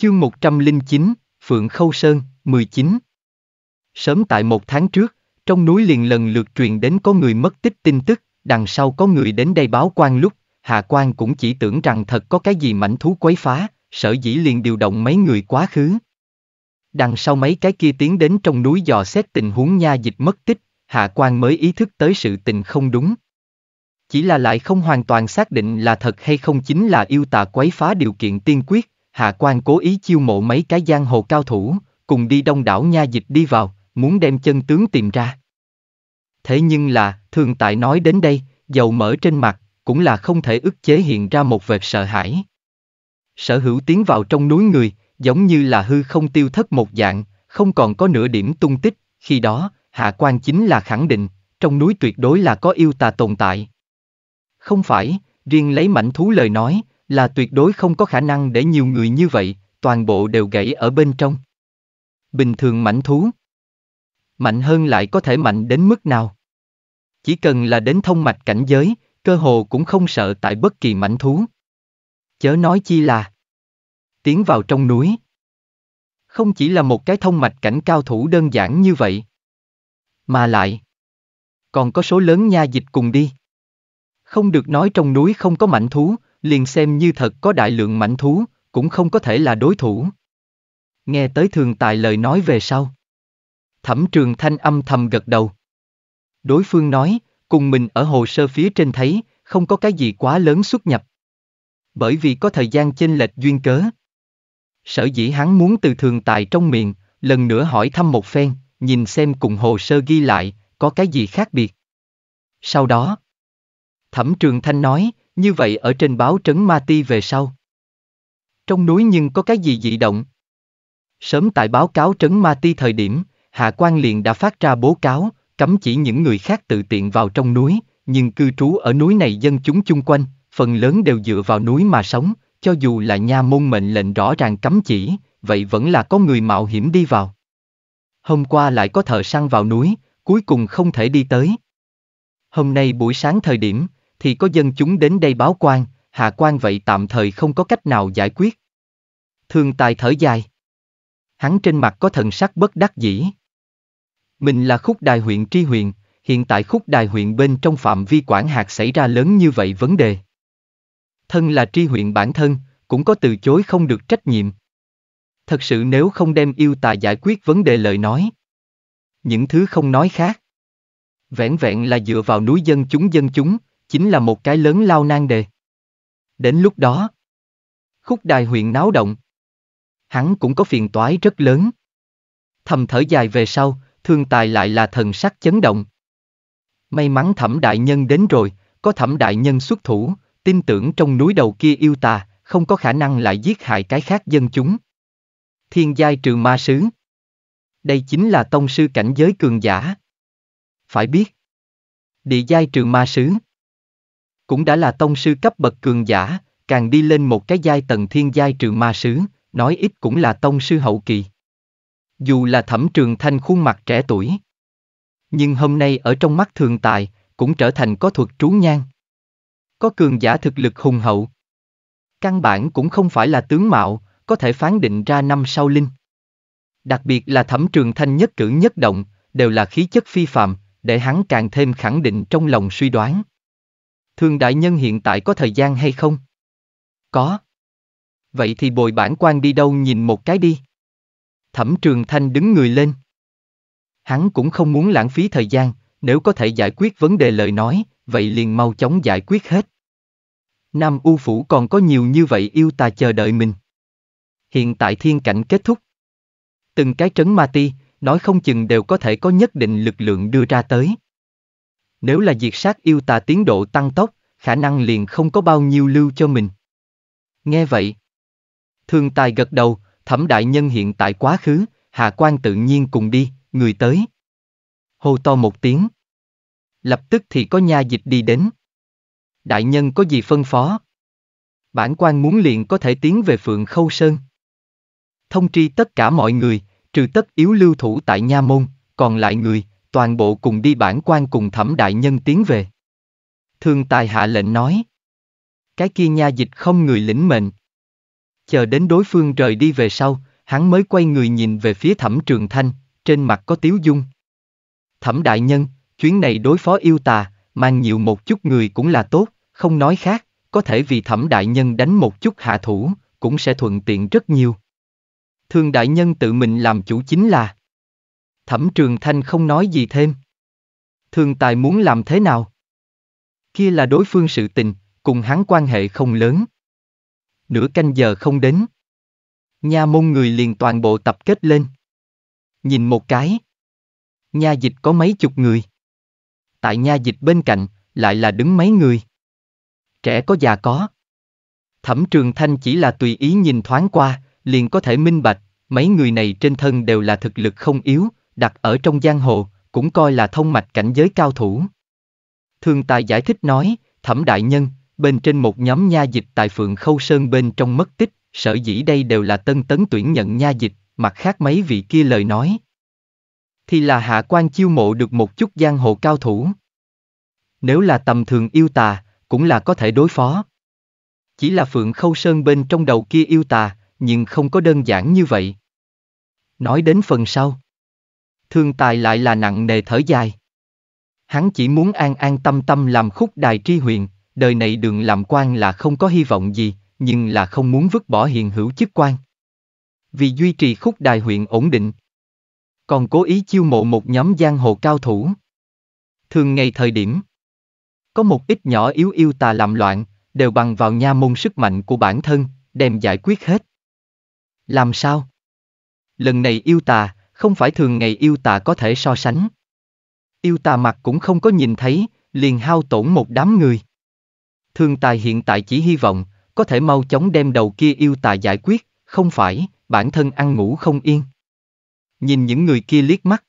Chương 109, Phượng Khâu Sơn, 19 Sớm tại một tháng trước, trong núi liền lần lượt truyền đến có người mất tích tin tức, đằng sau có người đến đây báo quan lúc, Hạ quan cũng chỉ tưởng rằng thật có cái gì mảnh thú quấy phá, sở dĩ liền điều động mấy người quá khứ. Đằng sau mấy cái kia tiến đến trong núi dò xét tình huống nha dịch mất tích, Hạ quan mới ý thức tới sự tình không đúng. Chỉ là lại không hoàn toàn xác định là thật hay không chính là yêu tà quấy phá điều kiện tiên quyết, Hạ quan cố ý chiêu mộ mấy cái giang hồ cao thủ, cùng đi đông đảo nha dịch đi vào, muốn đem chân tướng tìm ra. Thế nhưng là, thường tại nói đến đây, dầu mỡ trên mặt, cũng là không thể ức chế hiện ra một vệt sợ hãi. Sở hữu tiến vào trong núi người, giống như là hư không tiêu thất một dạng, không còn có nửa điểm tung tích, khi đó, hạ quan chính là khẳng định, trong núi tuyệt đối là có yêu tà tồn tại. Không phải, riêng lấy mảnh thú lời nói, là tuyệt đối không có khả năng để nhiều người như vậy, toàn bộ đều gãy ở bên trong. Bình thường mảnh thú. Mạnh hơn lại có thể mạnh đến mức nào? Chỉ cần là đến thông mạch cảnh giới, cơ hồ cũng không sợ tại bất kỳ mảnh thú. Chớ nói chi là tiến vào trong núi. Không chỉ là một cái thông mạch cảnh cao thủ đơn giản như vậy, mà lại còn có số lớn nha dịch cùng đi. Không được nói trong núi không có mảnh thú, liền xem như thật có đại lượng mảnh thú, cũng không có thể là đối thủ. Nghe tới thường tài lời nói về sau. Thẩm trường thanh âm thầm gật đầu. Đối phương nói, cùng mình ở hồ sơ phía trên thấy, không có cái gì quá lớn xuất nhập. Bởi vì có thời gian chênh lệch duyên cớ. Sở dĩ hắn muốn từ thường tài trong miệng, lần nữa hỏi thăm một phen, nhìn xem cùng hồ sơ ghi lại, có cái gì khác biệt. Sau đó, Thẩm Trường Thanh nói, như vậy ở trên báo trấn Ma Ti về sau. Trong núi nhưng có cái gì dị động? Sớm tại báo cáo trấn Ma Ti thời điểm, Hạ quan liền đã phát ra bố cáo, cấm chỉ những người khác tự tiện vào trong núi, nhưng cư trú ở núi này dân chúng chung quanh, phần lớn đều dựa vào núi mà sống, cho dù là nha môn mệnh lệnh rõ ràng cấm chỉ, vậy vẫn là có người mạo hiểm đi vào. Hôm qua lại có thợ săn vào núi, cuối cùng không thể đi tới. Hôm nay buổi sáng thời điểm, thì có dân chúng đến đây báo quan, hạ quan vậy tạm thời không có cách nào giải quyết. Thương tài thở dài. Hắn trên mặt có thần sắc bất đắc dĩ. Mình là khúc đài huyện tri huyện, hiện tại khúc đài huyện bên trong phạm vi quản hạt xảy ra lớn như vậy vấn đề. Thân là tri huyện bản thân, cũng có từ chối không được trách nhiệm. Thật sự nếu không đem yêu tà giải quyết vấn đề lời nói. Những thứ không nói khác. Vẹn vẹn là dựa vào núi dân chúng dân chúng, chính là một cái lớn lao nan đề. Đến lúc đó, khúc đài huyện náo động. Hắn cũng có phiền toái rất lớn. Thầm thở dài về sau, thương tài lại là thần sắc chấn động. May mắn thẩm đại nhân đến rồi, có thẩm đại nhân xuất thủ, tin tưởng trong núi đầu kia yêu tà, không có khả năng lại giết hại cái khác dân chúng. Thiên giai trừ ma sứ. Đây chính là tông sư cảnh giới cường giả. Phải biết, địa giai trừ ma sứ cũng đã là tông sư cấp bậc cường giả, càng đi lên một cái giai tầng thiên giai trường ma sứ, nói ít cũng là tông sư hậu kỳ. Dù là thẩm trường thanh khuôn mặt trẻ tuổi, nhưng hôm nay ở trong mắt thường tài, cũng trở thành có thuật trú nhang. Có cường giả thực lực hùng hậu. Căn bản cũng không phải là tướng mạo, có thể phán định ra năm sau linh. Đặc biệt là thẩm trường thanh nhất cử nhất động, đều là khí chất phi phạm, để hắn càng thêm khẳng định trong lòng suy đoán. Thương đại nhân hiện tại có thời gian hay không? Có. Vậy thì bồi bản quan đi đâu nhìn một cái đi. Thẩm Trường Thanh đứng người lên. Hắn cũng không muốn lãng phí thời gian, nếu có thể giải quyết vấn đề lời nói, vậy liền mau chóng giải quyết hết. Nam U Phủ còn có nhiều như vậy yêu ta chờ đợi mình. Hiện tại thiên cảnh kết thúc. Từng cái trấn ma ti, nói không chừng đều có thể có nhất định lực lượng đưa ra tới nếu là diệt sát yêu tà tiến độ tăng tốc, khả năng liền không có bao nhiêu lưu cho mình. Nghe vậy, thường tài gật đầu, thẩm đại nhân hiện tại quá khứ, hạ quan tự nhiên cùng đi, người tới. Hô to một tiếng. Lập tức thì có nha dịch đi đến. Đại nhân có gì phân phó? Bản quan muốn liền có thể tiến về phượng khâu sơn. Thông tri tất cả mọi người, trừ tất yếu lưu thủ tại nha môn, còn lại người, toàn bộ cùng đi bản quan cùng thẩm đại nhân tiến về. Thương tài hạ lệnh nói. Cái kia nha dịch không người lĩnh mệnh. Chờ đến đối phương rời đi về sau, hắn mới quay người nhìn về phía thẩm trường thanh, trên mặt có tiếu dung. Thẩm đại nhân, chuyến này đối phó yêu tà, mang nhiều một chút người cũng là tốt, không nói khác, có thể vì thẩm đại nhân đánh một chút hạ thủ, cũng sẽ thuận tiện rất nhiều. Thương đại nhân tự mình làm chủ chính là Thẩm Trường Thanh không nói gì thêm. Thường tài muốn làm thế nào? Kia là đối phương sự tình, cùng hắn quan hệ không lớn. Nửa canh giờ không đến. Nha môn người liền toàn bộ tập kết lên. Nhìn một cái. Nha dịch có mấy chục người. Tại nha dịch bên cạnh, lại là đứng mấy người. Trẻ có già có. Thẩm Trường Thanh chỉ là tùy ý nhìn thoáng qua, liền có thể minh bạch, mấy người này trên thân đều là thực lực không yếu, đặt ở trong giang hồ, cũng coi là thông mạch cảnh giới cao thủ. Thường tài giải thích nói, thẩm đại nhân, bên trên một nhóm nha dịch tại phượng khâu sơn bên trong mất tích, sở dĩ đây đều là tân tấn tuyển nhận nha dịch, mặt khác mấy vị kia lời nói. Thì là hạ quan chiêu mộ được một chút giang hồ cao thủ. Nếu là tầm thường yêu tà, cũng là có thể đối phó. Chỉ là phượng khâu sơn bên trong đầu kia yêu tà, nhưng không có đơn giản như vậy. Nói đến phần sau thương tài lại là nặng nề thở dài. Hắn chỉ muốn an an tâm tâm làm khúc đài tri huyện, đời này đường làm quan là không có hy vọng gì, nhưng là không muốn vứt bỏ hiện hữu chức quan. Vì duy trì khúc đài huyện ổn định, còn cố ý chiêu mộ một nhóm giang hồ cao thủ. Thường ngày thời điểm, có một ít nhỏ yếu yêu tà làm loạn, đều bằng vào nha môn sức mạnh của bản thân, đem giải quyết hết. Làm sao? Lần này yêu tà, không phải thường ngày yêu tà có thể so sánh. Yêu tà mặt cũng không có nhìn thấy, liền hao tổn một đám người. thường tài hiện tại chỉ hy vọng, có thể mau chóng đem đầu kia yêu tà giải quyết, không phải, bản thân ăn ngủ không yên. Nhìn những người kia liếc mắt.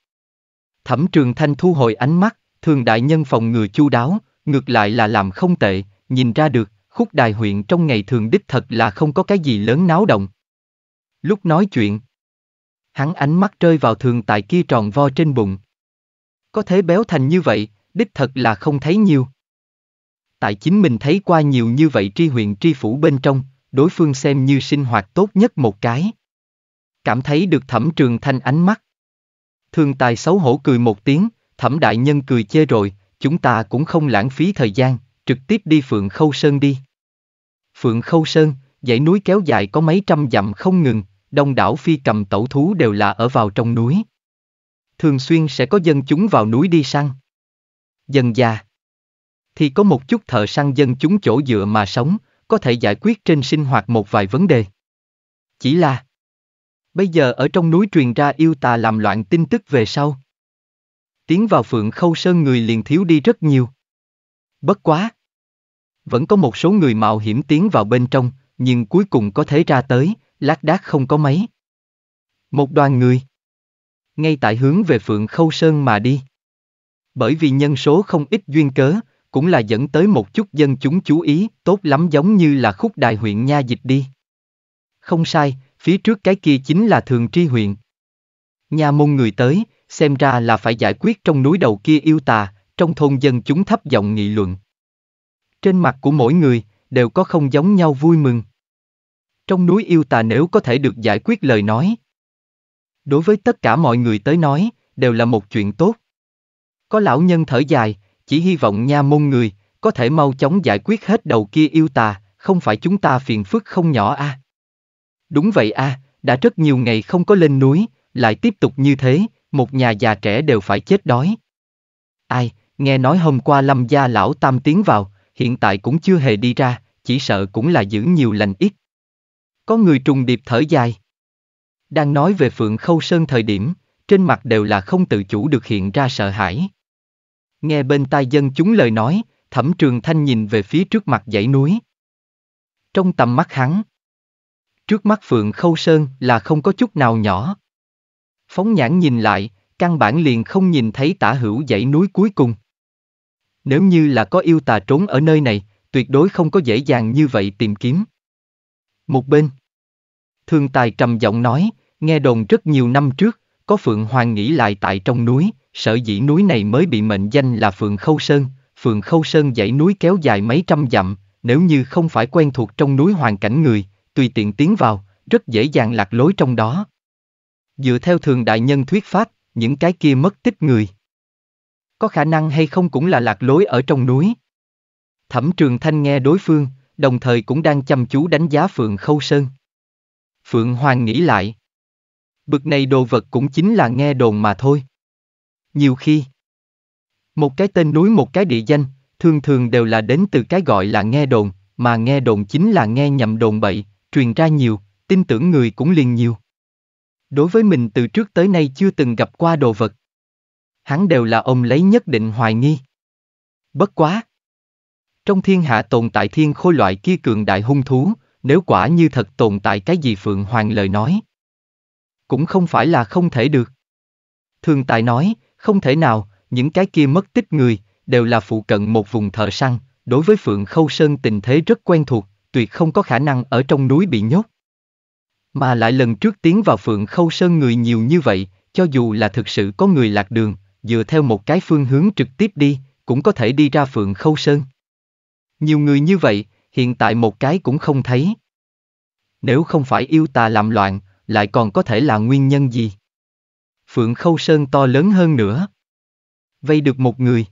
Thẩm trường thanh thu hồi ánh mắt, thường đại nhân phòng người chu đáo, ngược lại là làm không tệ, nhìn ra được, khúc đài huyện trong ngày thường đích thật là không có cái gì lớn náo động. Lúc nói chuyện, Hắn ánh mắt rơi vào thường tài kia tròn vo trên bụng. Có thế béo thành như vậy, đích thật là không thấy nhiều. Tại chính mình thấy qua nhiều như vậy tri huyện tri phủ bên trong, đối phương xem như sinh hoạt tốt nhất một cái. Cảm thấy được thẩm trường thanh ánh mắt. Thường tài xấu hổ cười một tiếng, thẩm đại nhân cười chê rồi, chúng ta cũng không lãng phí thời gian, trực tiếp đi Phượng Khâu Sơn đi. Phượng Khâu Sơn, dãy núi kéo dài có mấy trăm dặm không ngừng, đông đảo phi cầm tẩu thú đều là ở vào trong núi. Thường xuyên sẽ có dân chúng vào núi đi săn. Dần già, thì có một chút thợ săn dân chúng chỗ dựa mà sống, có thể giải quyết trên sinh hoạt một vài vấn đề. Chỉ là, bây giờ ở trong núi truyền ra yêu tà làm loạn tin tức về sau. Tiến vào phượng khâu sơn người liền thiếu đi rất nhiều. Bất quá. Vẫn có một số người mạo hiểm tiến vào bên trong, nhưng cuối cùng có thể ra tới, lác đác không có mấy. Một đoàn người. Ngay tại hướng về Phượng Khâu Sơn mà đi. Bởi vì nhân số không ít duyên cớ, cũng là dẫn tới một chút dân chúng chú ý, tốt lắm giống như là khúc đại huyện nha dịch đi. Không sai, phía trước cái kia chính là thường tri huyện. Nhà môn người tới, xem ra là phải giải quyết trong núi đầu kia yêu tà, trong thôn dân chúng thấp giọng nghị luận. Trên mặt của mỗi người, đều có không giống nhau vui mừng. Trong núi yêu tà nếu có thể được giải quyết lời nói. Đối với tất cả mọi người tới nói, đều là một chuyện tốt. Có lão nhân thở dài, chỉ hy vọng nha môn người, có thể mau chóng giải quyết hết đầu kia yêu tà, không phải chúng ta phiền phức không nhỏ a. À. Đúng vậy a, à, đã rất nhiều ngày không có lên núi, lại tiếp tục như thế, một nhà già trẻ đều phải chết đói. Ai, nghe nói hôm qua lâm gia lão tam tiến vào, hiện tại cũng chưa hề đi ra, chỉ sợ cũng là giữ nhiều lành ít. Có người trùng điệp thở dài. Đang nói về Phượng Khâu Sơn thời điểm, trên mặt đều là không tự chủ được hiện ra sợ hãi. Nghe bên tai dân chúng lời nói, thẩm trường thanh nhìn về phía trước mặt dãy núi. Trong tầm mắt hắn, trước mắt Phượng Khâu Sơn là không có chút nào nhỏ. Phóng nhãn nhìn lại, căn bản liền không nhìn thấy tả hữu dãy núi cuối cùng. Nếu như là có yêu tà trốn ở nơi này, tuyệt đối không có dễ dàng như vậy tìm kiếm. Một bên, Thương Tài trầm giọng nói, nghe đồn rất nhiều năm trước, có Phượng Hoàng nghỉ lại tại trong núi, sở dĩ núi này mới bị mệnh danh là Phượng Khâu Sơn, Phượng Khâu Sơn dãy núi kéo dài mấy trăm dặm, nếu như không phải quen thuộc trong núi hoàn cảnh người, tùy tiện tiến vào, rất dễ dàng lạc lối trong đó. Dựa theo thường đại nhân thuyết pháp, những cái kia mất tích người. Có khả năng hay không cũng là lạc lối ở trong núi. Thẩm Trường Thanh nghe đối phương, đồng thời cũng đang chăm chú đánh giá Phượng Khâu Sơn. Phượng Hoàng nghĩ lại. Bực này đồ vật cũng chính là nghe đồn mà thôi. Nhiều khi, một cái tên núi một cái địa danh, thường thường đều là đến từ cái gọi là nghe đồn, mà nghe đồn chính là nghe nhầm đồn bậy, truyền ra nhiều, tin tưởng người cũng liền nhiều. Đối với mình từ trước tới nay chưa từng gặp qua đồ vật. Hắn đều là ông lấy nhất định hoài nghi. Bất quá. Trong thiên hạ tồn tại thiên khôi loại kia cường đại hung thú, nếu quả như thật tồn tại cái gì Phượng Hoàng lời nói. Cũng không phải là không thể được. Thường Tài nói, không thể nào, những cái kia mất tích người, đều là phụ cận một vùng thợ săn, đối với Phượng Khâu Sơn tình thế rất quen thuộc, tuyệt không có khả năng ở trong núi bị nhốt. Mà lại lần trước tiến vào Phượng Khâu Sơn người nhiều như vậy, cho dù là thực sự có người lạc đường, dựa theo một cái phương hướng trực tiếp đi, cũng có thể đi ra Phượng Khâu Sơn. Nhiều người như vậy, hiện tại một cái cũng không thấy. Nếu không phải yêu tà làm loạn, lại còn có thể là nguyên nhân gì? Phượng Khâu Sơn to lớn hơn nữa. Vây được một người.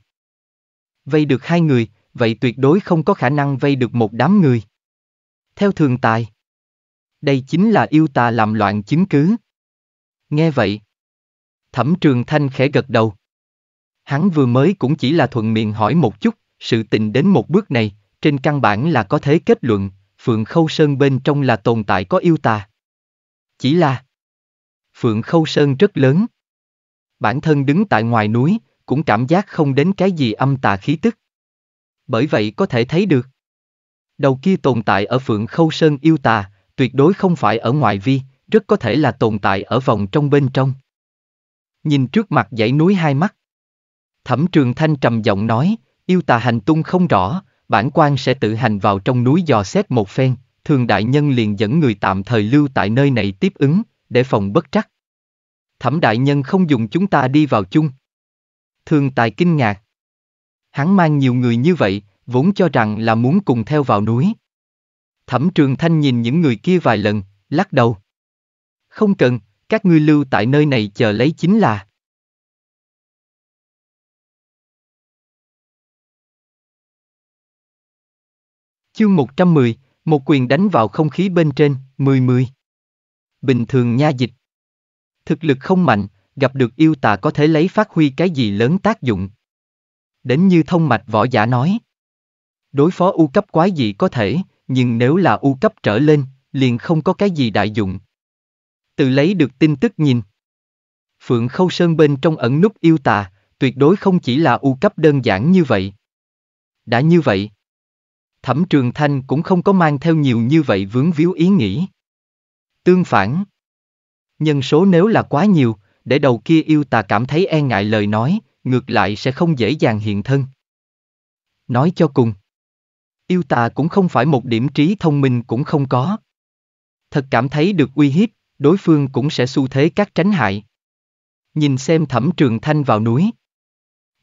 Vây được hai người, vậy tuyệt đối không có khả năng vây được một đám người. Theo thường tài. Đây chính là yêu tà làm loạn chứng cứ. Nghe vậy. Thẩm Trường Thanh khẽ gật đầu. Hắn vừa mới cũng chỉ là thuận miệng hỏi một chút, sự tình đến một bước này, trên căn bản là có thể kết luận, Phượng Khâu Sơn bên trong là tồn tại có yêu tà. Chỉ là Phượng Khâu Sơn rất lớn. Bản thân đứng tại ngoài núi, cũng cảm giác không đến cái gì âm tà khí tức. Bởi vậy có thể thấy được. Đầu kia tồn tại ở Phượng Khâu Sơn yêu tà, tuyệt đối không phải ở ngoài vi, rất có thể là tồn tại ở vòng trong bên trong. Nhìn trước mặt dãy núi hai mắt. Thẩm Trường Thanh trầm giọng nói, yêu tà hành tung không rõ, bản quan sẽ tự hành vào trong núi dò xét một phen, thường đại nhân liền dẫn người tạm thời lưu tại nơi này tiếp ứng, để phòng bất trắc. Thẩm đại nhân không dùng chúng ta đi vào chung. Thường tài kinh ngạc. Hắn mang nhiều người như vậy, vốn cho rằng là muốn cùng theo vào núi. Thẩm trường thanh nhìn những người kia vài lần, lắc đầu. Không cần, các ngươi lưu tại nơi này chờ lấy chính là. Chương 110, một quyền đánh vào không khí bên trên, 10-10. Bình thường nha dịch. Thực lực không mạnh, gặp được yêu tà có thể lấy phát huy cái gì lớn tác dụng. Đến như thông mạch võ giả nói. Đối phó u cấp quái dị có thể, nhưng nếu là u cấp trở lên, liền không có cái gì đại dụng. Tự lấy được tin tức nhìn. Phượng Khâu Sơn bên trong ẩn nút yêu tà, tuyệt đối không chỉ là u cấp đơn giản như vậy. Đã như vậy, Thẩm Trường Thanh cũng không có mang theo nhiều như vậy vướng víu ý nghĩ. Tương phản, nhân số nếu là quá nhiều, để đầu kia yêu tà cảm thấy e ngại lời nói, ngược lại sẽ không dễ dàng hiện thân. Nói cho cùng, yêu tà cũng không phải một điểm trí thông minh cũng không có. Thật cảm thấy được uy hiếp, đối phương cũng sẽ xu thế các tránh hại. Nhìn xem thẩm trường thanh vào núi.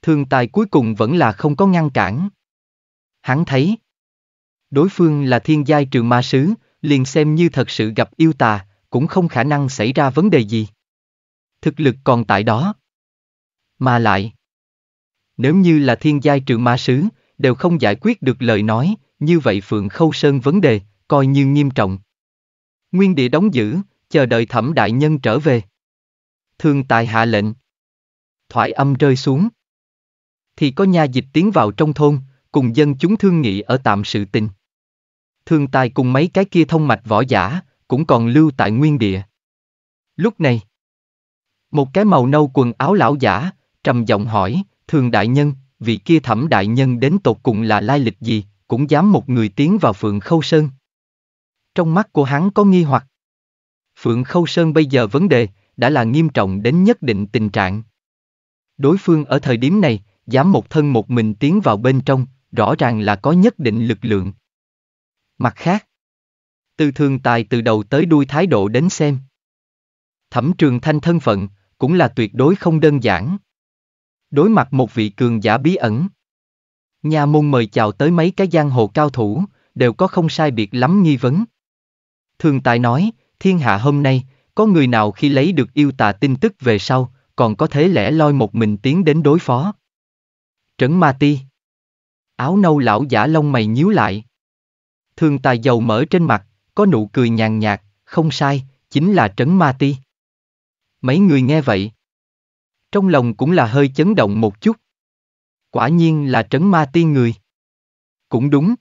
Thường tài cuối cùng vẫn là không có ngăn cản. Hắn thấy. Đối phương là thiên giai trừ ma sứ, liền xem như thật sự gặp yêu tà, cũng không khả năng xảy ra vấn đề gì. Thực lực còn tại đó. Mà lại, nếu như là thiên giai trừ ma sứ, đều không giải quyết được lời nói, như vậy Phượng Khâu Sơn vấn đề, coi như nghiêm trọng. Nguyên địa đóng giữ, chờ đợi thẩm đại nhân trở về. Thường tài hạ lệnh. thoại âm rơi xuống. Thì có nha dịch tiến vào trong thôn, cùng dân chúng thương nghị ở tạm sự tình thương tài cùng mấy cái kia thông mạch võ giả, cũng còn lưu tại nguyên địa. Lúc này, một cái màu nâu quần áo lão giả, trầm giọng hỏi, thường đại nhân, vị kia thẩm đại nhân đến tột cùng là lai lịch gì, cũng dám một người tiến vào phượng khâu sơn. Trong mắt của hắn có nghi hoặc. Phượng khâu sơn bây giờ vấn đề, đã là nghiêm trọng đến nhất định tình trạng. Đối phương ở thời điểm này, dám một thân một mình tiến vào bên trong, rõ ràng là có nhất định lực lượng. Mặt khác, từ thường tài từ đầu tới đuôi thái độ đến xem. Thẩm trường thanh thân phận, cũng là tuyệt đối không đơn giản. Đối mặt một vị cường giả bí ẩn. Nhà môn mời chào tới mấy cái giang hồ cao thủ, đều có không sai biệt lắm nghi vấn. Thường tài nói, thiên hạ hôm nay, có người nào khi lấy được yêu tà tin tức về sau, còn có thế lẽ loi một mình tiến đến đối phó. Trấn Ma Ti Áo nâu lão giả lông mày nhíu lại. Thường tài dầu mỡ trên mặt, có nụ cười nhàn nhạt, không sai, chính là Trấn Ma Ti. Mấy người nghe vậy. Trong lòng cũng là hơi chấn động một chút. Quả nhiên là Trấn Ma Ti người. Cũng đúng.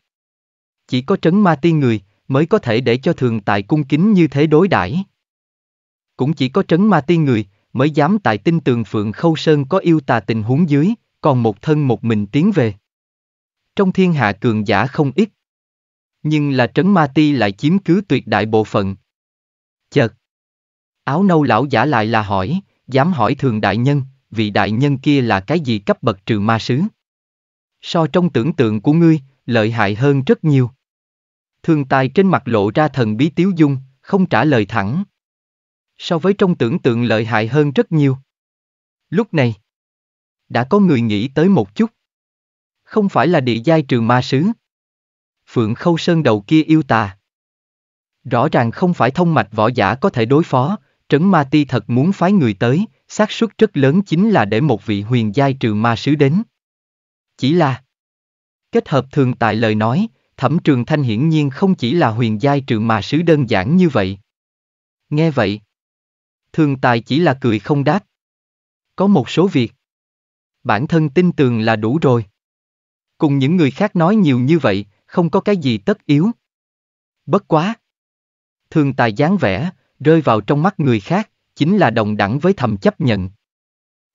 Chỉ có Trấn Ma Ti người mới có thể để cho thường tài cung kính như thế đối đãi. Cũng chỉ có Trấn Ma Ti người mới dám tại tin tường Phượng Khâu Sơn có yêu tà tình huống dưới, còn một thân một mình tiến về. Trong thiên hạ cường giả không ít, nhưng là trấn ma ti lại chiếm cứ tuyệt đại bộ phận. Chợt. Áo nâu lão giả lại là hỏi, dám hỏi thường đại nhân, vị đại nhân kia là cái gì cấp bậc trừ ma sứ? So trong tưởng tượng của ngươi, lợi hại hơn rất nhiều. Thường tài trên mặt lộ ra thần bí tiếu dung, không trả lời thẳng. So với trong tưởng tượng lợi hại hơn rất nhiều. Lúc này, đã có người nghĩ tới một chút. Không phải là địa giai trừ ma sứ. Phượng Khâu Sơn đầu kia yêu tà. Rõ ràng không phải thông mạch võ giả có thể đối phó, Trấn Ma Ti thật muốn phái người tới, xác suất rất lớn chính là để một vị huyền giai trừ ma sứ đến. Chỉ là Kết hợp thường tại lời nói, Thẩm Trường Thanh hiển nhiên không chỉ là huyền giai trừ ma sứ đơn giản như vậy. Nghe vậy, thường tài chỉ là cười không đáp. Có một số việc, bản thân tin tưởng là đủ rồi. Cùng những người khác nói nhiều như vậy, không có cái gì tất yếu. Bất quá. Thường tài dáng vẻ, rơi vào trong mắt người khác, chính là đồng đẳng với thầm chấp nhận.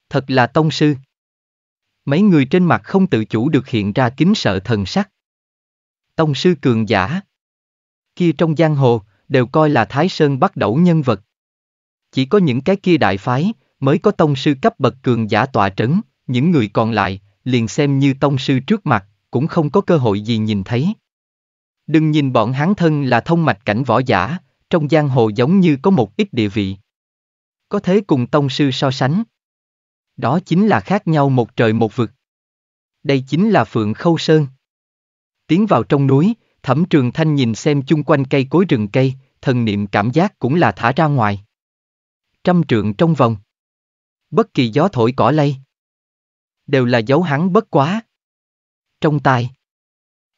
Thật là tông sư. Mấy người trên mặt không tự chủ được hiện ra kính sợ thần sắc. Tông sư cường giả. Kia trong giang hồ, đều coi là Thái Sơn bắt đầu nhân vật. Chỉ có những cái kia đại phái, mới có tông sư cấp bậc cường giả tọa trấn, những người còn lại, liền xem như tông sư trước mặt, cũng không có cơ hội gì nhìn thấy. Đừng nhìn bọn hắn thân là thông mạch cảnh võ giả, trong giang hồ giống như có một ít địa vị. Có thế cùng tông sư so sánh. Đó chính là khác nhau một trời một vực. Đây chính là Phượng Khâu Sơn. Tiến vào trong núi, Thẩm Trường Thanh nhìn xem chung quanh cây cối rừng cây, thần niệm cảm giác cũng là thả ra ngoài. Trăm trượng trong vòng. Bất kỳ gió thổi cỏ lay. Đều là dấu hắn bất quá trong tai.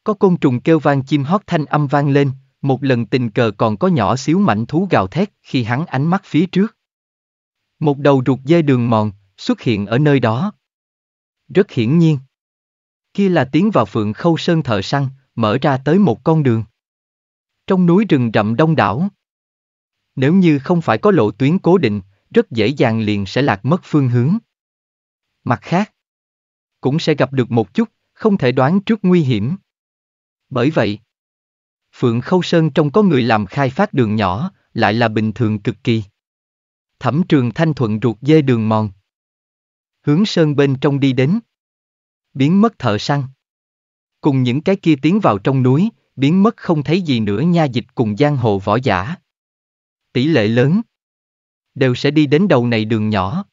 Có côn trùng kêu vang chim hót thanh âm vang lên, một lần tình cờ còn có nhỏ xíu mảnh thú gào thét khi hắn ánh mắt phía trước. Một đầu ruột dê đường mòn, xuất hiện ở nơi đó. Rất hiển nhiên. Kia là tiến vào phượng khâu sơn thợ săn, mở ra tới một con đường. Trong núi rừng rậm đông đảo. Nếu như không phải có lộ tuyến cố định, rất dễ dàng liền sẽ lạc mất phương hướng. Mặt khác, cũng sẽ gặp được một chút không thể đoán trước nguy hiểm. Bởi vậy, Phượng Khâu Sơn trông có người làm khai phát đường nhỏ, lại là bình thường cực kỳ. Thẩm trường thanh thuận ruột dê đường mòn. Hướng sơn bên trong đi đến. Biến mất thợ săn. Cùng những cái kia tiến vào trong núi, biến mất không thấy gì nữa nha dịch cùng giang hồ võ giả. Tỷ lệ lớn. Đều sẽ đi đến đầu này đường nhỏ.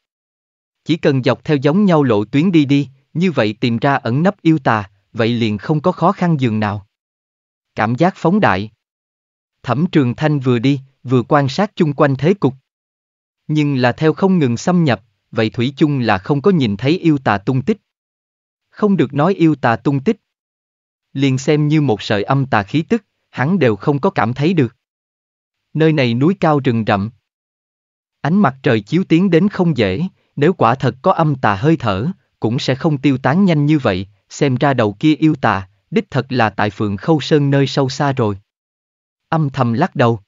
Chỉ cần dọc theo giống nhau lộ tuyến đi đi, như vậy tìm ra ẩn nấp yêu tà, vậy liền không có khó khăn dường nào. Cảm giác phóng đại. Thẩm Trường Thanh vừa đi, vừa quan sát chung quanh thế cục. Nhưng là theo không ngừng xâm nhập, vậy Thủy chung là không có nhìn thấy yêu tà tung tích. Không được nói yêu tà tung tích. Liền xem như một sợi âm tà khí tức, hắn đều không có cảm thấy được. Nơi này núi cao rừng rậm. Ánh mặt trời chiếu tiến đến không dễ, nếu quả thật có âm tà hơi thở, cũng sẽ không tiêu tán nhanh như vậy, xem ra đầu kia yêu tà, đích thật là tại phượng khâu sơn nơi sâu xa rồi. Âm thầm lắc đầu.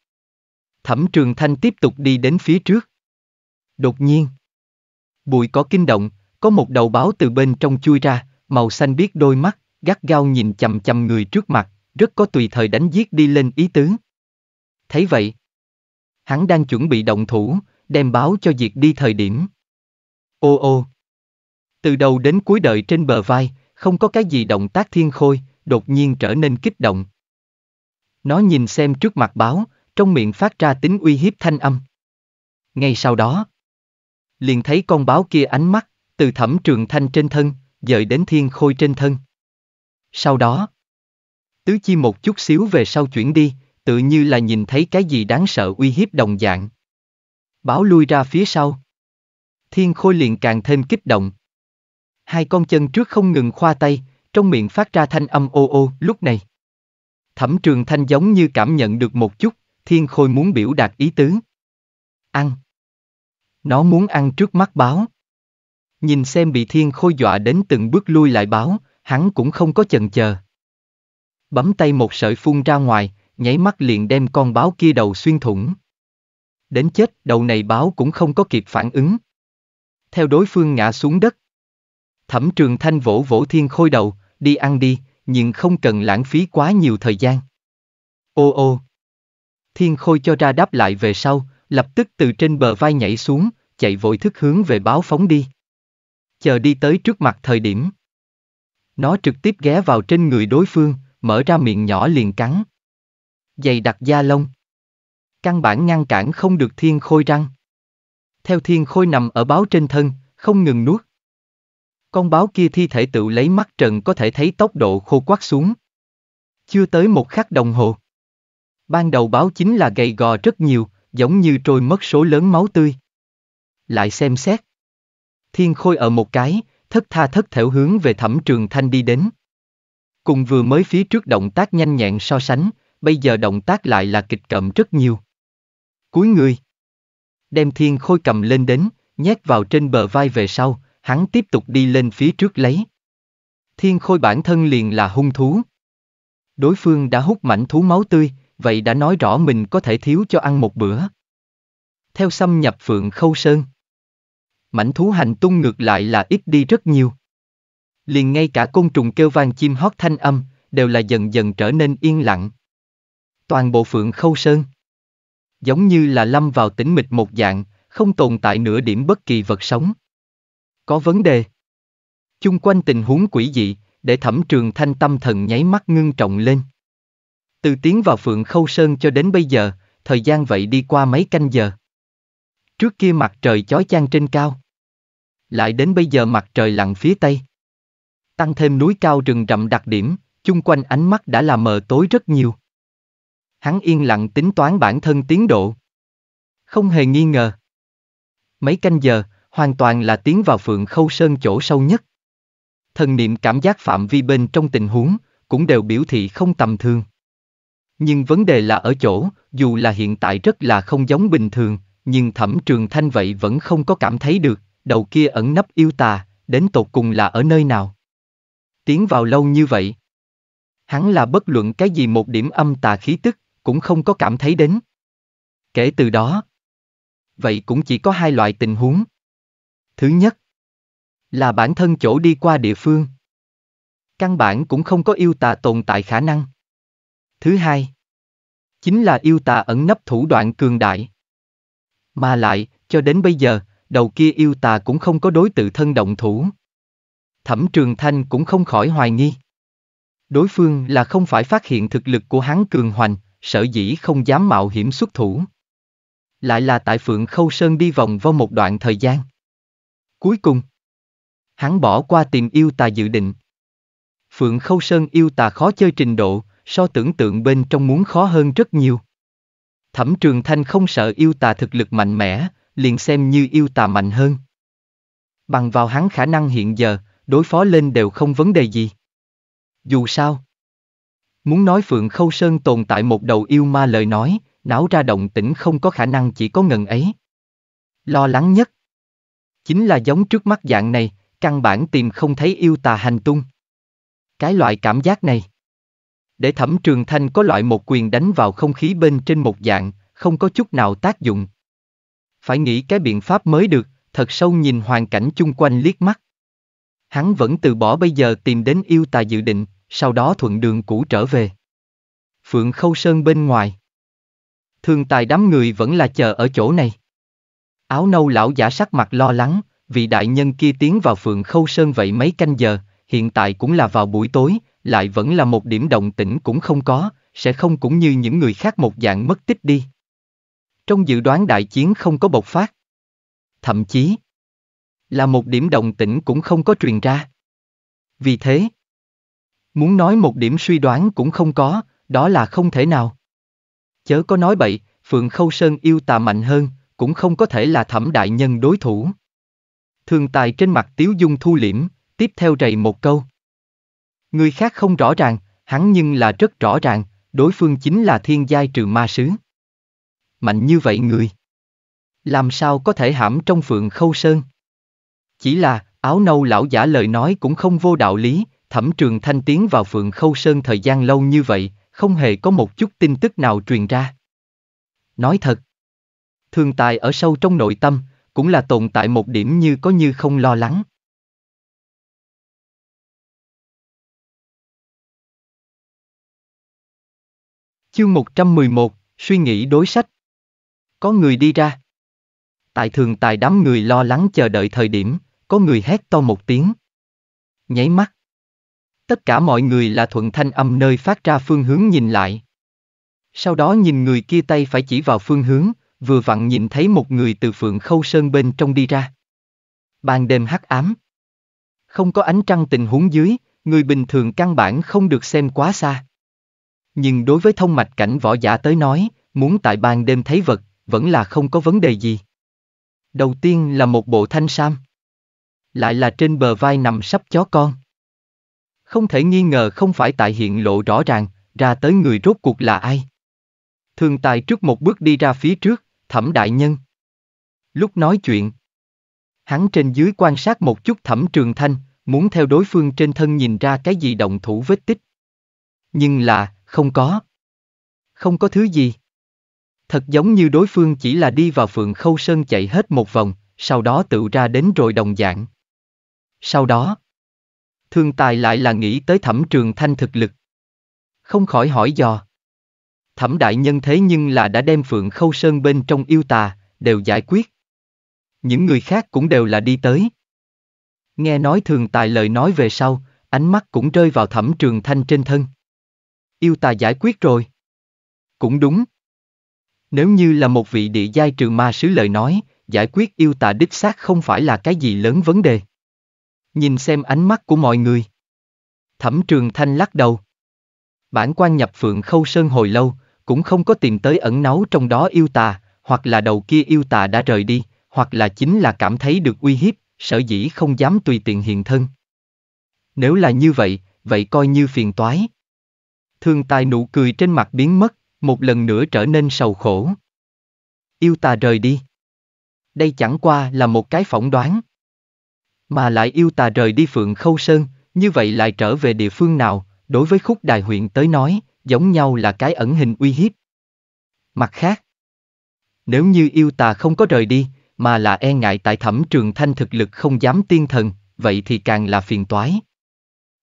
Thẩm trường thanh tiếp tục đi đến phía trước. Đột nhiên, bụi có kinh động, có một đầu báo từ bên trong chui ra, màu xanh biết đôi mắt, gắt gao nhìn chầm chầm người trước mặt, rất có tùy thời đánh giết đi lên ý tứ. Thấy vậy, hắn đang chuẩn bị động thủ, đem báo cho diệt đi thời điểm. Ô ô! Từ đầu đến cuối đời trên bờ vai, không có cái gì động tác thiên khôi, đột nhiên trở nên kích động. Nó nhìn xem trước mặt báo, trong miệng phát ra tính uy hiếp thanh âm. Ngay sau đó, liền thấy con báo kia ánh mắt, từ thẩm trường thanh trên thân, dời đến thiên khôi trên thân. Sau đó, tứ chi một chút xíu về sau chuyển đi, tự như là nhìn thấy cái gì đáng sợ uy hiếp đồng dạng. Báo lui ra phía sau. Thiên khôi liền càng thêm kích động hai con chân trước không ngừng khoa tay, trong miệng phát ra thanh âm ô ô lúc này. Thẩm trường thanh giống như cảm nhận được một chút, thiên khôi muốn biểu đạt ý tứ. Ăn. Nó muốn ăn trước mắt báo. Nhìn xem bị thiên khôi dọa đến từng bước lui lại báo, hắn cũng không có chần chờ. Bấm tay một sợi phun ra ngoài, nháy mắt liền đem con báo kia đầu xuyên thủng. Đến chết, đầu này báo cũng không có kịp phản ứng. Theo đối phương ngã xuống đất, Thẩm trường thanh vỗ vỗ thiên khôi đầu, đi ăn đi, nhưng không cần lãng phí quá nhiều thời gian. Ô ô. Thiên khôi cho ra đáp lại về sau, lập tức từ trên bờ vai nhảy xuống, chạy vội thức hướng về báo phóng đi. Chờ đi tới trước mặt thời điểm. Nó trực tiếp ghé vào trên người đối phương, mở ra miệng nhỏ liền cắn. Dày đặc da lông. Căn bản ngăn cản không được thiên khôi răng. Theo thiên khôi nằm ở báo trên thân, không ngừng nuốt, con báo kia thi thể tự lấy mắt trần có thể thấy tốc độ khô quắt xuống. Chưa tới một khắc đồng hồ. Ban đầu báo chính là gầy gò rất nhiều, giống như trôi mất số lớn máu tươi. Lại xem xét. Thiên khôi ở một cái, thất tha thất thểu hướng về thẩm trường thanh đi đến. Cùng vừa mới phía trước động tác nhanh nhẹn so sánh, bây giờ động tác lại là kịch cậm rất nhiều. Cuối người. Đem thiên khôi cầm lên đến, nhét vào trên bờ vai về sau, hắn tiếp tục đi lên phía trước lấy. Thiên khôi bản thân liền là hung thú. Đối phương đã hút mảnh thú máu tươi, vậy đã nói rõ mình có thể thiếu cho ăn một bữa. Theo xâm nhập phượng khâu sơn. Mảnh thú hành tung ngược lại là ít đi rất nhiều. Liền ngay cả côn trùng kêu vang chim hót thanh âm, đều là dần dần trở nên yên lặng. Toàn bộ phượng khâu sơn. Giống như là lâm vào tĩnh mịch một dạng, không tồn tại nửa điểm bất kỳ vật sống. Có vấn đề. Chung quanh tình huống quỷ dị, để thẩm trường thanh tâm thần nháy mắt ngưng trọng lên. Từ tiến vào phượng khâu sơn cho đến bây giờ, thời gian vậy đi qua mấy canh giờ. Trước kia mặt trời chói chang trên cao. Lại đến bây giờ mặt trời lặn phía tây. Tăng thêm núi cao rừng rậm đặc điểm, chung quanh ánh mắt đã là mờ tối rất nhiều. Hắn yên lặng tính toán bản thân tiến độ. Không hề nghi ngờ. Mấy canh giờ, hoàn toàn là tiến vào phượng khâu sơn chỗ sâu nhất. Thần niệm cảm giác phạm vi bên trong tình huống, cũng đều biểu thị không tầm thường. Nhưng vấn đề là ở chỗ, dù là hiện tại rất là không giống bình thường, nhưng thẩm trường thanh vậy vẫn không có cảm thấy được, đầu kia ẩn nấp yêu tà, đến tột cùng là ở nơi nào. Tiến vào lâu như vậy. Hắn là bất luận cái gì một điểm âm tà khí tức, cũng không có cảm thấy đến. Kể từ đó, vậy cũng chỉ có hai loại tình huống, Thứ nhất là bản thân chỗ đi qua địa phương. Căn bản cũng không có yêu tà tồn tại khả năng. Thứ hai chính là yêu tà ẩn nấp thủ đoạn cường đại. Mà lại, cho đến bây giờ, đầu kia yêu tà cũng không có đối tự thân động thủ. Thẩm Trường Thanh cũng không khỏi hoài nghi. Đối phương là không phải phát hiện thực lực của hắn cường hoành, sở dĩ không dám mạo hiểm xuất thủ. Lại là tại Phượng Khâu Sơn đi vòng vào một đoạn thời gian. Cuối cùng, hắn bỏ qua tiền yêu tà dự định. Phượng Khâu Sơn yêu tà khó chơi trình độ, so tưởng tượng bên trong muốn khó hơn rất nhiều. Thẩm Trường Thanh không sợ yêu tà thực lực mạnh mẽ, liền xem như yêu tà mạnh hơn. Bằng vào hắn khả năng hiện giờ, đối phó lên đều không vấn đề gì. Dù sao, muốn nói Phượng Khâu Sơn tồn tại một đầu yêu ma lời nói, não ra động tĩnh không có khả năng chỉ có ngần ấy. Lo lắng nhất Chính là giống trước mắt dạng này, căn bản tìm không thấy yêu tà hành tung. Cái loại cảm giác này. Để thẩm trường thanh có loại một quyền đánh vào không khí bên trên một dạng, không có chút nào tác dụng. Phải nghĩ cái biện pháp mới được, thật sâu nhìn hoàn cảnh chung quanh liếc mắt. Hắn vẫn từ bỏ bây giờ tìm đến yêu tà dự định, sau đó thuận đường cũ trở về. Phượng Khâu Sơn bên ngoài. Thường tài đám người vẫn là chờ ở chỗ này. Áo nâu lão giả sắc mặt lo lắng, vị đại nhân kia tiến vào phường khâu sơn vậy mấy canh giờ, hiện tại cũng là vào buổi tối, lại vẫn là một điểm động tĩnh cũng không có, sẽ không cũng như những người khác một dạng mất tích đi. Trong dự đoán đại chiến không có bộc phát. Thậm chí, là một điểm động tĩnh cũng không có truyền ra. Vì thế, muốn nói một điểm suy đoán cũng không có, đó là không thể nào. Chớ có nói bậy, Phượng Khâu Sơn yêu tà mạnh hơn, cũng không có thể là thẩm đại nhân đối thủ. Thường tài trên mặt Tiếu Dung thu liễm, tiếp theo rầy một câu. Người khác không rõ ràng, hắn nhưng là rất rõ ràng, đối phương chính là thiên giai trừ ma sứ. Mạnh như vậy người. Làm sao có thể hãm trong phượng khâu sơn? Chỉ là, áo nâu lão giả lời nói cũng không vô đạo lý, thẩm trường thanh tiến vào phượng khâu sơn thời gian lâu như vậy, không hề có một chút tin tức nào truyền ra. Nói thật, thường tài ở sâu trong nội tâm, cũng là tồn tại một điểm như có như không lo lắng. Chương 111, suy nghĩ đối sách. Có người đi ra. Tại thường tài đám người lo lắng chờ đợi thời điểm, có người hét to một tiếng. Nháy mắt. Tất cả mọi người là thuận thanh âm nơi phát ra phương hướng nhìn lại. Sau đó nhìn người kia tay phải chỉ vào phương hướng, vừa vặn nhìn thấy một người từ phượng khâu sơn bên trong đi ra. Ban đêm hắc ám. Không có ánh trăng tình huống dưới, người bình thường căn bản không được xem quá xa. Nhưng đối với thông mạch cảnh võ giả tới nói, muốn tại ban đêm thấy vật, vẫn là không có vấn đề gì. Đầu tiên là một bộ thanh sam. Lại là trên bờ vai nằm sắp chó con. Không thể nghi ngờ không phải tại hiện lộ rõ ràng, ra tới người rốt cuộc là ai. Thường tài trước một bước đi ra phía trước, thẩm đại nhân. Lúc nói chuyện, hắn trên dưới quan sát một chút thẩm trường thanh, muốn theo đối phương trên thân nhìn ra cái gì động thủ vết tích. Nhưng là, không có. Không có thứ gì. Thật giống như đối phương chỉ là đi vào phượng khâu sơn chạy hết một vòng, sau đó tự ra đến rồi đồng dạng. Sau đó, thương tài lại là nghĩ tới thẩm trường thanh thực lực. Không khỏi hỏi dò. Thẩm đại nhân thế nhưng là đã đem Phượng Khâu Sơn bên trong yêu tà, đều giải quyết. Những người khác cũng đều là đi tới. Nghe nói thường tài lời nói về sau, ánh mắt cũng rơi vào thẩm trường thanh trên thân. Yêu tà giải quyết rồi. Cũng đúng. Nếu như là một vị địa giai trừ ma sứ lời nói, giải quyết yêu tà đích xác không phải là cái gì lớn vấn đề. Nhìn xem ánh mắt của mọi người. Thẩm trường thanh lắc đầu. Bản quan nhập phượng khâu sơn hồi lâu, cũng không có tìm tới ẩn náu trong đó yêu tà, hoặc là đầu kia yêu tà đã rời đi, hoặc là chính là cảm thấy được uy hiếp, sở dĩ không dám tùy tiện hiện thân. Nếu là như vậy, vậy coi như phiền toái. Thương tài nụ cười trên mặt biến mất, một lần nữa trở nên sầu khổ. Yêu tà rời đi. Đây chẳng qua là một cái phỏng đoán. Mà lại yêu tà rời đi Phượng Khâu Sơn, như vậy lại trở về địa phương nào, đối với khúc đài huyện tới nói, giống nhau là cái ẩn hình uy hiếp. Mặt khác, nếu như yêu tà không có rời đi, mà là e ngại tại thẩm trường thanh thực lực không dám tiên thần, vậy thì càng là phiền toái.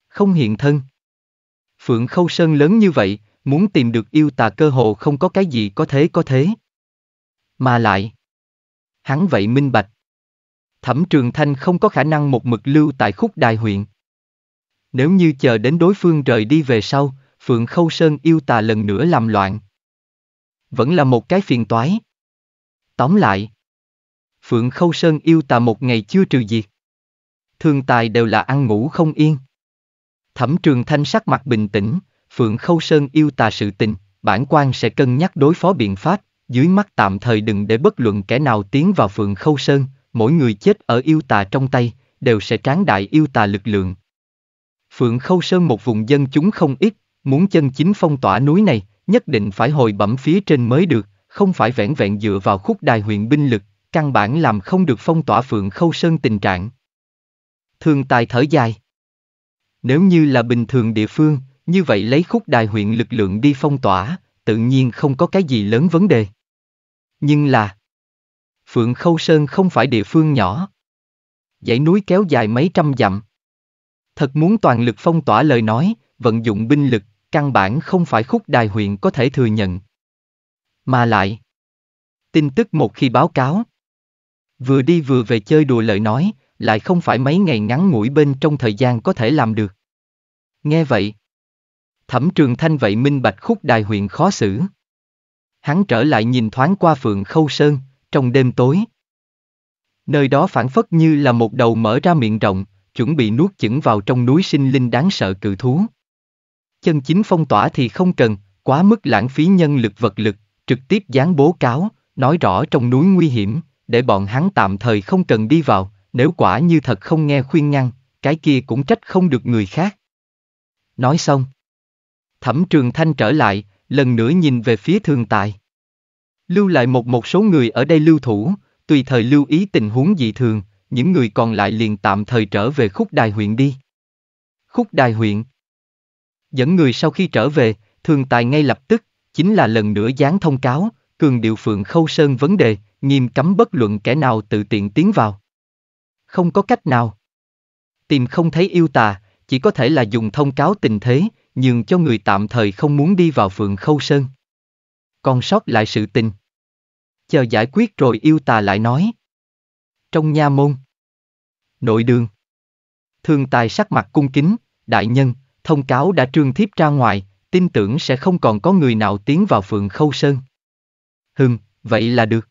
Không hiện thân. Phượng Khâu Sơn lớn như vậy, muốn tìm được yêu tà cơ hồ không có cái gì có thế có thế. Mà lại, hắn vậy minh bạch. Thẩm Trường Thanh không có khả năng một mực lưu tại khúc đài huyện. Nếu như chờ đến đối phương rời đi về sau, Phượng Khâu Sơn yêu tà lần nữa làm loạn. Vẫn là một cái phiền toái. Tóm lại, Phượng Khâu Sơn yêu tà một ngày chưa trừ diệt. Thường tài đều là ăn ngủ không yên. Thẩm trường thanh sắc mặt bình tĩnh, Phượng Khâu Sơn yêu tà sự tình, bản quan sẽ cân nhắc đối phó biện pháp, dưới mắt tạm thời đừng để bất luận kẻ nào tiến vào Phượng Khâu Sơn, mỗi người chết ở yêu tà trong tay, đều sẽ tráng đại yêu tà lực lượng. Phượng Khâu Sơn một vùng dân chúng không ít, Muốn chân chính phong tỏa núi này, nhất định phải hồi bẩm phía trên mới được, không phải vẹn vẹn dựa vào khúc đài huyện binh lực, căn bản làm không được phong tỏa phượng khâu sơn tình trạng. Thường tài thở dài. Nếu như là bình thường địa phương, như vậy lấy khúc đài huyện lực lượng đi phong tỏa, tự nhiên không có cái gì lớn vấn đề. Nhưng là, Phượng Khâu Sơn không phải địa phương nhỏ. Dãy núi kéo dài mấy trăm dặm. Thật muốn toàn lực phong tỏa lời nói, vận dụng binh lực, căn bản không phải khúc đài huyện có thể thừa nhận. Mà lại, tin tức một khi báo cáo, vừa đi vừa về chơi đùa lợi nói, lại không phải mấy ngày ngắn ngủi bên trong thời gian có thể làm được. Nghe vậy, thẩm trường thanh vậy minh bạch khúc đài huyện khó xử. Hắn trở lại nhìn thoáng qua phượng khâu sơn, trong đêm tối. Nơi đó phản phất như là một đầu mở ra miệng rộng, chuẩn bị nuốt chửng vào trong núi sinh linh đáng sợ cự thú chân chính phong tỏa thì không cần, quá mức lãng phí nhân lực vật lực, trực tiếp dán bố cáo, nói rõ trong núi nguy hiểm, để bọn hắn tạm thời không cần đi vào, nếu quả như thật không nghe khuyên ngăn, cái kia cũng trách không được người khác. Nói xong. Thẩm Trường Thanh trở lại, lần nữa nhìn về phía thường tài. Lưu lại một một số người ở đây lưu thủ, tùy thời lưu ý tình huống dị thường, những người còn lại liền tạm thời trở về khúc đài huyện đi. Khúc đài huyện Dẫn người sau khi trở về, thường tài ngay lập tức, chính là lần nữa dán thông cáo, cường điệu phượng khâu sơn vấn đề, nghiêm cấm bất luận kẻ nào tự tiện tiến vào. Không có cách nào. Tìm không thấy yêu tà, chỉ có thể là dùng thông cáo tình thế, nhường cho người tạm thời không muốn đi vào phượng khâu sơn. Còn sót lại sự tình. Chờ giải quyết rồi yêu tà lại nói. Trong nha môn. Nội đường. Thường tài sắc mặt cung kính, đại nhân, thông cáo đã trương thiếp ra ngoài, tin tưởng sẽ không còn có người nào tiến vào phường khâu sơn. Hừm, vậy là được.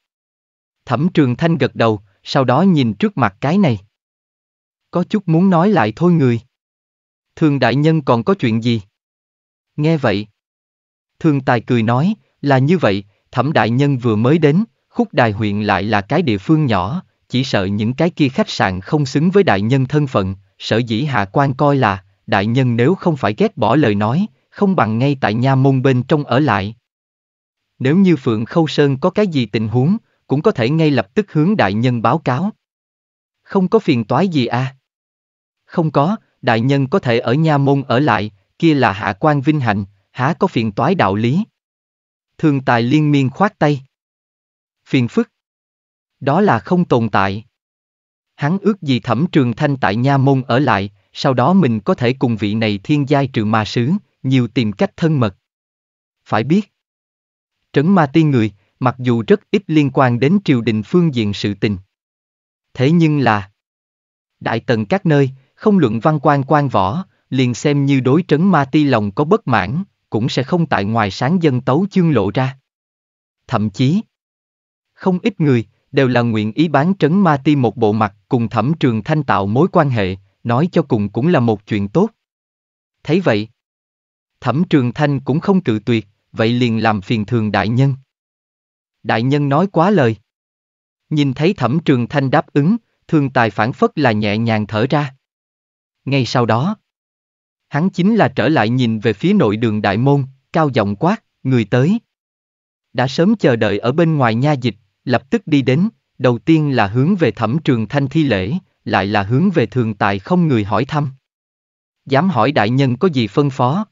Thẩm trường thanh gật đầu, sau đó nhìn trước mặt cái này. Có chút muốn nói lại thôi người. Thường đại nhân còn có chuyện gì? Nghe vậy. Thường tài cười nói, là như vậy, thẩm đại nhân vừa mới đến, khúc đài huyện lại là cái địa phương nhỏ, chỉ sợ những cái kia khách sạn không xứng với đại nhân thân phận, sở dĩ hạ quan coi là, đại nhân nếu không phải ghét bỏ lời nói, không bằng ngay tại nha môn bên trong ở lại. Nếu như Phượng Khâu Sơn có cái gì tình huống, cũng có thể ngay lập tức hướng đại nhân báo cáo. Không có phiền toái gì à? Không có, đại nhân có thể ở nha môn ở lại, kia là hạ quan vinh hạnh, há có phiền toái đạo lý. Thường tài liên miên khoát tay. Phiền phức. Đó là không tồn tại. Hắn ước gì thẩm trường thanh tại nha môn ở lại, sau đó mình có thể cùng vị này thiên giai trừ ma sứ, nhiều tìm cách thân mật. Phải biết, trấn ma tiên người, mặc dù rất ít liên quan đến triều đình phương diện sự tình. Thế nhưng là, đại tần các nơi, không luận văn quan quan võ, liền xem như đối trấn ma ti lòng có bất mãn, cũng sẽ không tại ngoài sáng dân tấu chương lộ ra. Thậm chí, không ít người, đều là nguyện ý bán trấn ma ti một bộ mặt cùng thẩm trường thanh tạo mối quan hệ, nói cho cùng cũng là một chuyện tốt. Thấy vậy, Thẩm Trường Thanh cũng không cự tuyệt, vậy liền làm phiền thường đại nhân. Đại nhân nói quá lời. Nhìn thấy Thẩm Trường Thanh đáp ứng, thường tài phản phất là nhẹ nhàng thở ra. Ngay sau đó, hắn chính là trở lại nhìn về phía nội đường đại môn, cao giọng quát, người tới. Đã sớm chờ đợi ở bên ngoài nha dịch, lập tức đi đến, đầu tiên là hướng về thẩm trường thanh thi lễ, lại là hướng về thường tài không người hỏi thăm. Dám hỏi đại nhân có gì phân phó?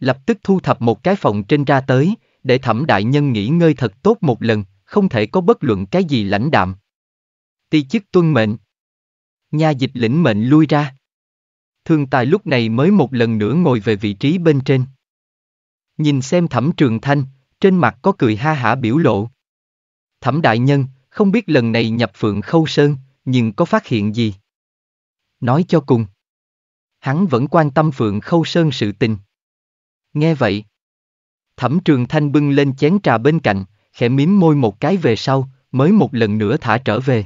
Lập tức thu thập một cái phòng trên ra tới, để thẩm đại nhân nghỉ ngơi thật tốt một lần, không thể có bất luận cái gì lãnh đạm. Ti chức tuân mệnh. Nha dịch lĩnh mệnh lui ra. Thường tài lúc này mới một lần nữa ngồi về vị trí bên trên. Nhìn xem thẩm trường thanh, trên mặt có cười ha hả biểu lộ. Thẩm đại nhân, không biết lần này nhập phượng khâu sơn, nhưng có phát hiện gì? Nói cho cùng. Hắn vẫn quan tâm Phượng Khâu Sơn sự tình. Nghe vậy. Thẩm Trường Thanh bưng lên chén trà bên cạnh, khẽ mím môi một cái về sau, mới một lần nữa thả trở về.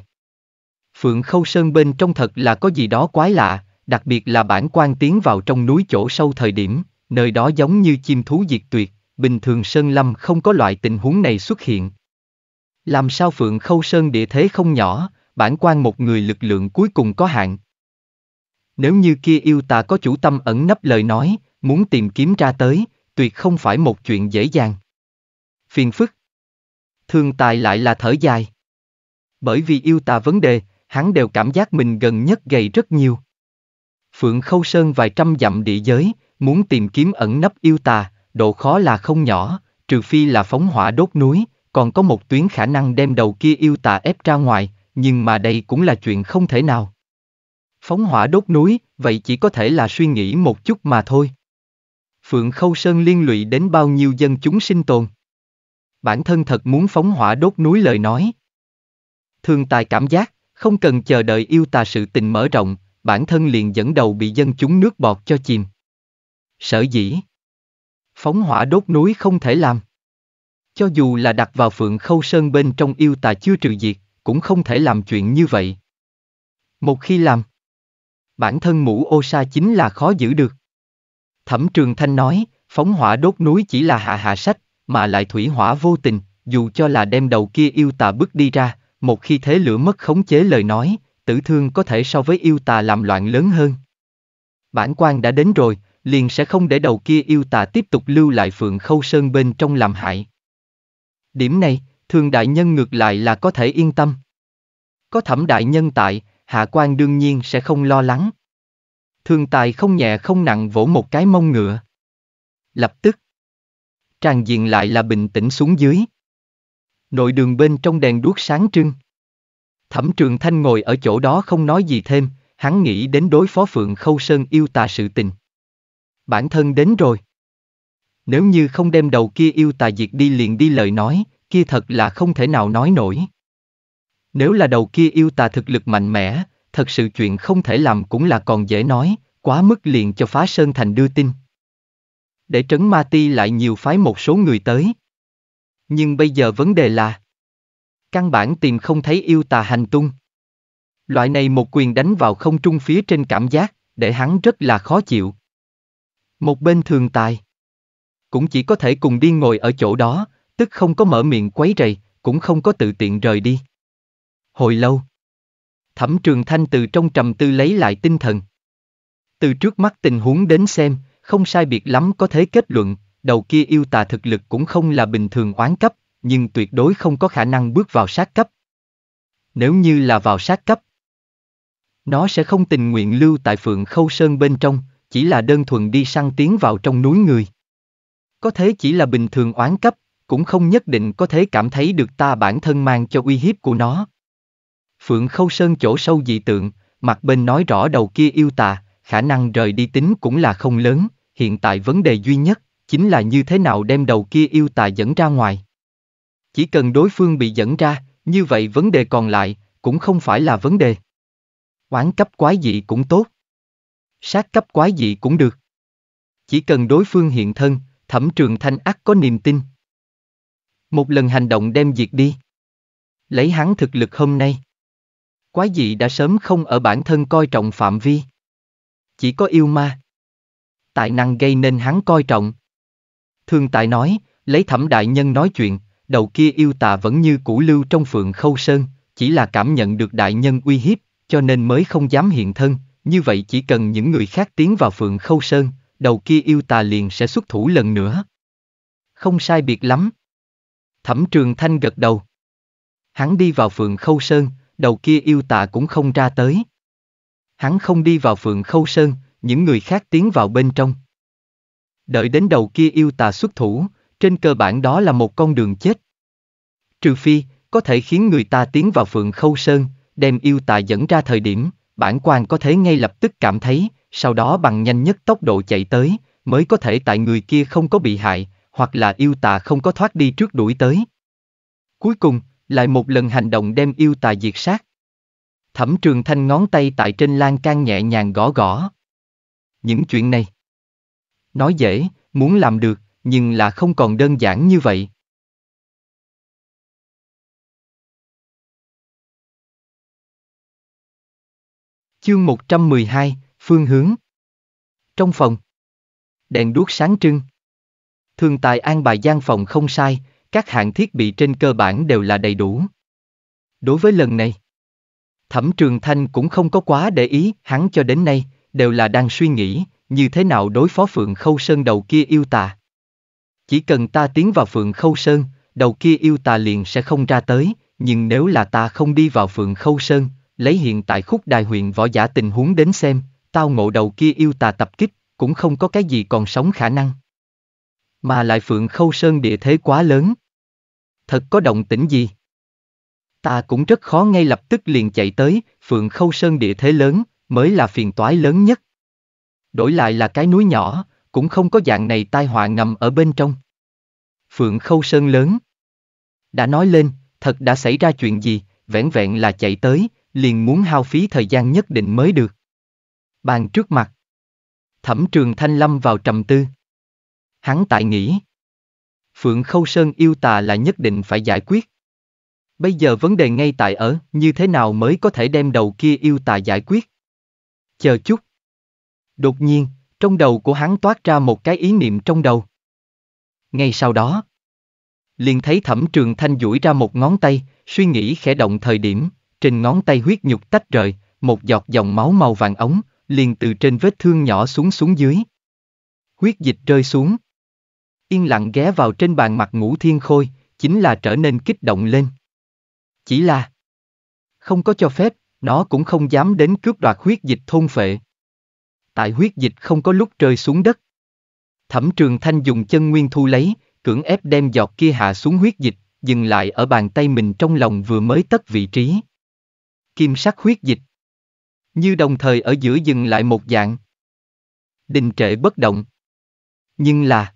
Phượng Khâu Sơn bên trong thật là có gì đó quái lạ, đặc biệt là bản quan tiến vào trong núi chỗ sâu thời điểm, nơi đó giống như chim thú diệt tuyệt, bình thường Sơn Lâm không có loại tình huống này xuất hiện. Làm sao Phượng Khâu Sơn địa thế không nhỏ, bản quan một người lực lượng cuối cùng có hạn. Nếu như kia yêu tà có chủ tâm ẩn nấp lời nói, muốn tìm kiếm ra tới, tuyệt không phải một chuyện dễ dàng. Phiền phức. Thương tài lại là thở dài. Bởi vì yêu tà vấn đề, hắn đều cảm giác mình gần nhất gầy rất nhiều. Phượng Khâu Sơn vài trăm dặm địa giới, muốn tìm kiếm ẩn nấp yêu tà, độ khó là không nhỏ, trừ phi là phóng hỏa đốt núi, còn có một tuyến khả năng đem đầu kia yêu tà ép ra ngoài, nhưng mà đây cũng là chuyện không thể nào. Phóng hỏa đốt núi, vậy chỉ có thể là suy nghĩ một chút mà thôi. Phượng Khâu Sơn liên lụy đến bao nhiêu dân chúng sinh tồn. Bản thân thật muốn phóng hỏa đốt núi lời nói. thường tài cảm giác, không cần chờ đợi yêu tà sự tình mở rộng, bản thân liền dẫn đầu bị dân chúng nước bọt cho chìm. Sở dĩ. Phóng hỏa đốt núi không thể làm. Cho dù là đặt vào phượng khâu sơn bên trong yêu tà chưa trừ diệt, cũng không thể làm chuyện như vậy. Một khi làm, bản thân mũ ô sa chính là khó giữ được. Thẩm Trường Thanh nói, phóng hỏa đốt núi chỉ là hạ hạ sách, mà lại thủy hỏa vô tình, dù cho là đem đầu kia yêu tà bước đi ra, một khi thế lửa mất khống chế lời nói, tử thương có thể so với yêu tà làm loạn lớn hơn. Bản quan đã đến rồi, liền sẽ không để đầu kia yêu tà tiếp tục lưu lại phượng khâu sơn bên trong làm hại. Điểm này, thường đại nhân ngược lại là có thể yên tâm. Có thẩm đại nhân tại, hạ quan đương nhiên sẽ không lo lắng. Thường tài không nhẹ không nặng vỗ một cái mông ngựa. Lập tức, tràn diện lại là bình tĩnh xuống dưới. Nội đường bên trong đèn đuốc sáng trưng. Thẩm trường thanh ngồi ở chỗ đó không nói gì thêm, hắn nghĩ đến đối phó Phượng Khâu Sơn yêu tà sự tình. Bản thân đến rồi. Nếu như không đem đầu kia yêu tà diệt đi liền đi lời nói, kia thật là không thể nào nói nổi. Nếu là đầu kia yêu tà thực lực mạnh mẽ, thật sự chuyện không thể làm cũng là còn dễ nói, quá mức liền cho phá sơn thành đưa tin. Để trấn ma ti lại nhiều phái một số người tới. Nhưng bây giờ vấn đề là Căn bản tìm không thấy yêu tà hành tung. Loại này một quyền đánh vào không trung phía trên cảm giác, để hắn rất là khó chịu. Một bên thường tài. Cũng chỉ có thể cùng đi ngồi ở chỗ đó, tức không có mở miệng quấy rầy, cũng không có tự tiện rời đi. Hồi lâu, Thẩm Trường Thanh từ trong trầm tư lấy lại tinh thần. Từ trước mắt tình huống đến xem, không sai biệt lắm có thể kết luận, đầu kia yêu tà thực lực cũng không là bình thường oán cấp, nhưng tuyệt đối không có khả năng bước vào sát cấp. Nếu như là vào sát cấp, nó sẽ không tình nguyện lưu tại Phượng Khâu Sơn bên trong, chỉ là đơn thuần đi săn tiến vào trong núi người. Có thể chỉ là bình thường oán cấp, cũng không nhất định có thể cảm thấy được ta bản thân mang cho uy hiếp của nó. Phượng Khâu Sơn chỗ sâu dị tượng, mặt bên nói rõ đầu kia yêu tà, khả năng rời đi tính cũng là không lớn, hiện tại vấn đề duy nhất, chính là như thế nào đem đầu kia yêu tà dẫn ra ngoài. Chỉ cần đối phương bị dẫn ra, như vậy vấn đề còn lại, cũng không phải là vấn đề. Quán cấp quái dị cũng tốt. Sát cấp quái dị cũng được. Chỉ cần đối phương hiện thân, thẩm trường thanh ác có niềm tin, một lần hành động đem diệt đi. Lấy hắn thực lực hôm nay. Quái dị đã sớm không ở bản thân coi trọng phạm vi. Chỉ có yêu ma. Tài năng gây nên hắn coi trọng. Thường tài nói, lấy thẩm đại nhân nói chuyện, đầu kia yêu tà vẫn như cũ lưu trong phượng khâu sơn, chỉ là cảm nhận được đại nhân uy hiếp, cho nên mới không dám hiện thân, như vậy chỉ cần những người khác tiến vào phượng khâu sơn, đầu kia yêu tà liền sẽ xuất thủ lần nữa. Không sai biệt lắm. Thẩm Trường Thanh gật đầu. Hắn đi vào phường Khâu Sơn, đầu kia yêu tạ cũng không ra tới. Hắn không đi vào phường Khâu Sơn, những người khác tiến vào bên trong. Đợi đến đầu kia yêu tà xuất thủ, trên cơ bản đó là một con đường chết. Trừ phi, có thể khiến người ta tiến vào phường Khâu Sơn, đem yêu tà dẫn ra thời điểm, bản quan có thể ngay lập tức cảm thấy, sau đó bằng nhanh nhất tốc độ chạy tới, mới có thể tại người kia không có bị hại, hoặc là yêu tà không có thoát đi trước đuổi tới. Cuối cùng, lại một lần hành động đem yêu tà diệt sát. Thẩm trường thanh ngón tay tại trên lan can nhẹ nhàng gõ gõ. Những chuyện này. Nói dễ, muốn làm được, nhưng là không còn đơn giản như vậy. Chương 112, Phương hướng Trong phòng Đèn đuốc sáng trưng Thường tài an bài gian phòng không sai, các hạng thiết bị trên cơ bản đều là đầy đủ. Đối với lần này, Thẩm Trường Thanh cũng không có quá để ý, hắn cho đến nay, đều là đang suy nghĩ, như thế nào đối phó Phượng Khâu Sơn đầu kia yêu tà. Chỉ cần ta tiến vào Phượng Khâu Sơn, đầu kia yêu tà liền sẽ không ra tới, nhưng nếu là ta không đi vào Phượng Khâu Sơn, lấy hiện tại khúc đài huyện võ giả tình huống đến xem, tao ngộ đầu kia yêu tà tập kích, cũng không có cái gì còn sống khả năng. Mà lại Phượng Khâu Sơn địa thế quá lớn. Thật có động tĩnh gì? Ta cũng rất khó ngay lập tức liền chạy tới, Phượng Khâu Sơn địa thế lớn, mới là phiền toái lớn nhất. Đổi lại là cái núi nhỏ, cũng không có dạng này tai họa ngầm ở bên trong. Phượng Khâu Sơn lớn. Đã nói lên, thật đã xảy ra chuyện gì, vẻn vẹn là chạy tới, liền muốn hao phí thời gian nhất định mới được. Bàn trước mặt. Thẩm trường Thanh Lâm vào trầm tư. Hắn tại nghĩ. Phượng Khâu Sơn yêu tà là nhất định phải giải quyết. Bây giờ vấn đề ngay tại ở, như thế nào mới có thể đem đầu kia yêu tà giải quyết? Chờ chút. Đột nhiên, trong đầu của hắn toát ra một cái ý niệm trong đầu. Ngay sau đó, liền thấy thẩm trường thanh duỗi ra một ngón tay, suy nghĩ khẽ động thời điểm, trên ngón tay huyết nhục tách rời, một giọt dòng máu màu vàng ống, liền từ trên vết thương nhỏ xuống xuống dưới. Huyết dịch rơi xuống yên lặng ghé vào trên bàn mặt ngủ thiên khôi, chính là trở nên kích động lên. Chỉ là không có cho phép, nó cũng không dám đến cướp đoạt huyết dịch thôn phệ. Tại huyết dịch không có lúc rơi xuống đất. Thẩm trường thanh dùng chân nguyên thu lấy, cưỡng ép đem giọt kia hạ xuống huyết dịch, dừng lại ở bàn tay mình trong lòng vừa mới tất vị trí. Kim sắc huyết dịch. Như đồng thời ở giữa dừng lại một dạng. Đình trệ bất động. Nhưng là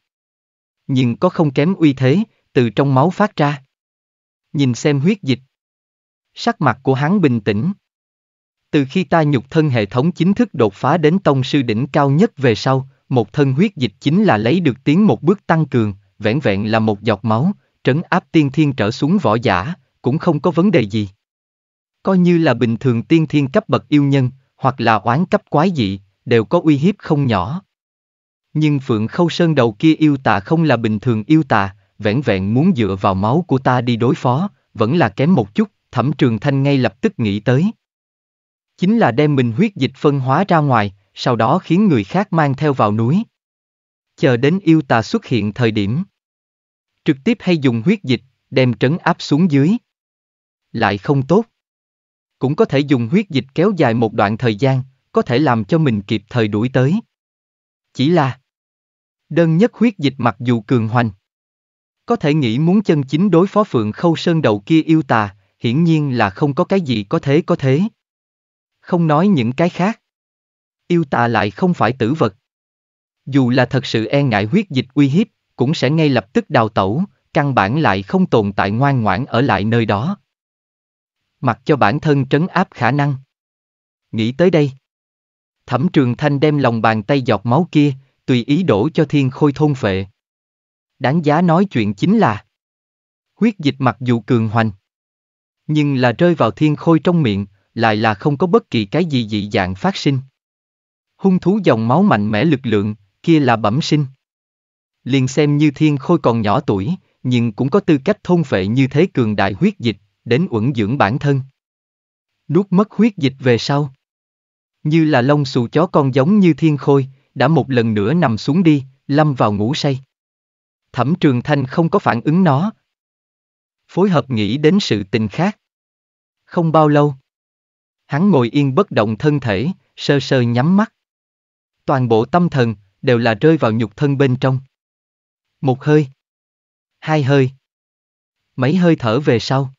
nhưng có không kém uy thế, từ trong máu phát ra. Nhìn xem huyết dịch. Sắc mặt của hắn bình tĩnh. Từ khi ta nhục thân hệ thống chính thức đột phá đến tông sư đỉnh cao nhất về sau, một thân huyết dịch chính là lấy được tiến một bước tăng cường, vẻn vẹn là một giọt máu, trấn áp tiên thiên trở xuống võ giả, cũng không có vấn đề gì. Coi như là bình thường tiên thiên cấp bậc yêu nhân, hoặc là oán cấp quái dị, đều có uy hiếp không nhỏ. Nhưng Phượng Khâu Sơn đầu kia yêu tà không là bình thường yêu tà, vẻn vẹn muốn dựa vào máu của ta đi đối phó, vẫn là kém một chút, thẩm trường thanh ngay lập tức nghĩ tới. Chính là đem mình huyết dịch phân hóa ra ngoài, sau đó khiến người khác mang theo vào núi. Chờ đến yêu tà xuất hiện thời điểm. Trực tiếp hay dùng huyết dịch, đem trấn áp xuống dưới. Lại không tốt. Cũng có thể dùng huyết dịch kéo dài một đoạn thời gian, có thể làm cho mình kịp thời đuổi tới. Chỉ là đơn nhất huyết dịch mặc dù cường hoành. Có thể nghĩ muốn chân chính đối phó phượng khâu sơn đầu kia yêu tà, hiển nhiên là không có cái gì có thế có thế. Không nói những cái khác. Yêu tà lại không phải tử vật. Dù là thật sự e ngại huyết dịch uy hiếp, cũng sẽ ngay lập tức đào tẩu, căn bản lại không tồn tại ngoan ngoãn ở lại nơi đó. Mặc cho bản thân trấn áp khả năng. Nghĩ tới đây. Thẩm trường thanh đem lòng bàn tay giọt máu kia, tùy ý đổ cho thiên khôi thôn phệ. Đáng giá nói chuyện chính là huyết dịch mặc dù cường hoành, nhưng là rơi vào thiên khôi trong miệng, lại là không có bất kỳ cái gì dị dạng phát sinh. Hung thú dòng máu mạnh mẽ lực lượng, kia là bẩm sinh. Liền xem như thiên khôi còn nhỏ tuổi, nhưng cũng có tư cách thôn phệ như thế cường đại huyết dịch, đến uẩn dưỡng bản thân. Nuốt mất huyết dịch về sau. Như là lông xù chó con giống như thiên khôi, đã một lần nữa nằm xuống đi, lâm vào ngủ say. Thẩm Trường Thanh không có phản ứng nó. Phối hợp nghĩ đến sự tình khác. Không bao lâu, hắn ngồi yên bất động thân thể, sơ sơ nhắm mắt. Toàn bộ tâm thần đều là rơi vào nhục thân bên trong. Một hơi, hai hơi, mấy hơi thở về sau.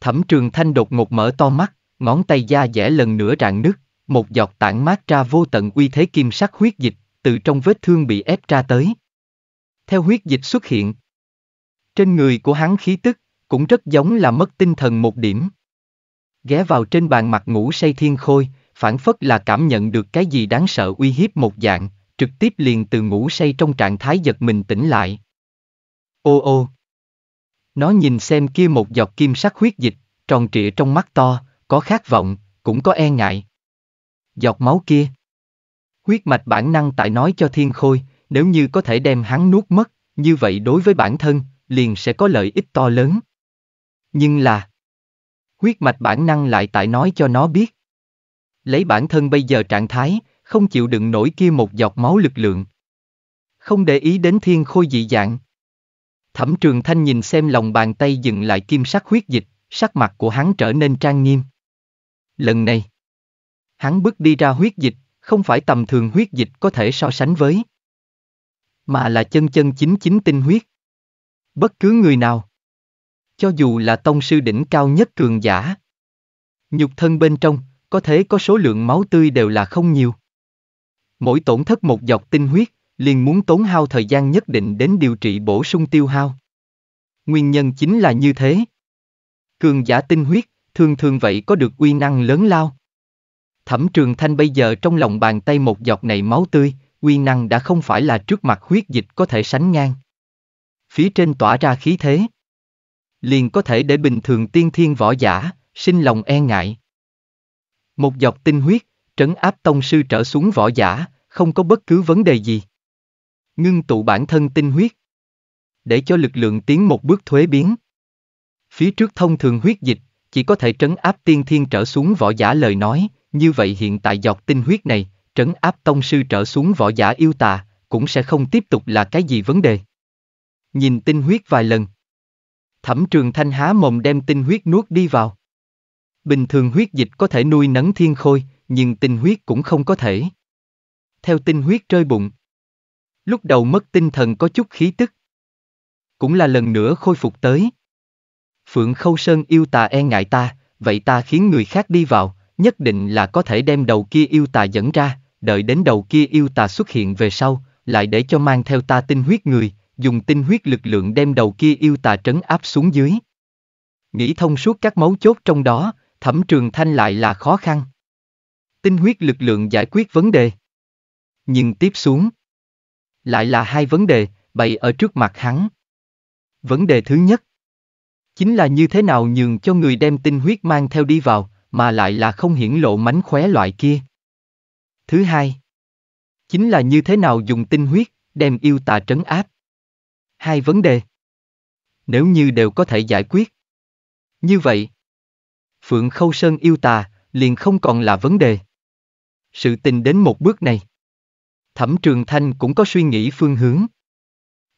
Thẩm Trường Thanh đột ngột mở to mắt, ngón tay da dẻ lần nữa rạn nứt một giọt tản mát ra vô tận uy thế kim sắc huyết dịch, từ trong vết thương bị ép ra tới. Theo huyết dịch xuất hiện, trên người của hắn khí tức, cũng rất giống là mất tinh thần một điểm. Ghé vào trên bàn mặt ngủ say thiên khôi, phản phất là cảm nhận được cái gì đáng sợ uy hiếp một dạng, trực tiếp liền từ ngủ say trong trạng thái giật mình tỉnh lại. Ô ô! Nó nhìn xem kia một giọt kim sắc huyết dịch, tròn trịa trong mắt to, có khát vọng, cũng có e ngại. Giọt máu kia. Huyết mạch bản năng tại nói cho thiên khôi, nếu như có thể đem hắn nuốt mất, như vậy đối với bản thân, liền sẽ có lợi ích to lớn. Nhưng là, huyết mạch bản năng lại tại nói cho nó biết. Lấy bản thân bây giờ trạng thái, không chịu đựng nổi kia một giọt máu lực lượng. Không để ý đến thiên khôi dị dạng. Thẩm trường thanh nhìn xem lòng bàn tay dừng lại kim sắc huyết dịch, sắc mặt của hắn trở nên trang nghiêm. Lần này, hắn bước đi ra huyết dịch, không phải tầm thường huyết dịch có thể so sánh với, mà là chân chân chính chính tinh huyết. Bất cứ người nào, cho dù là tông sư đỉnh cao nhất cường giả, nhục thân bên trong, có thể có số lượng máu tươi đều là không nhiều. Mỗi tổn thất một giọt tinh huyết, liền muốn tốn hao thời gian nhất định đến điều trị bổ sung tiêu hao. Nguyên nhân chính là như thế. Cường giả tinh huyết, thường thường vậy có được uy năng lớn lao. Thẩm Trường Thanh bây giờ trong lòng bàn tay một giọt này máu tươi, uy năng đã không phải là trước mặt huyết dịch có thể sánh ngang. Phía trên tỏa ra khí thế. Liền có thể để bình thường tiên thiên võ giả, sinh lòng e ngại. Một giọt tinh huyết, trấn áp tông sư trở xuống võ giả, không có bất cứ vấn đề gì. Ngưng tụ bản thân tinh huyết. Để cho lực lượng tiến một bước thuế biến. Phía trước thông thường huyết dịch, chỉ có thể trấn áp tiên thiên trở xuống võ giả lời nói, như vậy hiện tại giọt tinh huyết này, trấn áp tông sư trở xuống võ giả yêu tà, cũng sẽ không tiếp tục là cái gì vấn đề. Nhìn tinh huyết vài lần. Thẩm trường thanh há mồm đem tinh huyết nuốt đi vào. Bình thường huyết dịch có thể nuôi nấng thiên khôi, nhưng tinh huyết cũng không có thể. Theo tinh huyết rơi bụng. Lúc đầu mất tinh thần có chút khí tức. Cũng là lần nữa khôi phục tới. Phượng Khâu Sơn yêu tà e ngại ta, vậy ta khiến người khác đi vào, nhất định là có thể đem đầu kia yêu tà dẫn ra, đợi đến đầu kia yêu tà xuất hiện về sau, lại để cho mang theo ta tinh huyết người, dùng tinh huyết lực lượng đem đầu kia yêu tà trấn áp xuống dưới. Nghĩ thông suốt các mấu chốt trong đó, thẩm trường thanh lại là khó khăn. Tinh huyết lực lượng giải quyết vấn đề. Nhưng tiếp xuống, lại là hai vấn đề bày ở trước mặt hắn. Vấn đề thứ nhất, chính là như thế nào nhường cho người đem tinh huyết mang theo đi vào, mà lại là không hiển lộ mánh khóe loại kia. Thứ hai, chính là như thế nào dùng tinh huyết, đem yêu tà trấn áp. Hai vấn đề. Nếu như đều có thể giải quyết. Như vậy, Phượng Khâu Sơn yêu tà liền không còn là vấn đề. Sự tình đến một bước này. Thẩm Trường Thanh cũng có suy nghĩ phương hướng.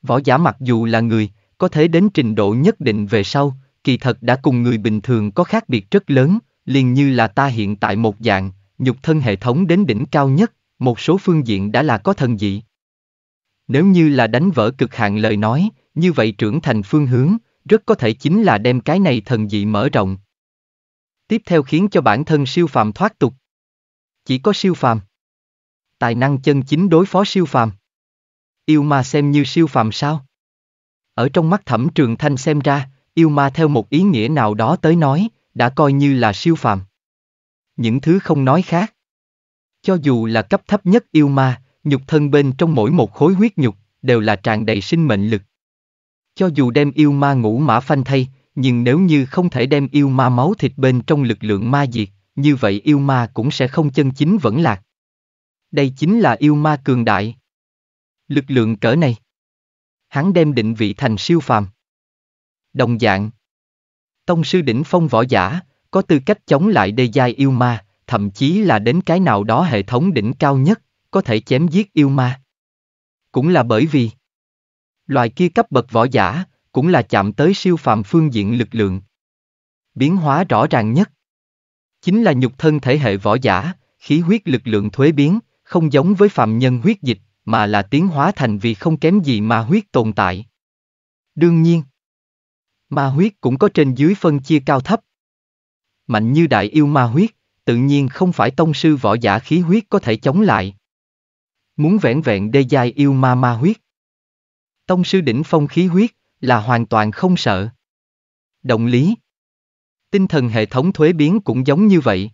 Võ giả mặc dù là người, có thể đến trình độ nhất định về sau, kỳ thật đã cùng người bình thường có khác biệt rất lớn, liền như là ta hiện tại một dạng, nhục thân hệ thống đến đỉnh cao nhất, một số phương diện đã là có thần dị. Nếu như là đánh vỡ cực hạn lời nói, như vậy trưởng thành phương hướng, rất có thể chính là đem cái này thần dị mở rộng. Tiếp theo khiến cho bản thân siêu phàm thoát tục. Chỉ có siêu phàm. Tài năng chân chính đối phó siêu phàm. Yêu ma xem như siêu phàm sao? Ở trong mắt thẩm trường thanh xem ra, yêu ma theo một ý nghĩa nào đó tới nói, đã coi như là siêu phàm. Những thứ không nói khác. Cho dù là cấp thấp nhất yêu ma, nhục thân bên trong mỗi một khối huyết nhục, đều là tràn đầy sinh mệnh lực. Cho dù đem yêu ma ngũ mã phanh thay, nhưng nếu như không thể đem yêu ma máu thịt bên trong lực lượng ma diệt, như vậy yêu ma cũng sẽ không chân chính vẫn lạc. Đây chính là yêu ma cường đại. Lực lượng cỡ này. Hắn đem định vị thành siêu phàm. Đồng dạng, Tông sư đỉnh phong võ giả, có tư cách chống lại đê giai yêu ma, thậm chí là đến cái nào đó hệ thống đỉnh cao nhất, có thể chém giết yêu ma. Cũng là bởi vì loài kia cấp bậc võ giả, cũng là chạm tới siêu phàm phương diện lực lượng. Biến hóa rõ ràng nhất chính là nhục thân thể hệ võ giả, khí huyết lực lượng thuế biến, không giống với phàm nhân huyết dịch, mà là tiến hóa thành vì không kém gì mà huyết tồn tại. Đương nhiên, Ma huyết cũng có trên dưới phân chia cao thấp. Mạnh như đại yêu ma huyết, tự nhiên không phải tông sư võ giả khí huyết có thể chống lại. Muốn vẹn vẹn đê dài yêu ma ma huyết. Tông sư đỉnh phong khí huyết là hoàn toàn không sợ. Động lý. Tinh thần hệ thống thuế biến cũng giống như vậy.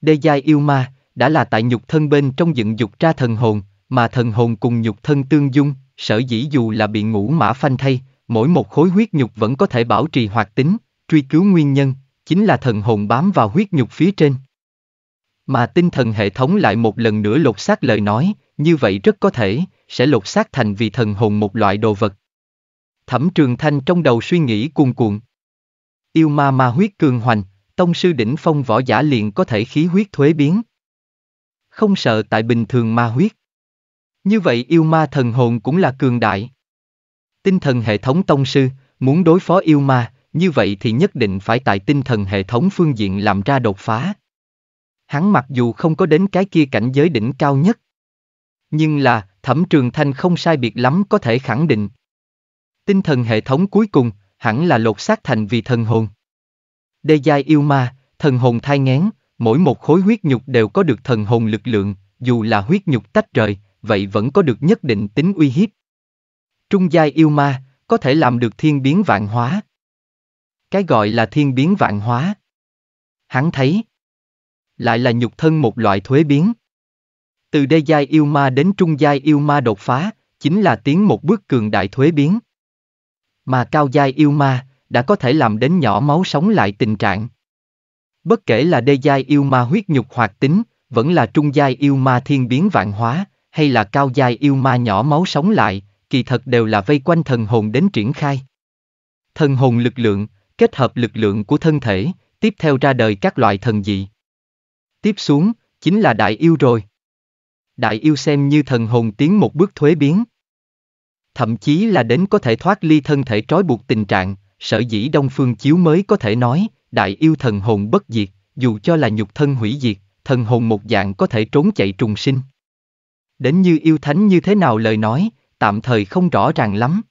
Đê dài yêu ma đã là tại nhục thân bên trong dựng dục ra thần hồn, mà thần hồn cùng nhục thân tương dung, sở dĩ dù là bị ngủ mã phanh thay, mỗi một khối huyết nhục vẫn có thể bảo trì hoạt tính, truy cứu nguyên nhân, chính là thần hồn bám vào huyết nhục phía trên. Mà tinh thần hệ thống lại một lần nữa lột xác lời nói, như vậy rất có thể, sẽ lột xác thành vì thần hồn một loại đồ vật. Thẩm Trường Thanh trong đầu suy nghĩ cuồn cuộn. Yêu ma ma huyết cường hoành, tông sư đỉnh phong võ giả liền có thể khí huyết thuế biến. Không sợ tại bình thường ma huyết. Như vậy yêu ma thần hồn cũng là cường đại. Tinh thần hệ thống tông sư, muốn đối phó yêu ma, như vậy thì nhất định phải tại tinh thần hệ thống phương diện làm ra đột phá. Hắn mặc dù không có đến cái kia cảnh giới đỉnh cao nhất, nhưng là, thẩm trường thanh không sai biệt lắm có thể khẳng định. Tinh thần hệ thống cuối cùng, hẳn là lột xác thành vì thần hồn. Đê giai yêu ma, thần hồn thai ngén, mỗi một khối huyết nhục đều có được thần hồn lực lượng, dù là huyết nhục tách rời, vậy vẫn có được nhất định tính uy hiếp. Trung giai yêu ma, có thể làm được thiên biến vạn hóa. Cái gọi là thiên biến vạn hóa. Hắn thấy, lại là nhục thân một loại thuế biến. Từ đê giai yêu ma đến trung giai yêu ma đột phá, chính là tiến một bước cường đại thuế biến. Mà cao giai yêu ma, đã có thể làm đến nhỏ máu sống lại tình trạng. Bất kể là đê giai yêu ma huyết nhục hoạt tính, vẫn là trung giai yêu ma thiên biến vạn hóa, hay là cao giai yêu ma nhỏ máu sống lại, kỳ thật đều là vây quanh thần hồn đến triển khai. Thần hồn lực lượng, kết hợp lực lượng của thân thể, tiếp theo ra đời các loại thần dị. Tiếp xuống, chính là đại yêu rồi. Đại yêu xem như thần hồn tiến một bước thuế biến. Thậm chí là đến có thể thoát ly thân thể trói buộc tình trạng, sở dĩ Đông Phương Chiếu mới có thể nói, đại yêu thần hồn bất diệt, dù cho là nhục thân hủy diệt, thần hồn một dạng có thể trốn chạy trùng sinh. Đến như yêu thánh như thế nào lời nói, tạm thời không rõ ràng lắm.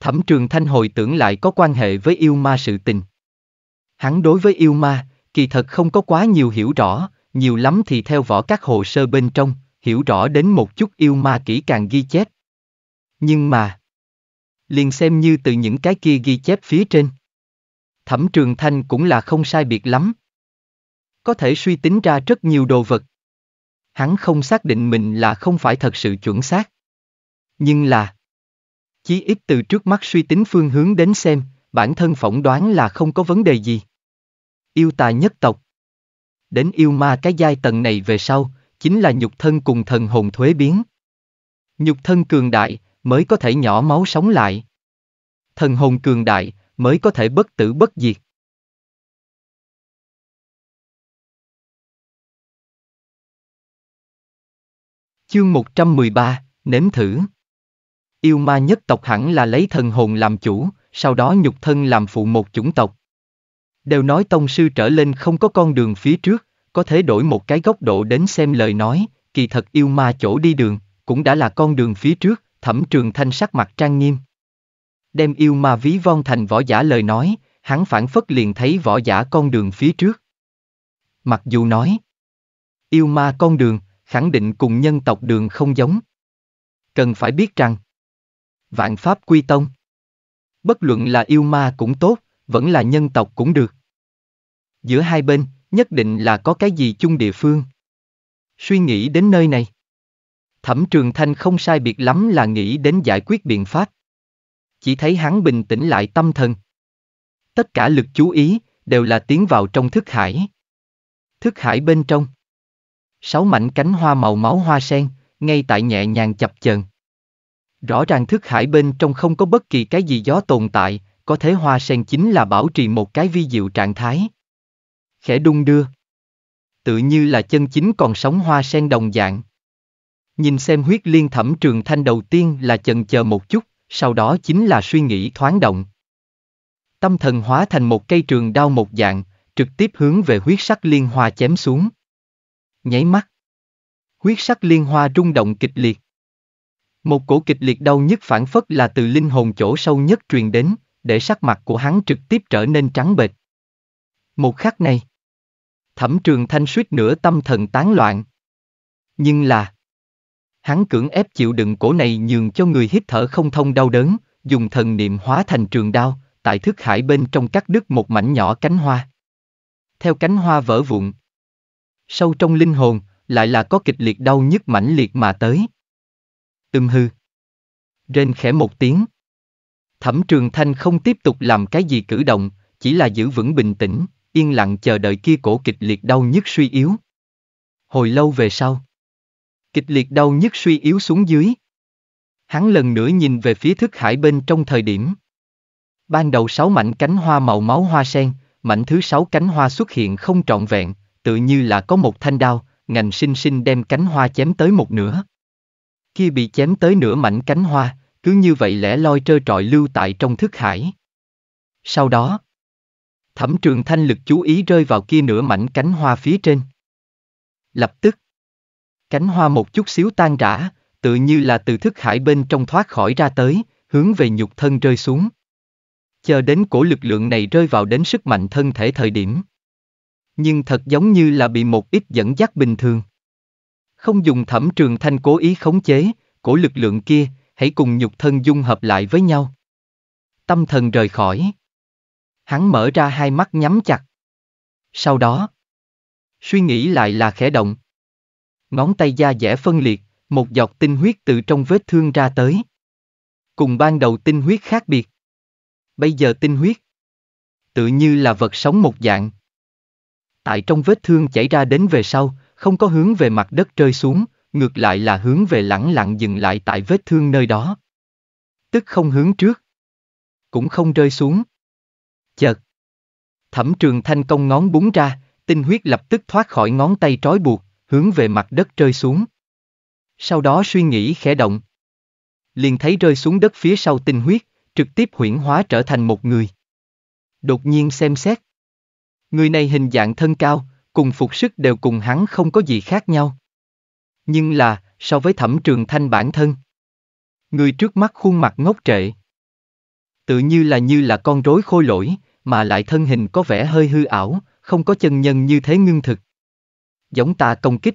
Thẩm trường thanh hồi tưởng lại có quan hệ với yêu ma sự tình. Hắn đối với yêu ma, kỳ thật không có quá nhiều hiểu rõ, nhiều lắm thì theo võ các hồ sơ bên trong, hiểu rõ đến một chút yêu ma kỹ càng ghi chép. Nhưng mà, liền xem như từ những cái kia ghi chép phía trên. Thẩm trường thanh cũng là không sai biệt lắm. Có thể suy tính ra rất nhiều đồ vật. Hắn không xác định mình là không phải thật sự chuẩn xác. Nhưng là... Chí ít từ trước mắt suy tính phương hướng đến xem, bản thân phỏng đoán là không có vấn đề gì. Yêu tà nhất tộc. Đến yêu ma cái giai tầng này về sau, chính là nhục thân cùng thần hồn thuế biến. Nhục thân cường đại, mới có thể nhỏ máu sống lại. Thần hồn cường đại, mới có thể bất tử bất diệt. Chương 113, nếm thử. Yêu ma nhất tộc hẳn là lấy thần hồn làm chủ, sau đó nhục thân làm phụ một chủng tộc. Đều nói tông sư trở lên không có con đường phía trước, có thể đổi một cái góc độ đến xem lời nói, kỳ thật yêu ma chỗ đi đường, cũng đã là con đường phía trước, thẩm trường thanh sắc mặt trang nghiêm. Đem yêu ma ví von thành võ giả lời nói, hắn phản phất liền thấy võ giả con đường phía trước. Mặc dù nói, yêu ma con đường, khẳng định cùng nhân tộc đường không giống. Cần phải biết rằng, vạn pháp quy tông. Bất luận là yêu ma cũng tốt, vẫn là nhân tộc cũng được. Giữa hai bên, nhất định là có cái gì chung địa phương. Suy nghĩ đến nơi này. Thẩm Trường Thanh không sai biệt lắm là nghĩ đến giải quyết biện pháp. Chỉ thấy hắn bình tĩnh lại tâm thần. Tất cả lực chú ý đều là tiến vào trong thức hải. Thức hải bên trong. Sáu mảnh cánh hoa màu máu hoa sen, ngay tại nhẹ nhàng chập chờn. Rõ ràng thức hải bên trong không có bất kỳ cái gì gió tồn tại, có thể hoa sen chính là bảo trì một cái vi diệu trạng thái. Khẽ đung đưa. Tự như là chân chính còn sống hoa sen đồng dạng. Nhìn xem huyết liên thẩm trường thanh đầu tiên là chần chờ một chút, sau đó chính là suy nghĩ thoáng động. Tâm thần hóa thành một cây trường đao một dạng, trực tiếp hướng về huyết sắc liên hoa chém xuống. Nháy mắt. Huyết sắc liên hoa rung động kịch liệt. Một cổ kịch liệt đau nhức phản phất là từ linh hồn chỗ sâu nhất truyền đến, để sắc mặt của hắn trực tiếp trở nên trắng bệch. Một khắc này, thẩm trường thanh suýt nửa tâm thần tán loạn. Nhưng là, hắn cưỡng ép chịu đựng cổ này nhường cho người hít thở không thông đau đớn, dùng thần niệm hóa thành trường đao, tại thức hải bên trong cắt đứt một mảnh nhỏ cánh hoa. Theo cánh hoa vỡ vụn, sâu trong linh hồn, lại là có kịch liệt đau nhức mãnh liệt mà tới, Ưm hư. Rên khẽ một tiếng. Thẩm Trường Thanh không tiếp tục làm cái gì cử động, chỉ là giữ vững bình tĩnh, yên lặng chờ đợi kia cổ kịch liệt đau nhức suy yếu. Hồi lâu về sau, kịch liệt đau nhức suy yếu xuống dưới. Hắn lần nữa nhìn về phía thức hải bên trong thời điểm. Ban đầu sáu mảnh cánh hoa màu máu hoa sen, mảnh thứ sáu cánh hoa xuất hiện không trọn vẹn, tự như là có một thanh đao, ngành sinh sinh đem cánh hoa chém tới một nửa kia bị chém tới nửa mảnh cánh hoa, cứ như vậy lẻ loi trơ trọi lưu tại trong thức hải. Sau đó, thẩm trường thanh lực chú ý rơi vào kia nửa mảnh cánh hoa phía trên. Lập tức, cánh hoa một chút xíu tan rã, tự như là từ thức hải bên trong thoát khỏi ra tới, hướng về nhục thân rơi xuống. Chờ đến cổ lực lượng này rơi vào đến sức mạnh thân thể thời điểm. Nhưng thật giống như là bị một ít dẫn dắt bình thường. Không dùng thẩm trường thanh cố ý khống chế, cổ lực lượng kia, hãy cùng nhục thân dung hợp lại với nhau. Tâm thần rời khỏi. Hắn mở ra hai mắt nhắm chặt. Sau đó, suy nghĩ lại là khẽ động. Ngón tay da dẻ phân liệt, một giọt tinh huyết từ trong vết thương ra tới. Cùng ban đầu tinh huyết khác biệt. Bây giờ tinh huyết, tự như là vật sống một dạng. Tại trong vết thương chảy ra đến về sau, không có hướng về mặt đất rơi xuống, ngược lại là hướng về lẳng lặng dừng lại tại vết thương nơi đó. Tức không hướng trước, cũng không rơi xuống. Chợt, thẩm trường thanh công ngón búng ra, tinh huyết lập tức thoát khỏi ngón tay trói buộc, hướng về mặt đất rơi xuống. Sau đó suy nghĩ khẽ động. Liền thấy rơi xuống đất phía sau tinh huyết, trực tiếp huyển hóa trở thành một người. Đột nhiên xem xét. Người này hình dạng thân cao, cùng phục sức đều cùng hắn không có gì khác nhau. Nhưng là, so với thẩm trường thanh bản thân, người trước mắt khuôn mặt ngốc trệ. Tự như là như là con rối khôi lỗi, mà lại thân hình có vẻ hơi hư ảo, không có chân nhân như thế ngưng thực. Giống ta công kích.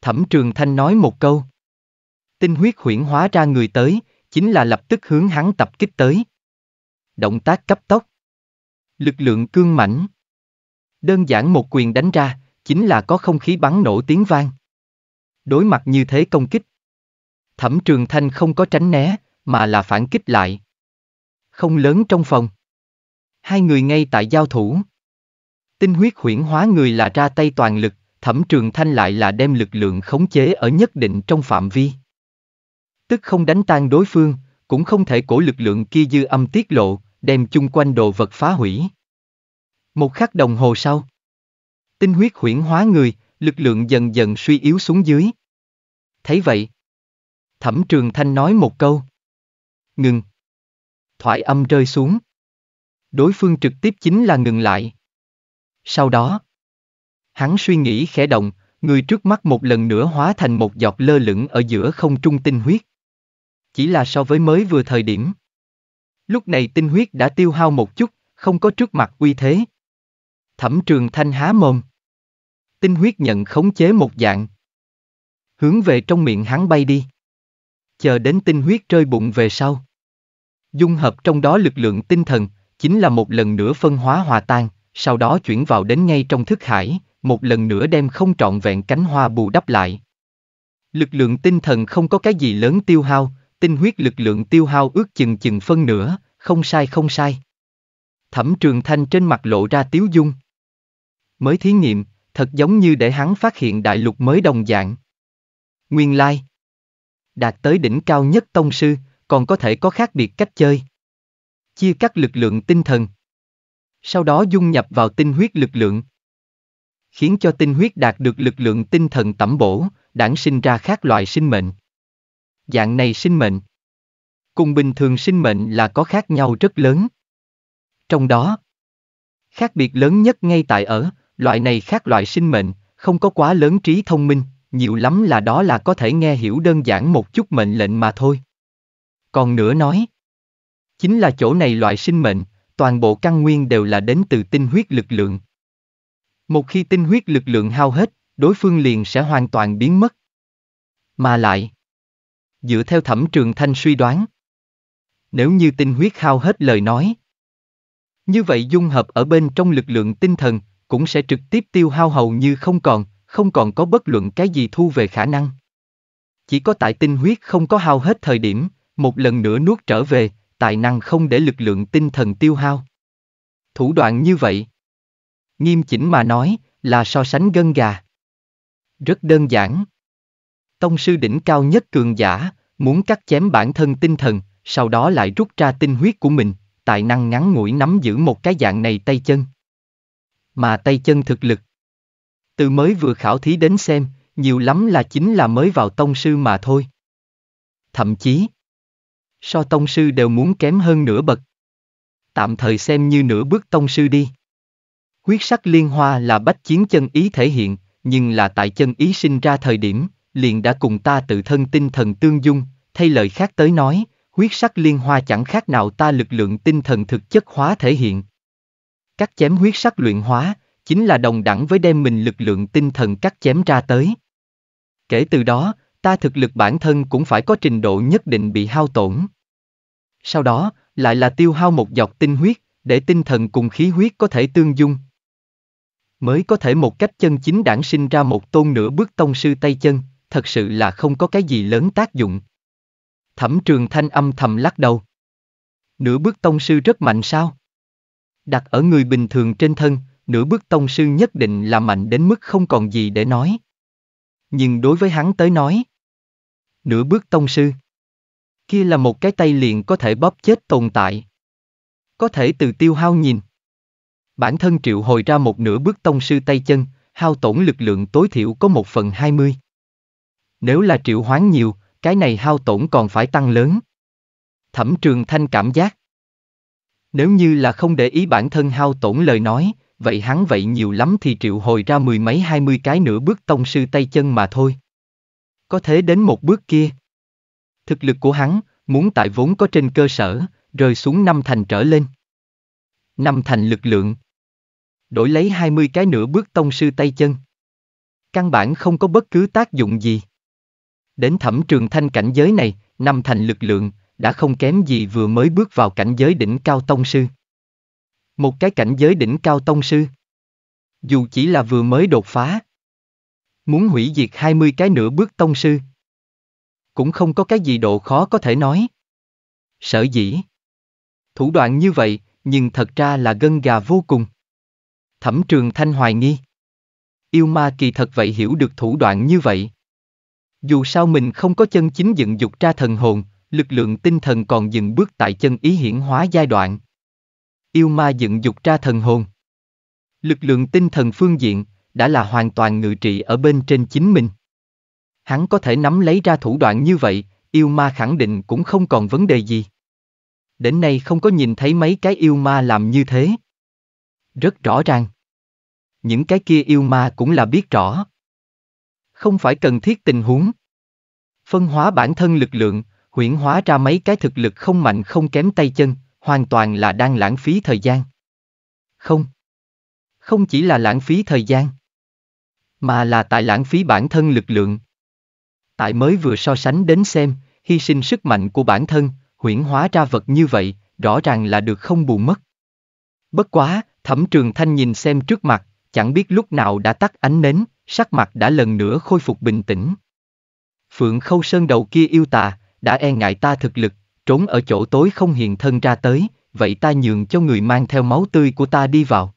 Thẩm trường thanh nói một câu. Tinh huyết huyển hóa ra người tới, chính là lập tức hướng hắn tập kích tới. Động tác cấp tốc. Lực lượng cương mãnh. Đơn giản một quyền đánh ra, chính là có không khí bắn nổ tiếng vang. Đối mặt như thế công kích. Thẩm Trường Thanh không có tránh né, mà là phản kích lại. Không lớn trong phòng. Hai người ngay tại giao thủ. Tinh huyết huyển hóa người là ra tay toàn lực, Thẩm Trường Thanh lại là đem lực lượng khống chế ở nhất định trong phạm vi. Tức không đánh tan đối phương, cũng không thể cổ lực lượng kia dư âm tiết lộ, đem chung quanh đồ vật phá hủy. Một khắc đồng hồ sau, tinh huyết huyễn hóa người, lực lượng dần dần suy yếu xuống dưới. Thấy vậy, Thẩm Trường Thanh nói một câu. Ngừng. thoại âm rơi xuống. Đối phương trực tiếp chính là ngừng lại. Sau đó, hắn suy nghĩ khẽ động, người trước mắt một lần nữa hóa thành một giọt lơ lửng ở giữa không trung tinh huyết. Chỉ là so với mới vừa thời điểm. Lúc này tinh huyết đã tiêu hao một chút, không có trước mặt uy thế, Thẩm trường thanh há mồm. Tinh huyết nhận khống chế một dạng. Hướng về trong miệng hắn bay đi. Chờ đến tinh huyết rơi bụng về sau. Dung hợp trong đó lực lượng tinh thần, chính là một lần nữa phân hóa hòa tan, sau đó chuyển vào đến ngay trong thức hải, một lần nữa đem không trọn vẹn cánh hoa bù đắp lại. Lực lượng tinh thần không có cái gì lớn tiêu hao, tinh huyết lực lượng tiêu hao ước chừng chừng phân nửa, không sai không sai. Thẩm trường thanh trên mặt lộ ra tiếu dung mới thí nghiệm, thật giống như để hắn phát hiện đại lục mới đồng dạng. Nguyên lai. Like. Đạt tới đỉnh cao nhất tông sư, còn có thể có khác biệt cách chơi. Chia các lực lượng tinh thần. Sau đó dung nhập vào tinh huyết lực lượng. Khiến cho tinh huyết đạt được lực lượng tinh thần tẩm bổ, đản sinh ra khác loại sinh mệnh. Dạng này sinh mệnh. Cùng bình thường sinh mệnh là có khác nhau rất lớn. Trong đó, khác biệt lớn nhất ngay tại ở, loại này khác loại sinh mệnh, không có quá lớn trí thông minh, nhiều lắm là đó là có thể nghe hiểu đơn giản một chút mệnh lệnh mà thôi. Còn nữa nói, chính là chỗ này loại sinh mệnh, toàn bộ căn nguyên đều là đến từ tinh huyết lực lượng. Một khi tinh huyết lực lượng hao hết, đối phương liền sẽ hoàn toàn biến mất. Mà lại, dựa theo thẩm trường thanh suy đoán, nếu như tinh huyết hao hết lời nói, như vậy dung hợp ở bên trong lực lượng tinh thần, cũng sẽ trực tiếp tiêu hao hầu như không còn, không còn có bất luận cái gì thu về khả năng. Chỉ có tại tinh huyết không có hao hết thời điểm, một lần nữa nuốt trở về, tài năng không để lực lượng tinh thần tiêu hao. Thủ đoạn như vậy, nghiêm chỉnh mà nói, là so sánh gân gà. Rất đơn giản. Tông sư đỉnh cao nhất cường giả, muốn cắt chém bản thân tinh thần, sau đó lại rút ra tinh huyết của mình, tài năng ngắn ngủi nắm giữ một cái dạng này tay chân mà tay chân thực lực. Từ mới vừa khảo thí đến xem, nhiều lắm là chính là mới vào tông sư mà thôi. Thậm chí, so tông sư đều muốn kém hơn nửa bậc. Tạm thời xem như nửa bước tông sư đi. Quyết sắc liên hoa là bách chiến chân ý thể hiện, nhưng là tại chân ý sinh ra thời điểm, liền đã cùng ta tự thân tinh thần tương dung, thay lời khác tới nói, huyết sắc liên hoa chẳng khác nào ta lực lượng tinh thần thực chất hóa thể hiện cắt chém huyết sắc luyện hóa, chính là đồng đẳng với đem mình lực lượng tinh thần cắt chém ra tới. Kể từ đó, ta thực lực bản thân cũng phải có trình độ nhất định bị hao tổn. Sau đó, lại là tiêu hao một giọt tinh huyết, để tinh thần cùng khí huyết có thể tương dung. Mới có thể một cách chân chính đản sinh ra một tôn nửa bước tông sư tay chân, thật sự là không có cái gì lớn tác dụng. Thẩm trường thanh âm thầm lắc đầu. Nửa bước tông sư rất mạnh sao? Đặt ở người bình thường trên thân, nửa bước tông sư nhất định là mạnh đến mức không còn gì để nói. Nhưng đối với hắn tới nói, nửa bước tông sư, kia là một cái tay liền có thể bóp chết tồn tại. Có thể từ tiêu hao nhìn. Bản thân triệu hồi ra một nửa bước tông sư tay chân, hao tổn lực lượng tối thiểu có một phần hai mươi. Nếu là triệu hoán nhiều, cái này hao tổn còn phải tăng lớn. Thẩm trường thanh cảm giác. Nếu như là không để ý bản thân hao tổn lời nói, vậy hắn vậy nhiều lắm thì triệu hồi ra mười mấy hai mươi cái nửa bước tông sư tay chân mà thôi. Có thế đến một bước kia. Thực lực của hắn, muốn tại vốn có trên cơ sở, rơi xuống năm thành trở lên. Năm thành lực lượng. Đổi lấy hai mươi cái nửa bước tông sư tay chân. Căn bản không có bất cứ tác dụng gì. Đến thẩm trường thanh cảnh giới này, năm thành lực lượng, đã không kém gì vừa mới bước vào cảnh giới đỉnh cao tông sư. Một cái cảnh giới đỉnh cao tông sư. Dù chỉ là vừa mới đột phá. Muốn hủy diệt 20 cái nửa bước tông sư. Cũng không có cái gì độ khó có thể nói. Sở dĩ. Thủ đoạn như vậy, nhưng thật ra là gân gà vô cùng. Thẩm trường thanh hoài nghi. Yêu ma kỳ thật vậy hiểu được thủ đoạn như vậy. Dù sao mình không có chân chính dựng dục ra thần hồn, lực lượng tinh thần còn dừng bước tại chân ý hiển hóa giai đoạn. Yêu ma dựng dục ra thần hồn. Lực lượng tinh thần phương diện đã là hoàn toàn ngự trị ở bên trên chính mình. Hắn có thể nắm lấy ra thủ đoạn như vậy, yêu ma khẳng định cũng không còn vấn đề gì. Đến nay không có nhìn thấy mấy cái yêu ma làm như thế. Rất rõ ràng. Những cái kia yêu ma cũng là biết rõ. Không phải cần thiết tình huống. Phân hóa bản thân lực lượng, huyễn hóa ra mấy cái thực lực không mạnh không kém tay chân, hoàn toàn là đang lãng phí thời gian. Không. Không chỉ là lãng phí thời gian, mà là tại lãng phí bản thân lực lượng. Tại mới vừa so sánh đến xem, hy sinh sức mạnh của bản thân, huyễn hóa ra vật như vậy, rõ ràng là được không bù mất. Bất quá, thẩm trường thanh nhìn xem trước mặt, chẳng biết lúc nào đã tắt ánh nến, sắc mặt đã lần nữa khôi phục bình tĩnh. Phượng Khâu Sơn đầu kia yêu tà, đã e ngại ta thực lực, trốn ở chỗ tối không hiện thân ra tới, vậy ta nhường cho người mang theo máu tươi của ta đi vào.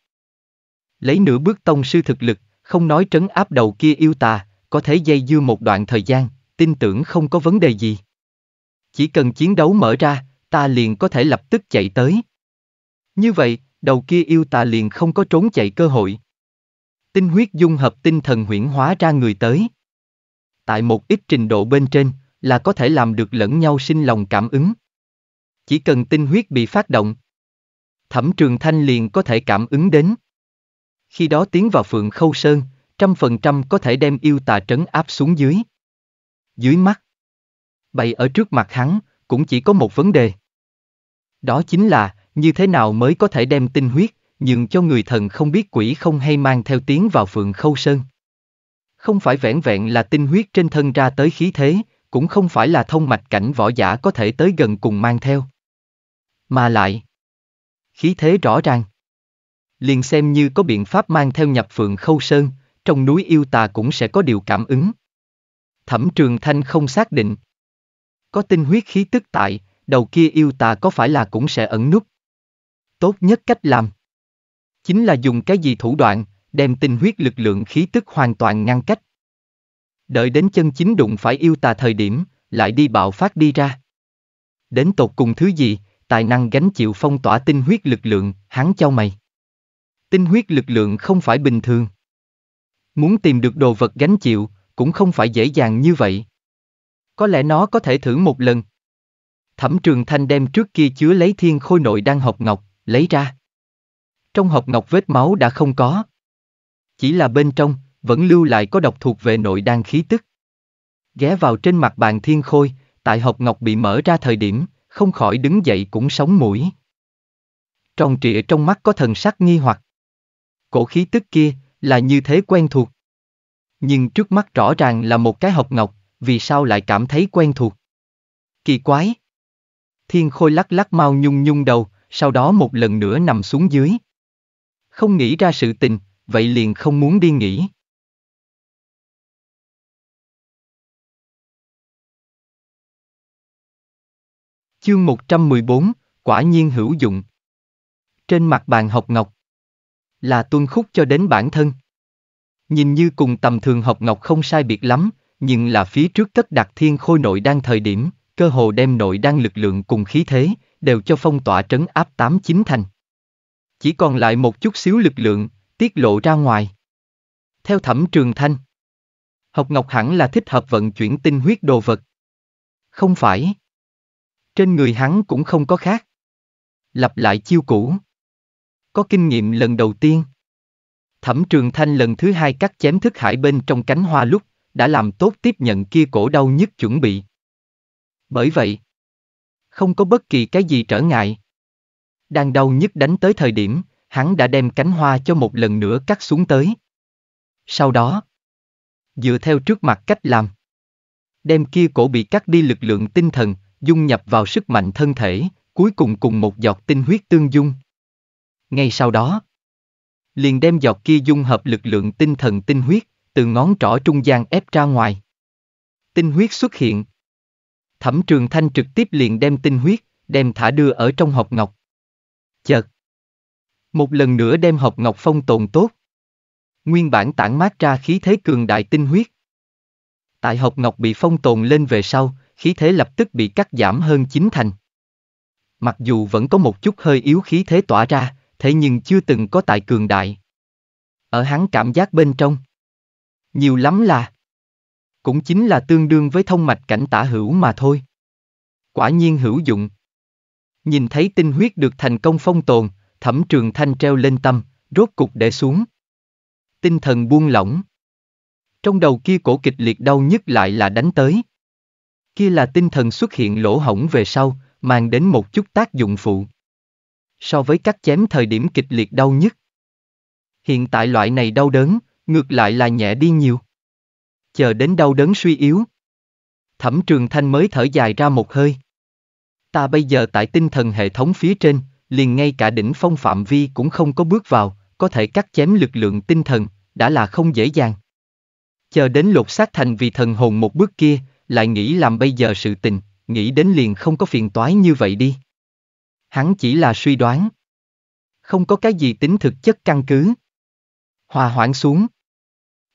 Lấy nửa bước tông sư thực lực, không nói trấn áp đầu kia yêu ta, có thể dây dưa một đoạn thời gian, tin tưởng không có vấn đề gì. Chỉ cần chiến đấu mở ra, ta liền có thể lập tức chạy tới. Như vậy, đầu kia yêu ta liền không có trốn chạy cơ hội. Tinh huyết dung hợp tinh thần huyển hóa ra người tới. Tại một ít trình độ bên trên, là có thể làm được lẫn nhau sinh lòng cảm ứng. Chỉ cần tinh huyết bị phát động, Thẩm Trường Thanh liền có thể cảm ứng đến. Khi đó tiến vào Phượng Khâu Sơn, trăm phần trăm có thể đem yêu tà trấn áp xuống dưới. Dưới mắt, bày ở trước mặt hắn, cũng chỉ có một vấn đề. Đó chính là, như thế nào mới có thể đem tinh huyết, nhưng cho người thần không biết quỷ không hay mang theo tiếng vào Phượng Khâu Sơn. Không phải vẹn vẹn là tinh huyết trên thân ra tới khí thế, cũng không phải là thông mạch cảnh võ giả có thể tới gần cùng mang theo. Mà lại, khí thế rõ ràng. Liền xem như có biện pháp mang theo nhập phượng khâu sơn, trong núi yêu tà cũng sẽ có điều cảm ứng. Thẩm trường thanh không xác định. Có tinh huyết khí tức tại, đầu kia yêu tà có phải là cũng sẽ ẩn nút. Tốt nhất cách làm. Chính là dùng cái gì thủ đoạn, đem tinh huyết lực lượng khí tức hoàn toàn ngăn cách. Đợi đến chân chính đụng phải yêu tà thời điểm, lại đi bạo phát đi ra. Đến tột cùng thứ gì, tài năng gánh chịu phong tỏa tinh huyết lực lượng, hắn cho mày. Tinh huyết lực lượng không phải bình thường. Muốn tìm được đồ vật gánh chịu, cũng không phải dễ dàng như vậy. Có lẽ nó có thể thử một lần. Thẩm trường thanh đem trước kia chứa lấy thiên khôi nội đang học ngọc, lấy ra. Trong hộp ngọc vết máu đã không có. Chỉ là bên trong, vẫn lưu lại có độc thuộc về nội đan khí tức. Ghé vào trên mặt bàn thiên khôi, tại hộp ngọc bị mở ra thời điểm, không khỏi đứng dậy cũng sống mũi. Tròn trịa trong mắt có thần sắc nghi hoặc. Cổ khí tức kia, là như thế quen thuộc. Nhưng trước mắt rõ ràng là một cái hộp ngọc, vì sao lại cảm thấy quen thuộc? Kỳ quái! Thiên khôi lắc lắc mau nhung nhung đầu, sau đó một lần nữa nằm xuống dưới. Không nghĩ ra sự tình, vậy liền không muốn đi nghỉ. Chương 114, quả nhiên hữu dụng. Trên mặt bàn học ngọc là tuân khúc cho đến bản thân. Nhìn như cùng tầm thường học ngọc không sai biệt lắm, nhưng là phía trước tất đặt thiên khôi nội đang thời điểm, cơ hồ đem nội đang lực lượng cùng khí thế, đều cho phong tỏa trấn áp tám chín thành. Chỉ còn lại một chút xíu lực lượng, tiết lộ ra ngoài. Theo thẩm trường thanh, học ngọc hẳn là thích hợp vận chuyển tinh huyết đồ vật. Không phải. Trên người hắn cũng không có khác. Lặp lại chiêu cũ. Có kinh nghiệm lần đầu tiên. Thẩm Trường Thanh lần thứ hai cắt chém thức hải bên trong cánh hoa lúc, đã làm tốt tiếp nhận kia cổ đau nhất chuẩn bị. Bởi vậy, không có bất kỳ cái gì trở ngại. Đang đau nhức đánh tới thời điểm, hắn đã đem cánh hoa cho một lần nữa cắt xuống tới. Sau đó, dựa theo trước mặt cách làm, đem kia cổ bị cắt đi lực lượng tinh thần, dung nhập vào sức mạnh thân thể, cuối cùng cùng một giọt tinh huyết tương dung. Ngay sau đó, liền đem giọt kia dung hợp lực lượng tinh thần tinh huyết, từ ngón trỏ trung gian ép ra ngoài. Tinh huyết xuất hiện. Thẩm Trường Thanh trực tiếp liền đem tinh huyết, đem thả đưa ở trong hộp ngọc. Chợt. Một lần nữa đem hộp ngọc phong tồn tốt. Nguyên bản tản mát ra khí thế cường đại tinh huyết. Tại hộp ngọc bị phong tồn lên về sau, khí thế lập tức bị cắt giảm hơn chín thành. Mặc dù vẫn có một chút hơi yếu khí thế tỏa ra, thế nhưng chưa từng có tại cường đại. Ở hắn cảm giác bên trong, nhiều lắm là cũng chính là tương đương với thông mạch cảnh tả hữu mà thôi. Quả nhiên hữu dụng. Nhìn thấy tinh huyết được thành công phong tồn, thẩm trường thanh treo lên tâm, rốt cục để xuống. Tinh thần buông lỏng. Trong đầu kia cổ kịch liệt đau nhất lại là đánh tới kia là tinh thần xuất hiện lỗ hổng về sau, mang đến một chút tác dụng phụ. So với cắt chém thời điểm kịch liệt đau nhất. Hiện tại loại này đau đớn, ngược lại là nhẹ đi nhiều. Chờ đến đau đớn suy yếu. Thẩm trường thanh mới thở dài ra một hơi. Ta bây giờ tại tinh thần hệ thống phía trên, liền ngay cả đỉnh phong phạm vi cũng không có bước vào, có thể cắt chém lực lượng tinh thần, đã là không dễ dàng. Chờ đến lột xác thành vì thần hồn một bước kia, lại nghĩ làm bây giờ sự tình, nghĩ đến liền không có phiền toái như vậy đi. Hắn chỉ là suy đoán. Không có cái gì tính thực chất căn cứ. Hòa hoãn xuống.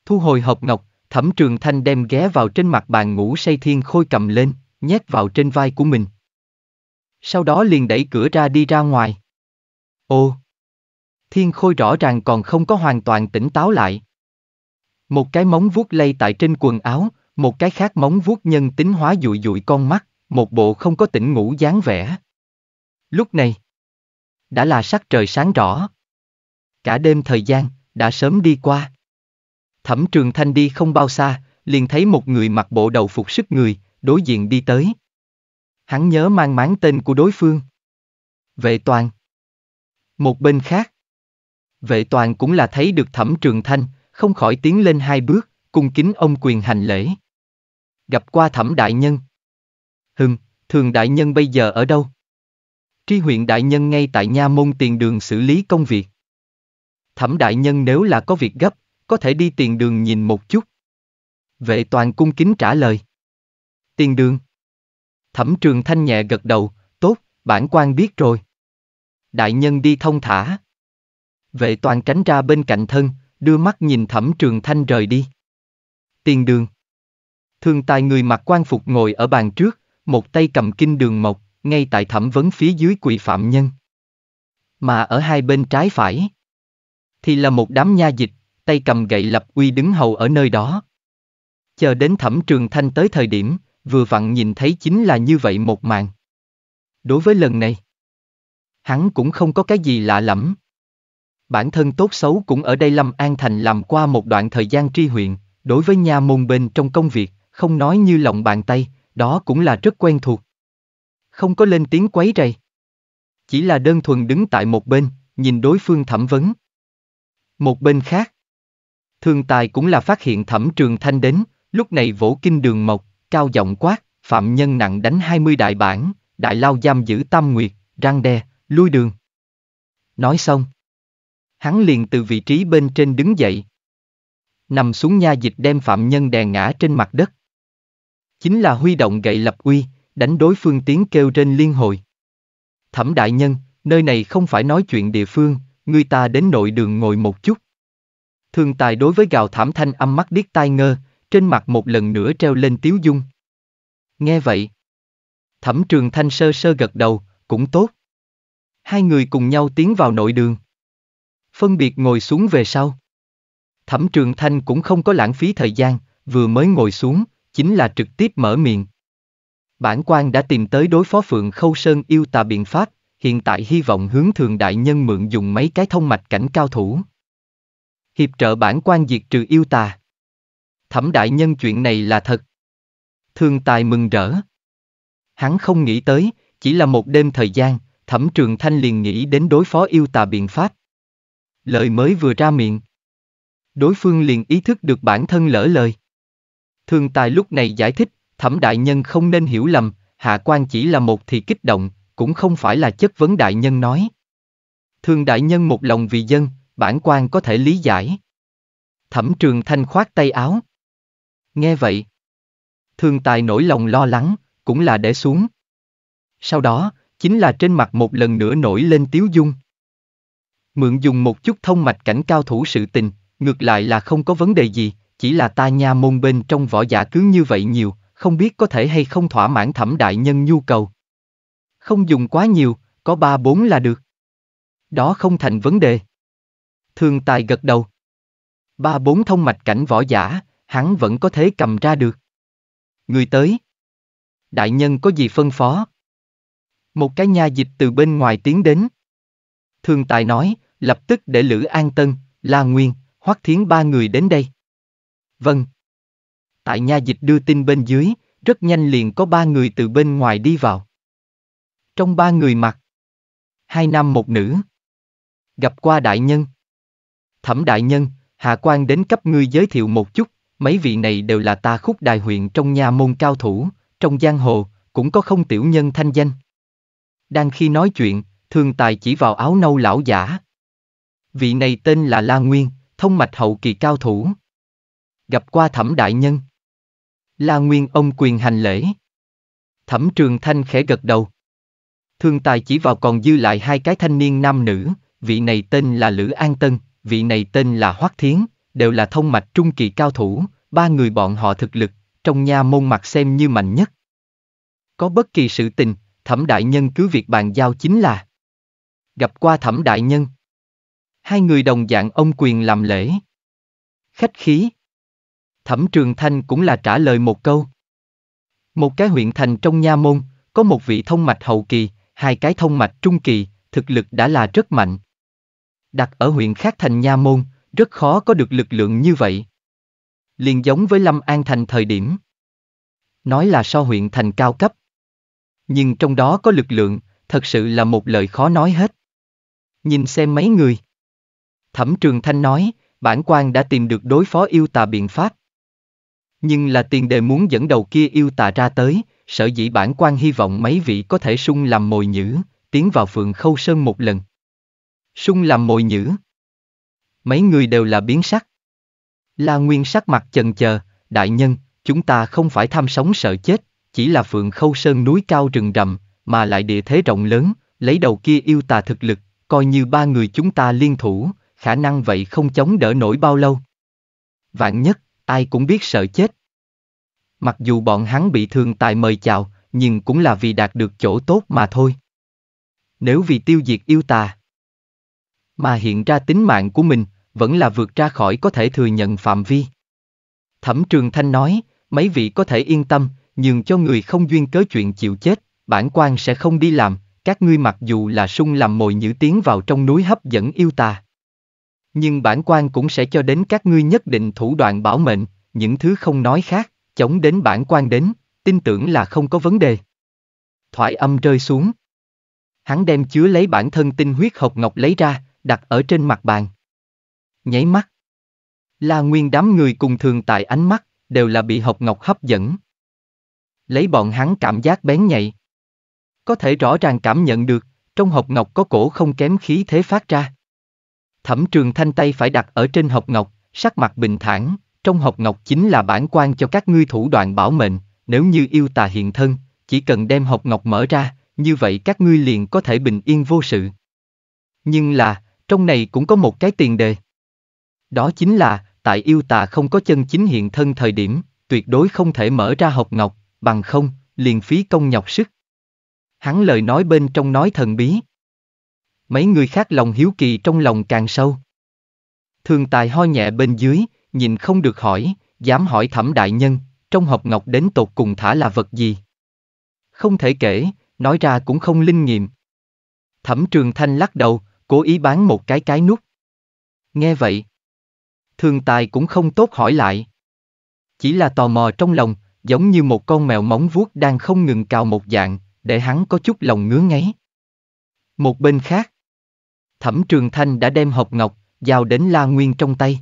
Thu hồi hộp ngọc, thẩm trường thanh đem ghé vào trên mặt bàn ngủ say thiên khôi cầm lên, nhét vào trên vai của mình. Sau đó liền đẩy cửa ra đi ra ngoài. Ô! Thiên khôi rõ ràng còn không có hoàn toàn tỉnh táo lại. Một cái móng vuốt lây tại trên quần áo, một cái khác móng vuốt nhân tính hóa dụi dụi con mắt, một bộ không có tỉnh ngủ dáng vẻ. Lúc này, đã là sắc trời sáng rõ. Cả đêm thời gian, đã sớm đi qua. Thẩm trường thanh đi không bao xa, liền thấy một người mặc bộ đầu phục sức người, đối diện đi tới. Hắn nhớ mang máng tên của đối phương. Vệ toàn. Một bên khác. Vệ toàn cũng là thấy được thẩm trường thanh, không khỏi tiến lên hai bước, cung kính ông quyền hành lễ gặp qua thẩm đại nhân. Hừm, thường đại nhân bây giờ ở đâu? Tri huyện đại nhân ngay tại nha môn tiền đường xử lý công việc. Thẩm đại nhân nếu là có việc gấp, có thể đi tiền đường nhìn một chút. Vệ toàn cung kính trả lời. Tiền đường. Thẩm trường thanh nhẹ gật đầu, tốt, bản quan biết rồi. Đại nhân đi thông thả. Vệ toàn tránh ra bên cạnh thân, đưa mắt nhìn thẩm trường thanh rời đi. Tiền đường. Thường tài người mặc quan phục ngồi ở bàn trước, một tay cầm kinh đường mộc, ngay tại thẩm vấn phía dưới quỳ phạm nhân. Mà ở hai bên trái phải, thì là một đám nha dịch, tay cầm gậy lập uy đứng hầu ở nơi đó. Chờ đến thẩm trường thanh tới thời điểm, vừa vặn nhìn thấy chính là như vậy một màn. Đối với lần này, hắn cũng không có cái gì lạ lẫm. Bản thân tốt xấu cũng ở đây Lâm An Thành làm qua một đoạn thời gian tri huyện, đối với nha môn bên trong công việc, không nói như lòng bàn tay, đó cũng là rất quen thuộc. Không có lên tiếng quấy rầy. Chỉ là đơn thuần đứng tại một bên, nhìn đối phương thẩm vấn. Một bên khác. Thường tài cũng là phát hiện thẩm trường thanh đến, lúc này vỗ kinh đường mộc, cao giọng quát, phạm nhân nặng đánh 20 đại bản, đại lao giam giữ tam nguyệt, răng đe, lui đường. Nói xong. Hắn liền từ vị trí bên trên đứng dậy. Nằm xuống nha dịch đem phạm nhân đè ngã trên mặt đất. Chính là huy động gậy lập uy, đánh đối phương tiếng kêu trên liên hồi. Thẩm đại nhân, nơi này không phải nói chuyện địa phương, người ta đến nội đường ngồi một chút. Thường tài đối với gào thảm thanh âm mắt điếc tai ngơ, trên mặt một lần nữa treo lên tiếu dung. Nghe vậy. Thẩm trường thanh sơ sơ gật đầu, cũng tốt. Hai người cùng nhau tiến vào nội đường. Phân biệt ngồi xuống về sau. Thẩm trường thanh cũng không có lãng phí thời gian, vừa mới ngồi xuống, chính là trực tiếp mở miệng. Bản quan đã tìm tới đối phó Phượng Khâu Sơn yêu tà biện pháp, hiện tại hy vọng hướng thường đại nhân mượn dùng mấy cái thông mạch cảnh cao thủ. Hiệp trợ bản quan diệt trừ yêu tà. Thẩm đại nhân chuyện này là thật. Thường tài mừng rỡ. Hắn không nghĩ tới, chỉ là một đêm thời gian, thẩm trường thanh liền nghĩ đến đối phó yêu tà biện pháp. Lời mới vừa ra miệng. Đối phương liền ý thức được bản thân lỡ lời. Thương tài lúc này giải thích, thẩm đại nhân không nên hiểu lầm, hạ quan chỉ là một thì kích động, cũng không phải là chất vấn đại nhân nói. Thương đại nhân một lòng vì dân, bản quan có thể lý giải. Thẩm trường thanh khoát tay áo. Nghe vậy. Thương tài nổi lòng lo lắng, cũng là để xuống. Sau đó, chính là trên mặt một lần nữa nổi lên tiếu dung. Mượn dùng một chút thông mạch cảnh cao thủ sự tình, ngược lại là không có vấn đề gì chỉ là ta nha môn bên trong võ giả cứ như vậy nhiều, không biết có thể hay không thỏa mãn thẩm đại nhân nhu cầu. Không dùng quá nhiều, có ba bốn là được. Đó không thành vấn đề. Thường tài gật đầu. Ba bốn thông mạch cảnh võ giả, hắn vẫn có thể cầm ra được. Người tới. Đại nhân có gì phân phó? Một cái nha dịch từ bên ngoài tiến đến. Thường tài nói, lập tức để Lữ An Tân, La Nguyên, Hoắc Thiến ba người đến đây. Vâng. Tại nha dịch đưa tin bên dưới, rất nhanh liền có ba người từ bên ngoài đi vào. Trong ba người mặc, hai nam một nữ. Gặp qua đại nhân. Thẩm đại nhân, hạ quan đến cấp ngươi giới thiệu một chút, mấy vị này đều là ta khúc đài huyện trong nhà môn cao thủ, trong giang hồ, cũng có không tiểu nhân thanh danh. Đang khi nói chuyện, thường tài chỉ vào áo nâu lão giả. Vị này tên là La Nguyên, thông mạch hậu kỳ cao thủ gặp qua thẩm đại nhân. La Nguyên ông quyền hành lễ. Thẩm Trường Thanh khẽ gật đầu. Thương tài chỉ vào còn dư lại hai cái thanh niên nam nữ, vị này tên là Lữ An Tân, vị này tên là Hoắc Thiến, đều là thông mạch trung kỳ cao thủ, ba người bọn họ thực lực, trong nha môn mặt xem như mạnh nhất. Có bất kỳ sự tình, thẩm đại nhân cứ việc bàn giao chính là gặp qua thẩm đại nhân. Hai người đồng dạng ông quyền làm lễ. Khách khí. Thẩm Trường Thanh cũng là trả lời một câu. Một cái huyện thành trong nha môn, có một vị thông mạch hậu kỳ, hai cái thông mạch trung kỳ, thực lực đã là rất mạnh. Đặt ở huyện khác thành nha môn, rất khó có được lực lượng như vậy. Liền giống với Lâm An Thành thời điểm. Nói là so huyện thành cao cấp. Nhưng trong đó có lực lượng, thật sự là một lời khó nói hết. Nhìn xem mấy người. Thẩm Trường Thanh nói, bản quan đã tìm được đối phó yêu tà biện pháp. Nhưng là tiền đề muốn dẫn đầu kia yêu tà ra tới, sở dĩ bản quan hy vọng mấy vị có thể sung làm mồi nhữ, tiến vào phường khâu sơn một lần. Sung làm mồi nhữ. Mấy người đều là biến sắc. La Nguyên sắc mặt chần chờ, đại nhân, chúng ta không phải tham sống sợ chết, chỉ là phượng khâu sơn núi cao rừng rậm, mà lại địa thế rộng lớn, lấy đầu kia yêu tà thực lực, coi như ba người chúng ta liên thủ, khả năng vậy không chống đỡ nổi bao lâu. Vạn nhất, ai cũng biết sợ chết. Mặc dù bọn hắn bị thương tại mời chào, nhưng cũng là vì đạt được chỗ tốt mà thôi. Nếu vì tiêu diệt yêu tà, mà hiện ra tính mạng của mình, vẫn là vượt ra khỏi có thể thừa nhận phạm vi. Thẩm Trường Thanh nói, mấy vị có thể yên tâm, nhường cho người không duyên cớ chuyện chịu chết, bản quan sẽ không đi làm, các ngươi mặc dù là sung làm mồi nhữ tiến vào trong núi hấp dẫn yêu tà. Nhưng bản quan cũng sẽ cho đến các ngươi nhất định thủ đoạn bảo mệnh, những thứ không nói khác, chống đến bản quan đến, tin tưởng là không có vấn đề. Thoại âm rơi xuống. Hắn đem chứa lấy bản thân tinh huyết hộp ngọc lấy ra, đặt ở trên mặt bàn. Nháy mắt. là Nguyên đám người cùng thường tại ánh mắt, đều là bị hộp ngọc hấp dẫn. Lấy bọn hắn cảm giác bén nhạy. Có thể rõ ràng cảm nhận được, trong hộp ngọc có cổ không kém khí thế phát ra. Thẩm Trường Thanh tay phải đặt ở trên hộp ngọc, sắc mặt bình thản, trong hộp ngọc chính là bản quan cho các ngươi thủ đoạn bảo mệnh, nếu như yêu tà hiện thân, chỉ cần đem hộp ngọc mở ra, như vậy các ngươi liền có thể bình yên vô sự. Nhưng là, trong này cũng có một cái tiền đề. Đó chính là, tại yêu tà không có chân chính hiện thân thời điểm, tuyệt đối không thể mở ra hộp ngọc, bằng không, liền phí công nhọc sức. Hắn lời nói bên trong nói thần bí mấy người khác lòng hiếu kỳ trong lòng càng sâu. Thường tài ho nhẹ bên dưới, nhìn không được hỏi, dám hỏi thẩm đại nhân, trong hộp ngọc đến tột cùng thả là vật gì? Không thể kể, nói ra cũng không linh nghiệm. Thẩm trường thanh lắc đầu, cố ý bán một cái cái nút. Nghe vậy, thường tài cũng không tốt hỏi lại. Chỉ là tò mò trong lòng, giống như một con mèo móng vuốt đang không ngừng cào một dạng, để hắn có chút lòng ngứa ngáy. Một bên khác, Thẩm Trường Thanh đã đem học ngọc, giao đến La Nguyên trong tay.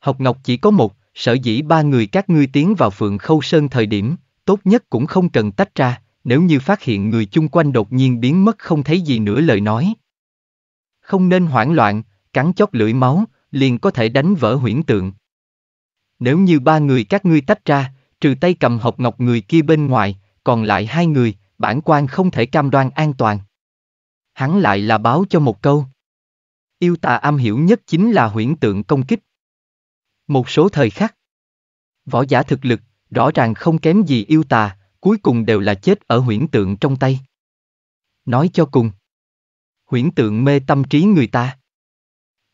Học ngọc chỉ có một, sở dĩ ba người các ngươi tiến vào phượng khâu sơn thời điểm, tốt nhất cũng không cần tách ra, nếu như phát hiện người chung quanh đột nhiên biến mất không thấy gì nữa lời nói. Không nên hoảng loạn, cắn chót lưỡi máu, liền có thể đánh vỡ huyễn tượng. Nếu như ba người các ngươi tách ra, trừ tay cầm học ngọc người kia bên ngoài, còn lại hai người, bản quan không thể cam đoan an toàn hắn lại là báo cho một câu. Yêu tà am hiểu nhất chính là huyễn tượng công kích. Một số thời khắc, võ giả thực lực, rõ ràng không kém gì yêu tà, cuối cùng đều là chết ở huyễn tượng trong tay. Nói cho cùng, huyễn tượng mê tâm trí người ta.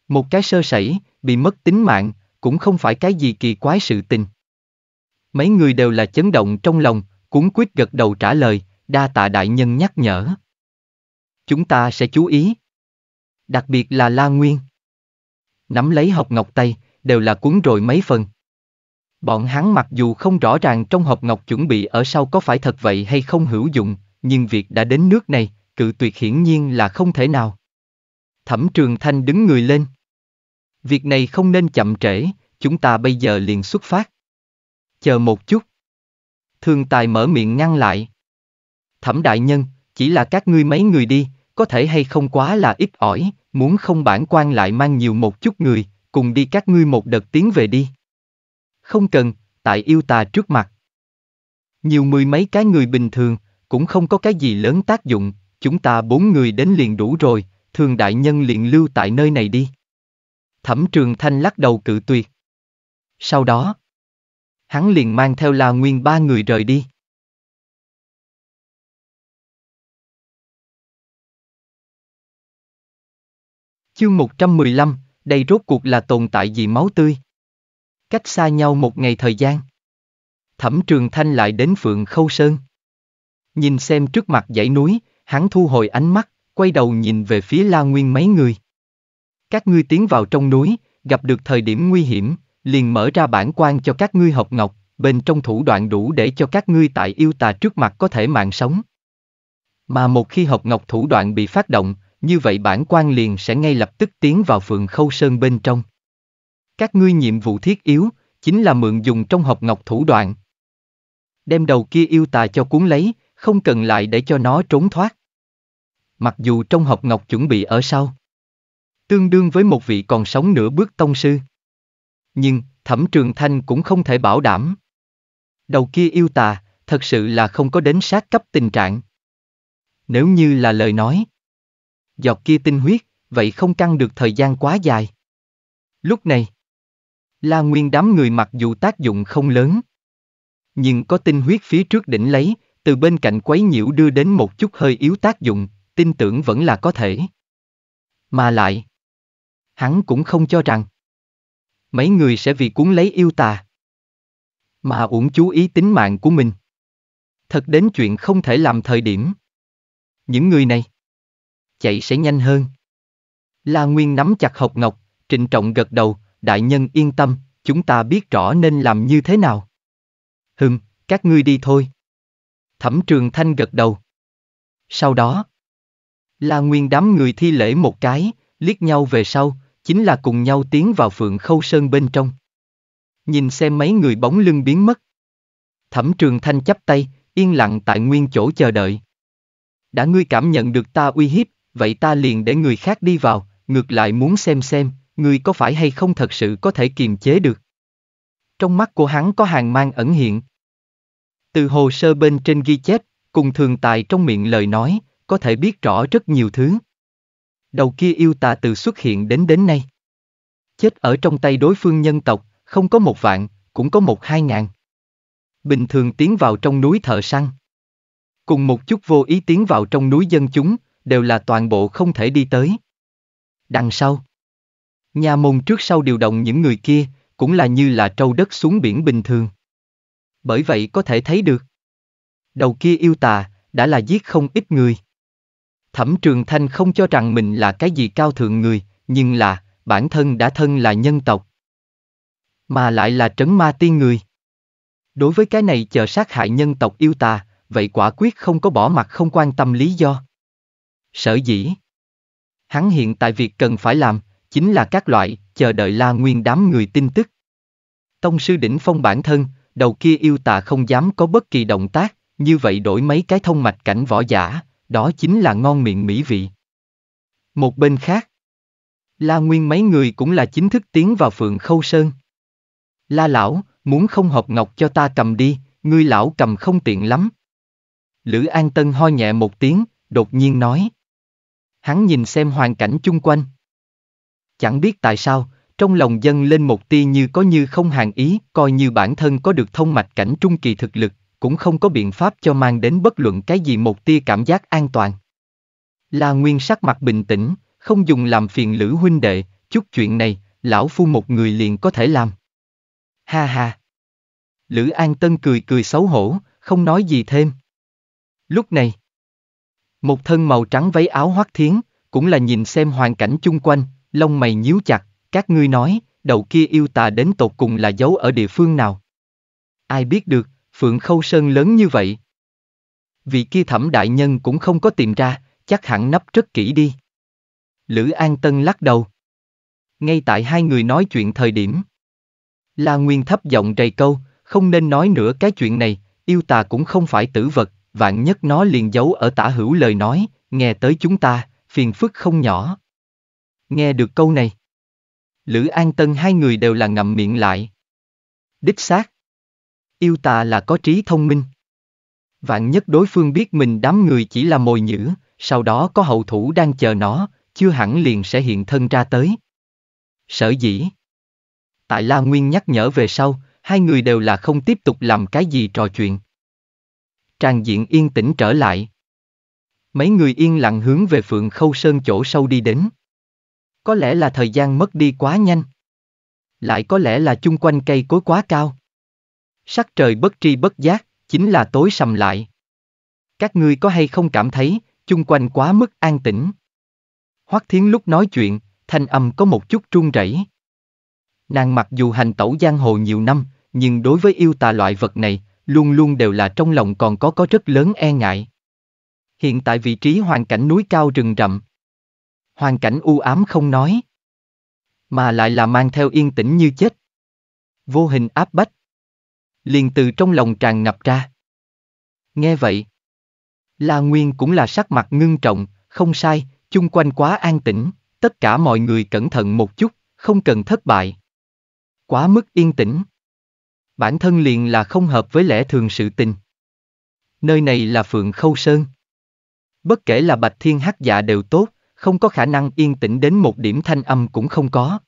Một cái sơ sẩy, bị mất tính mạng, cũng không phải cái gì kỳ quái sự tình. Mấy người đều là chấn động trong lòng, cuốn quyết gật đầu trả lời, đa tạ đại nhân nhắc nhở. Chúng ta sẽ chú ý. Đặc biệt là La Nguyên. Nắm lấy hộp ngọc tay, đều là cuốn rồi mấy phần. Bọn hắn mặc dù không rõ ràng trong hộp ngọc chuẩn bị ở sau có phải thật vậy hay không hữu dụng, nhưng việc đã đến nước này, cự tuyệt hiển nhiên là không thể nào. Thẩm Trường Thanh đứng người lên. Việc này không nên chậm trễ, chúng ta bây giờ liền xuất phát. Chờ một chút. Thương Tài mở miệng ngăn lại. Thẩm Đại Nhân, chỉ là các ngươi mấy người đi, có thể hay không quá là ít ỏi, muốn không bản quan lại mang nhiều một chút người, cùng đi các ngươi một đợt tiến về đi. Không cần, tại yêu tà trước mặt. Nhiều mười mấy cái người bình thường, cũng không có cái gì lớn tác dụng, chúng ta bốn người đến liền đủ rồi, thường đại nhân liền lưu tại nơi này đi. Thẩm trường thanh lắc đầu cự tuyệt. Sau đó, hắn liền mang theo là Nguyên ba người rời đi. Chương 115, đây rốt cuộc là tồn tại gì máu tươi? Cách xa nhau một ngày thời gian. Thẩm Trường Thanh lại đến Phượng Khâu Sơn. Nhìn xem trước mặt dãy núi, hắn thu hồi ánh mắt, quay đầu nhìn về phía La Nguyên mấy người. Các ngươi tiến vào trong núi, gặp được thời điểm nguy hiểm, liền mở ra bản quan cho các ngươi học ngọc, bên trong thủ đoạn đủ để cho các ngươi tại yêu tà trước mặt có thể mạng sống. Mà một khi học ngọc thủ đoạn bị phát động, như vậy bản quan liền sẽ ngay lập tức tiến vào phường khâu sơn bên trong. Các ngươi nhiệm vụ thiết yếu, chính là mượn dùng trong học ngọc thủ đoạn. Đem đầu kia yêu tà cho cuốn lấy, không cần lại để cho nó trốn thoát. Mặc dù trong học ngọc chuẩn bị ở sau. Tương đương với một vị còn sống nửa bước tông sư. Nhưng, thẩm trường thanh cũng không thể bảo đảm. Đầu kia yêu tà, thật sự là không có đến sát cấp tình trạng. Nếu như là lời nói, giọt kia tinh huyết, vậy không căng được thời gian quá dài. Lúc này, La Nguyên đám người mặc dù tác dụng không lớn, nhưng có tinh huyết phía trước đỉnh lấy, từ bên cạnh quấy nhiễu đưa đến một chút hơi yếu tác dụng, tin tưởng vẫn là có thể. Mà lại, hắn cũng không cho rằng mấy người sẽ vì cuốn lấy yêu tà mà uổng chú ý tính mạng của mình. Thật đến chuyện không thể làm thời điểm. Những người này chạy sẽ nhanh hơn. La Nguyên nắm chặt học ngọc, trịnh trọng gật đầu, đại nhân yên tâm, chúng ta biết rõ nên làm như thế nào. Hừm, các ngươi đi thôi. Thẩm trường thanh gật đầu. Sau đó, La Nguyên đám người thi lễ một cái, liếc nhau về sau, chính là cùng nhau tiến vào phượng khâu sơn bên trong. Nhìn xem mấy người bóng lưng biến mất. Thẩm trường thanh chắp tay, yên lặng tại nguyên chỗ chờ đợi. Đã ngươi cảm nhận được ta uy hiếp, vậy ta liền để người khác đi vào, ngược lại muốn xem xem, người có phải hay không thật sự có thể kiềm chế được. Trong mắt của hắn có hàng mang ẩn hiện. Từ hồ sơ bên trên ghi chép, cùng thường tài trong miệng lời nói, có thể biết rõ rất nhiều thứ. Đầu kia yêu tà từ xuất hiện đến đến nay. Chết ở trong tay đối phương nhân tộc, không có một vạn, cũng có một hai ngàn. Bình thường tiến vào trong núi thợ săn. Cùng một chút vô ý tiến vào trong núi dân chúng, đều là toàn bộ không thể đi tới. Đằng sau, nhà môn trước sau điều động những người kia, cũng là như là trâu đất xuống biển bình thường. Bởi vậy có thể thấy được, đầu kia yêu tà, đã là giết không ít người. Thẩm Trường Thanh không cho rằng mình là cái gì cao thượng người, nhưng là, bản thân đã thân là nhân tộc. Mà lại là trấn ma tiên người. Đối với cái này chờ sát hại nhân tộc yêu tà, vậy quả quyết không có bỏ mặt không quan tâm lý do. Sở dĩ. Hắn hiện tại việc cần phải làm, chính là các loại, chờ đợi la nguyên đám người tin tức. Tông sư đỉnh phong bản thân, đầu kia yêu tà không dám có bất kỳ động tác, như vậy đổi mấy cái thông mạch cảnh võ giả, đó chính là ngon miệng mỹ vị. Một bên khác, La Nguyên mấy người cũng là chính thức tiến vào phường khâu sơn. La lão, muốn không hộp ngọc cho ta cầm đi, ngươi lão cầm không tiện lắm. Lữ An Tân ho nhẹ một tiếng, đột nhiên nói. Hắn nhìn xem hoàn cảnh chung quanh. Chẳng biết tại sao, trong lòng dân lên một tia như có như không hàng ý, coi như bản thân có được thông mạch cảnh trung kỳ thực lực, cũng không có biện pháp cho mang đến bất luận cái gì một tia cảm giác an toàn. La Nguyên sắc mặt bình tĩnh, không dùng làm phiền Lữ huynh đệ, chút chuyện này, lão phu một người liền có thể làm. Ha ha! Lữ An Tân cười cười xấu hổ, không nói gì thêm. Lúc này, một thân màu trắng váy áo hoác thiến, cũng là nhìn xem hoàn cảnh chung quanh, lông mày nhíu chặt, các ngươi nói, đầu kia yêu tà đến tột cùng là giấu ở địa phương nào. Ai biết được, Phượng Khâu Sơn lớn như vậy. Vị kia thẩm đại nhân cũng không có tìm ra, chắc hẳn nấp rất kỹ đi. Lữ An Tân lắc đầu. Ngay tại hai người nói chuyện thời điểm. La Nguyên thấp giọng rầy câu, không nên nói nữa cái chuyện này, yêu tà cũng không phải tử vật, vạn nhất nó liền giấu ở tả hữu lời nói, nghe tới chúng ta, phiền phức không nhỏ. Nghe được câu này. Lữ An Tân hai người đều là ngậm miệng lại. Đích xác. Yêu tà là có trí thông minh. Vạn nhất đối phương biết mình đám người chỉ là mồi nhữ, sau đó có hậu thủ đang chờ nó, chưa hẳn liền sẽ hiện thân ra tới. Sở dĩ. Tại La Nguyên nhắc nhở về sau, hai người đều là không tiếp tục làm cái gì trò chuyện tràng diện yên tĩnh trở lại. Mấy người yên lặng hướng về Phượng Khâu Sơn chỗ sâu đi đến. Có lẽ là thời gian mất đi quá nhanh. Lại có lẽ là chung quanh cây cối quá cao. Sắc trời bất tri bất giác, chính là tối sầm lại. Các ngươi có hay không cảm thấy, chung quanh quá mức an tĩnh. Hoắc Thiến lúc nói chuyện, thanh âm có một chút run rẩy. Nàng mặc dù hành tẩu giang hồ nhiều năm, nhưng đối với yêu tà loại vật này, luôn luôn đều là trong lòng còn có có rất lớn e ngại. Hiện tại vị trí hoàn cảnh núi cao rừng rậm. Hoàn cảnh u ám không nói. Mà lại là mang theo yên tĩnh như chết. Vô hình áp bách. Liền từ trong lòng tràn ngập ra. Nghe vậy. La Nguyên cũng là sắc mặt ngưng trọng, không sai, chung quanh quá an tĩnh, tất cả mọi người cẩn thận một chút, không cần thất bại. Quá mức yên tĩnh. Bản thân liền là không hợp với lẽ thường sự tình. Nơi này là Phượng Khâu Sơn. Bất kể là Bạch Thiên Hắc Dạ đều tốt, không có khả năng yên tĩnh đến một điểm thanh âm cũng không có.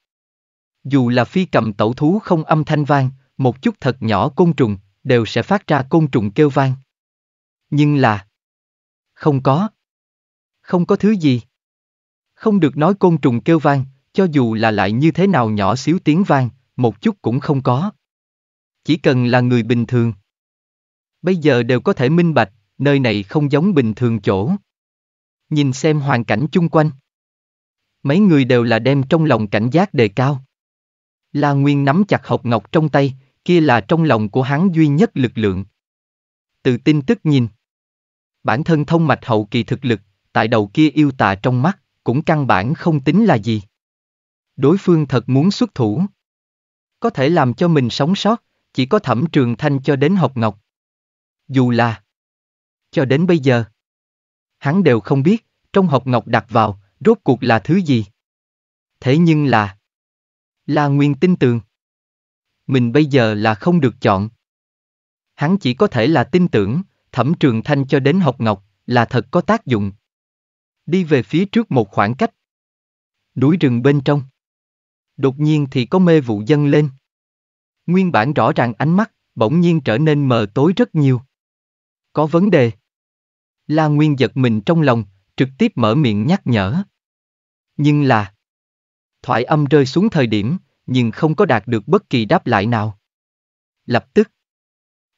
Dù là phi cầm tẩu thú không âm thanh vang, một chút thật nhỏ côn trùng, đều sẽ phát ra côn trùng kêu vang. Nhưng là... Không có. Không có thứ gì. Không được nói côn trùng kêu vang, cho dù là lại như thế nào nhỏ xíu tiếng vang, một chút cũng không có chỉ cần là người bình thường. Bây giờ đều có thể minh bạch, nơi này không giống bình thường chỗ. Nhìn xem hoàn cảnh chung quanh. Mấy người đều là đem trong lòng cảnh giác đề cao. La Nguyên nắm chặt hộp ngọc trong tay, kia là trong lòng của hắn duy nhất lực lượng. Tự tin tức nhìn. Bản thân thông mạch hậu kỳ thực lực, tại đầu kia yêu tà trong mắt, cũng căn bản không tính là gì. Đối phương thật muốn xuất thủ. Có thể làm cho mình sống sót, chỉ có thẩm trường thanh cho đến học ngọc. Dù là cho đến bây giờ, hắn đều không biết, trong học ngọc đặt vào, rốt cuộc là thứ gì. Thế nhưng là, là nguyên tin tưởng Mình bây giờ là không được chọn. Hắn chỉ có thể là tin tưởng, thẩm trường thanh cho đến học ngọc, là thật có tác dụng. Đi về phía trước một khoảng cách. Núi rừng bên trong. Đột nhiên thì có mê vụ dâng lên nguyên bản rõ ràng ánh mắt, bỗng nhiên trở nên mờ tối rất nhiều. Có vấn đề. La Nguyên giật mình trong lòng, trực tiếp mở miệng nhắc nhở. Nhưng là... Thoại âm rơi xuống thời điểm, nhưng không có đạt được bất kỳ đáp lại nào. Lập tức.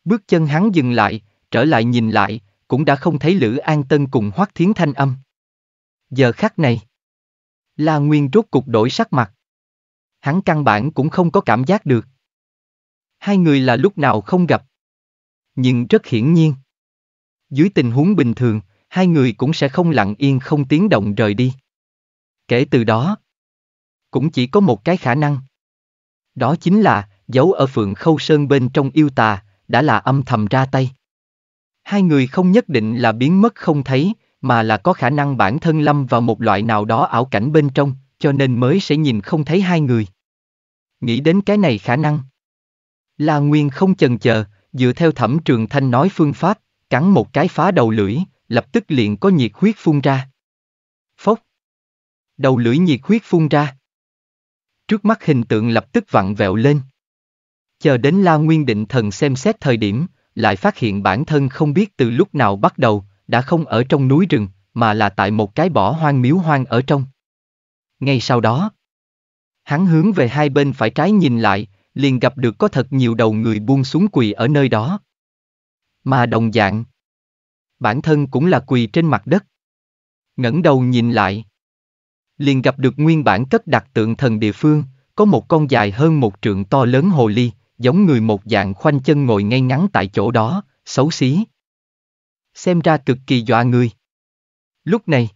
Bước chân hắn dừng lại, trở lại nhìn lại, cũng đã không thấy Lữ An Tân cùng Hoác Thiến Thanh âm. Giờ khắc này. La Nguyên rốt cục đổi sắc mặt. Hắn căn bản cũng không có cảm giác được hai người là lúc nào không gặp. Nhưng rất hiển nhiên, dưới tình huống bình thường, hai người cũng sẽ không lặng yên không tiếng động rời đi. Kể từ đó, cũng chỉ có một cái khả năng. Đó chính là, giấu ở phượng khâu sơn bên trong yêu tà, đã là âm thầm ra tay. Hai người không nhất định là biến mất không thấy, mà là có khả năng bản thân lâm vào một loại nào đó ảo cảnh bên trong, cho nên mới sẽ nhìn không thấy hai người. Nghĩ đến cái này khả năng. La Nguyên không chần chờ, dựa theo thẩm trường thanh nói phương pháp, cắn một cái phá đầu lưỡi, lập tức liền có nhiệt huyết phun ra. Phốc. Đầu lưỡi nhiệt huyết phun ra. Trước mắt hình tượng lập tức vặn vẹo lên. Chờ đến La Nguyên định thần xem xét thời điểm, lại phát hiện bản thân không biết từ lúc nào bắt đầu, đã không ở trong núi rừng, mà là tại một cái bỏ hoang miếu hoang ở trong. Ngay sau đó, hắn hướng về hai bên phải trái nhìn lại, liền gặp được có thật nhiều đầu người buông xuống quỳ ở nơi đó. Mà đồng dạng, bản thân cũng là quỳ trên mặt đất. ngẩng đầu nhìn lại, liền gặp được nguyên bản cất đặt tượng thần địa phương, có một con dài hơn một trượng to lớn hồ ly, giống người một dạng khoanh chân ngồi ngay ngắn tại chỗ đó, xấu xí. Xem ra cực kỳ dọa người. Lúc này,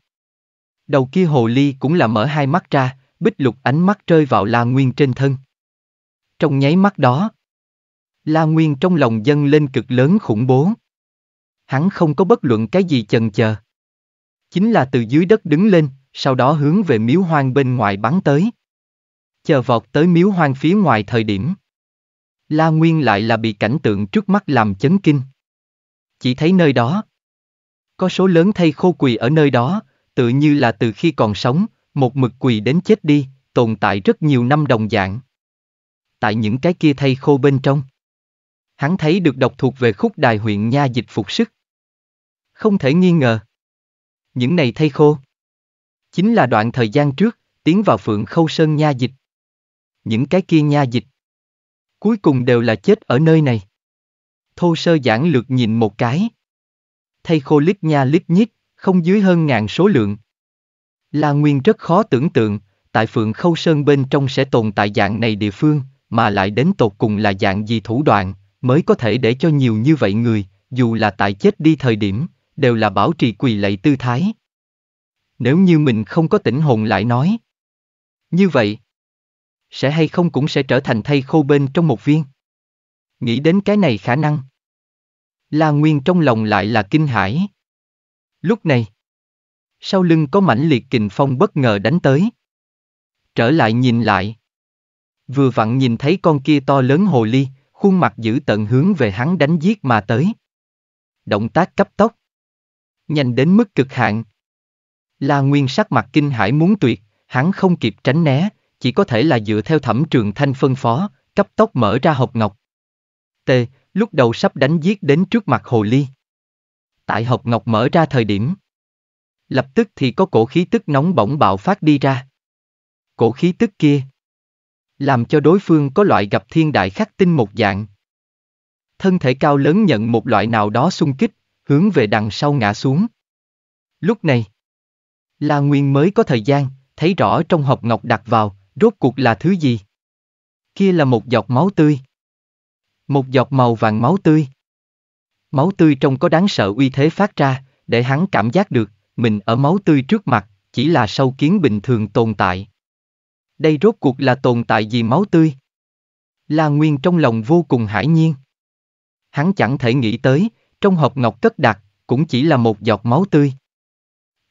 đầu kia hồ ly cũng là mở hai mắt ra, bích lục ánh mắt rơi vào la nguyên trên thân. Trong nháy mắt đó, La Nguyên trong lòng dâng lên cực lớn khủng bố. Hắn không có bất luận cái gì chần chờ. Chính là từ dưới đất đứng lên, sau đó hướng về miếu hoang bên ngoài bắn tới. Chờ vọt tới miếu hoang phía ngoài thời điểm. La Nguyên lại là bị cảnh tượng trước mắt làm chấn kinh. Chỉ thấy nơi đó. Có số lớn thay khô quỳ ở nơi đó, tự như là từ khi còn sống, một mực quỳ đến chết đi, tồn tại rất nhiều năm đồng dạng tại những cái kia thây khô bên trong. Hắn thấy được độc thuộc về khúc đài huyện nha dịch phục sức. Không thể nghi ngờ. Những này thây khô. Chính là đoạn thời gian trước, tiến vào phượng khâu sơn nha dịch. Những cái kia nha dịch. Cuối cùng đều là chết ở nơi này. Thô sơ giản lược nhìn một cái. Thây khô lít nha lít nhít, không dưới hơn ngàn số lượng. là Nguyên rất khó tưởng tượng, tại Phượng Khâu Sơn bên trong sẽ tồn tại dạng này địa phương mà lại đến tột cùng là dạng gì thủ đoạn, mới có thể để cho nhiều như vậy người, dù là tại chết đi thời điểm, đều là bảo trì quỳ lạy tư thái. Nếu như mình không có tỉnh hồn lại nói. Như vậy, sẽ hay không cũng sẽ trở thành thây khô bên trong một viên. Nghĩ đến cái này khả năng. La Nguyên trong lòng lại là kinh hãi. Lúc này, sau lưng có mãnh liệt kình phong bất ngờ đánh tới. Trở lại nhìn lại vừa vặn nhìn thấy con kia to lớn hồ ly, khuôn mặt giữ tận hướng về hắn đánh giết mà tới. Động tác cấp tốc. Nhanh đến mức cực hạn. La Nguyên sắc mặt kinh hãi muốn tuyệt, hắn không kịp tránh né, chỉ có thể là dựa theo thẩm trường thanh phân phó, cấp tốc mở ra hộp ngọc. T. Lúc đầu sắp đánh giết đến trước mặt hồ ly. Tại hộp ngọc mở ra thời điểm. Lập tức thì có cổ khí tức nóng bỏng bạo phát đi ra. Cổ khí tức kia, làm cho đối phương có loại gặp thiên đại khắc tinh một dạng. Thân thể cao lớn nhận một loại nào đó xung kích, hướng về đằng sau ngã xuống. Lúc này, La Nguyên mới có thời gian, thấy rõ trong hộp ngọc đặt vào, rốt cuộc là thứ gì. Kia là một giọt máu tươi. Một giọt màu vàng máu tươi. Máu tươi trông có đáng sợ uy thế phát ra, để hắn cảm giác được, mình ở máu tươi trước mặt, chỉ là sâu kiến bình thường tồn tại, đây rốt cuộc là tồn tại gì máu tươi? La Nguyên trong lòng vô cùng hải nhiên. Hắn chẳng thể nghĩ tới, trong hộp ngọc cất đặt, cũng chỉ là một giọt máu tươi.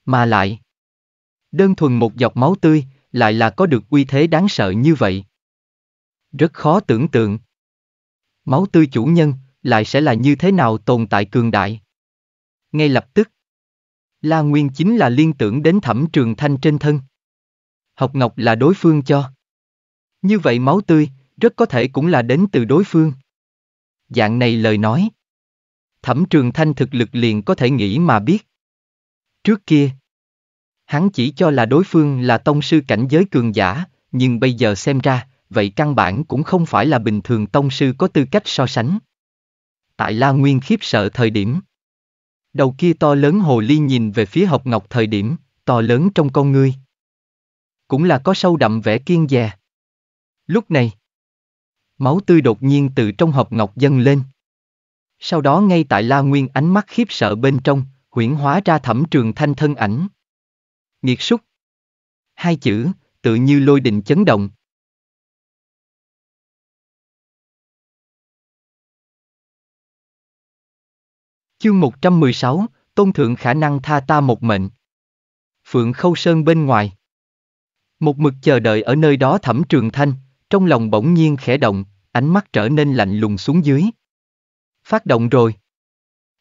Mà lại, đơn thuần một giọt máu tươi, lại là có được uy thế đáng sợ như vậy. Rất khó tưởng tượng. Máu tươi chủ nhân, lại sẽ là như thế nào tồn tại cường đại. Ngay lập tức, La Nguyên chính là liên tưởng đến thẩm trường thanh trên thân. Học ngọc là đối phương cho. Như vậy máu tươi, rất có thể cũng là đến từ đối phương. Dạng này lời nói. Thẩm trường thanh thực lực liền có thể nghĩ mà biết. Trước kia, hắn chỉ cho là đối phương là tông sư cảnh giới cường giả, nhưng bây giờ xem ra, vậy căn bản cũng không phải là bình thường tông sư có tư cách so sánh. Tại La Nguyên khiếp sợ thời điểm. Đầu kia to lớn hồ ly nhìn về phía học ngọc thời điểm, to lớn trong con ngươi cũng là có sâu đậm vẻ kiên dè. Lúc này, máu tươi đột nhiên từ trong hộp ngọc dâng lên. Sau đó ngay tại La Nguyên ánh mắt khiếp sợ bên trong, huyển hóa ra thẩm trường thanh thân ảnh. Nghiệt súc. Hai chữ, tự như lôi đình chấn động. Chương 116, Tôn Thượng khả năng tha ta một mệnh. Phượng Khâu Sơn bên ngoài. Một mực chờ đợi ở nơi đó thẩm trường thanh, trong lòng bỗng nhiên khẽ động, ánh mắt trở nên lạnh lùng xuống dưới. Phát động rồi.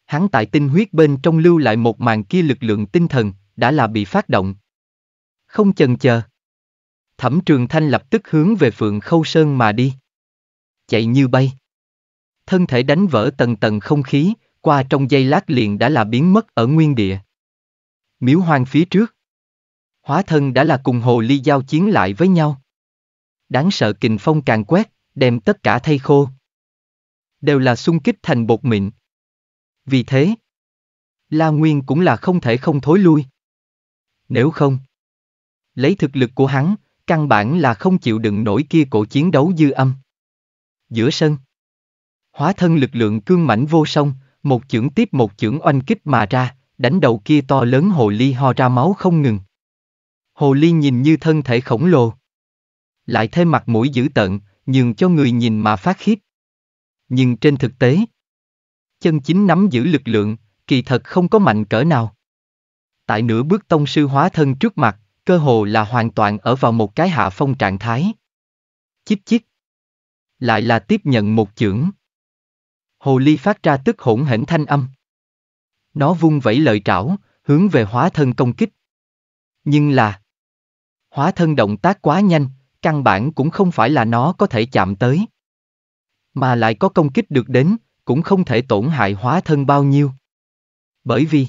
Hắn tại tinh huyết bên trong lưu lại một màn kia lực lượng tinh thần, đã là bị phát động. Không chần chờ. Thẩm trường thanh lập tức hướng về phượng khâu sơn mà đi. Chạy như bay. Thân thể đánh vỡ tầng tầng không khí, qua trong giây lát liền đã là biến mất ở nguyên địa. Miếu hoang phía trước. Hóa thân đã là cùng hồ ly giao chiến lại với nhau. Đáng sợ kình phong càng quét, đem tất cả thay khô. Đều là xung kích thành bột mịn. Vì thế, La Nguyên cũng là không thể không thối lui. Nếu không, lấy thực lực của hắn, căn bản là không chịu đựng nổi kia cổ chiến đấu dư âm. Giữa sân, hóa thân lực lượng cương mãnh vô song, một chưởng tiếp một chưởng oanh kích mà ra, đánh đầu kia to lớn hồ ly ho ra máu không ngừng. Hồ ly nhìn như thân thể khổng lồ. Lại thêm mặt mũi dữ tợn, nhường cho người nhìn mà phát khiếp. Nhưng trên thực tế, chân chính nắm giữ lực lượng, kỳ thật không có mạnh cỡ nào. Tại nửa bước tông sư hóa thân trước mặt, cơ hồ là hoàn toàn ở vào một cái hạ phong trạng thái. Chíp chíp. Lại là tiếp nhận một chưởng. Hồ ly phát ra tức hỗn hển thanh âm. Nó vung vẩy lợi trảo, hướng về hóa thân công kích. Nhưng là, Hóa thân động tác quá nhanh, căn bản cũng không phải là nó có thể chạm tới. Mà lại có công kích được đến, cũng không thể tổn hại hóa thân bao nhiêu. Bởi vì,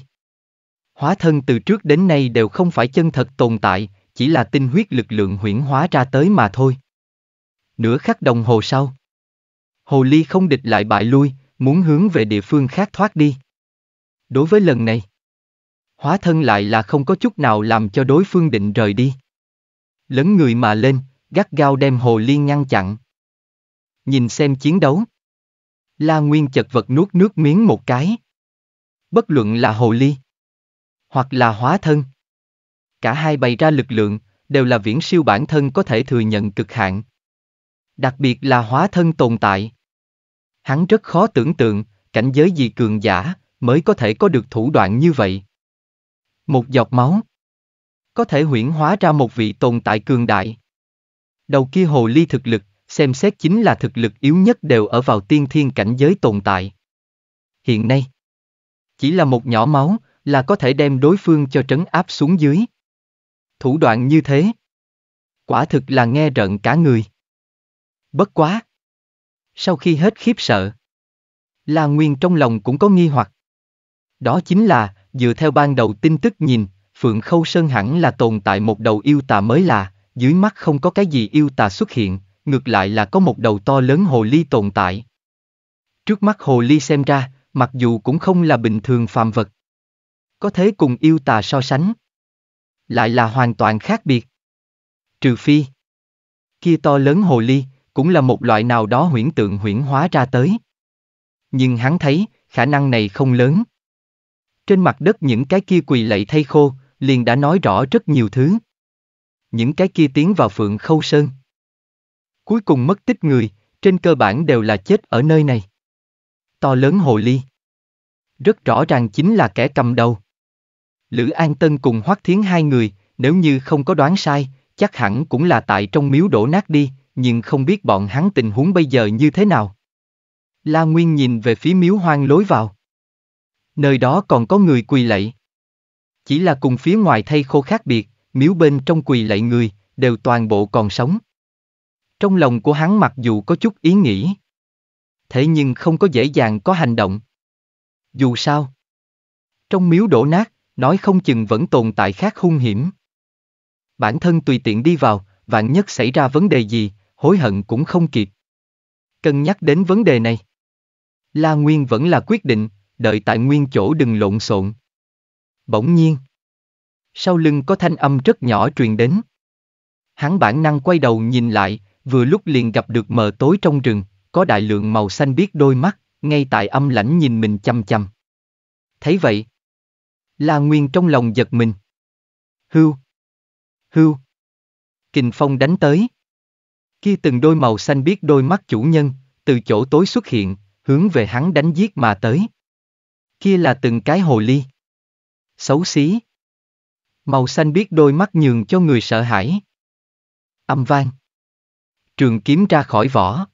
hóa thân từ trước đến nay đều không phải chân thật tồn tại, chỉ là tinh huyết lực lượng huyễn hóa ra tới mà thôi. Nửa khắc đồng hồ sau, hồ ly không địch lại bại lui, muốn hướng về địa phương khác thoát đi. Đối với lần này, hóa thân lại là không có chút nào làm cho đối phương định rời đi lớn người mà lên, gắt gao đem hồ liên ngăn chặn. Nhìn xem chiến đấu. La Nguyên chật vật nuốt nước miếng một cái. Bất luận là hồ ly, hoặc là hóa thân. Cả hai bày ra lực lượng, đều là viễn siêu bản thân có thể thừa nhận cực hạn. Đặc biệt là hóa thân tồn tại. Hắn rất khó tưởng tượng, cảnh giới gì cường giả, mới có thể có được thủ đoạn như vậy. Một giọt máu có thể huyễn hóa ra một vị tồn tại cường đại. Đầu kia hồ ly thực lực, xem xét chính là thực lực yếu nhất đều ở vào tiên thiên cảnh giới tồn tại. Hiện nay, chỉ là một nhỏ máu là có thể đem đối phương cho trấn áp xuống dưới. Thủ đoạn như thế, quả thực là nghe rợn cả người. Bất quá. Sau khi hết khiếp sợ, La Nguyên trong lòng cũng có nghi hoặc. Đó chính là, dựa theo ban đầu tin tức nhìn, Phượng Khâu Sơn hẳn là tồn tại một đầu yêu tà mới là, dưới mắt không có cái gì yêu tà xuất hiện, ngược lại là có một đầu to lớn hồ ly tồn tại. Trước mắt hồ ly xem ra, mặc dù cũng không là bình thường phàm vật. Có thế cùng yêu tà so sánh. Lại là hoàn toàn khác biệt. Trừ phi. Kia to lớn hồ ly, cũng là một loại nào đó huyễn tượng huyễn hóa ra tới. Nhưng hắn thấy, khả năng này không lớn. Trên mặt đất những cái kia quỳ lạy thay khô, liền đã nói rõ rất nhiều thứ. Những cái kia tiến vào phượng khâu sơn. Cuối cùng mất tích người, trên cơ bản đều là chết ở nơi này. To lớn hồ ly. Rất rõ ràng chính là kẻ cầm đầu. Lữ An Tân cùng Hoắc Thiến hai người, nếu như không có đoán sai, chắc hẳn cũng là tại trong miếu đổ nát đi, nhưng không biết bọn hắn tình huống bây giờ như thế nào. La Nguyên nhìn về phía miếu hoang lối vào. Nơi đó còn có người quỳ lạy. Chỉ là cùng phía ngoài thay khô khác biệt, miếu bên trong quỳ lạy người, đều toàn bộ còn sống. Trong lòng của hắn mặc dù có chút ý nghĩ, thế nhưng không có dễ dàng có hành động. Dù sao, trong miếu đổ nát, nói không chừng vẫn tồn tại khác hung hiểm. Bản thân tùy tiện đi vào, vạn nhất xảy ra vấn đề gì, hối hận cũng không kịp. Cân nhắc đến vấn đề này. La Nguyên vẫn là quyết định, đợi tại nguyên chỗ đừng lộn xộn. Bỗng nhiên. Sau lưng có thanh âm rất nhỏ truyền đến. Hắn bản năng quay đầu nhìn lại, vừa lúc liền gặp được mờ tối trong rừng, có đại lượng màu xanh biết đôi mắt, ngay tại âm lãnh nhìn mình chăm chăm. Thấy vậy, La Nguyên trong lòng giật mình. Hưu, hưu, kình phong đánh tới. Kia từng đôi màu xanh biết đôi mắt chủ nhân, từ chỗ tối xuất hiện, hướng về hắn đánh giết mà tới. Kia là từng cái hồ ly xấu xí. Màu xanh biết đôi mắt nhường cho người sợ hãi. Âm vang. Trường kiếm ra khỏi vỏ.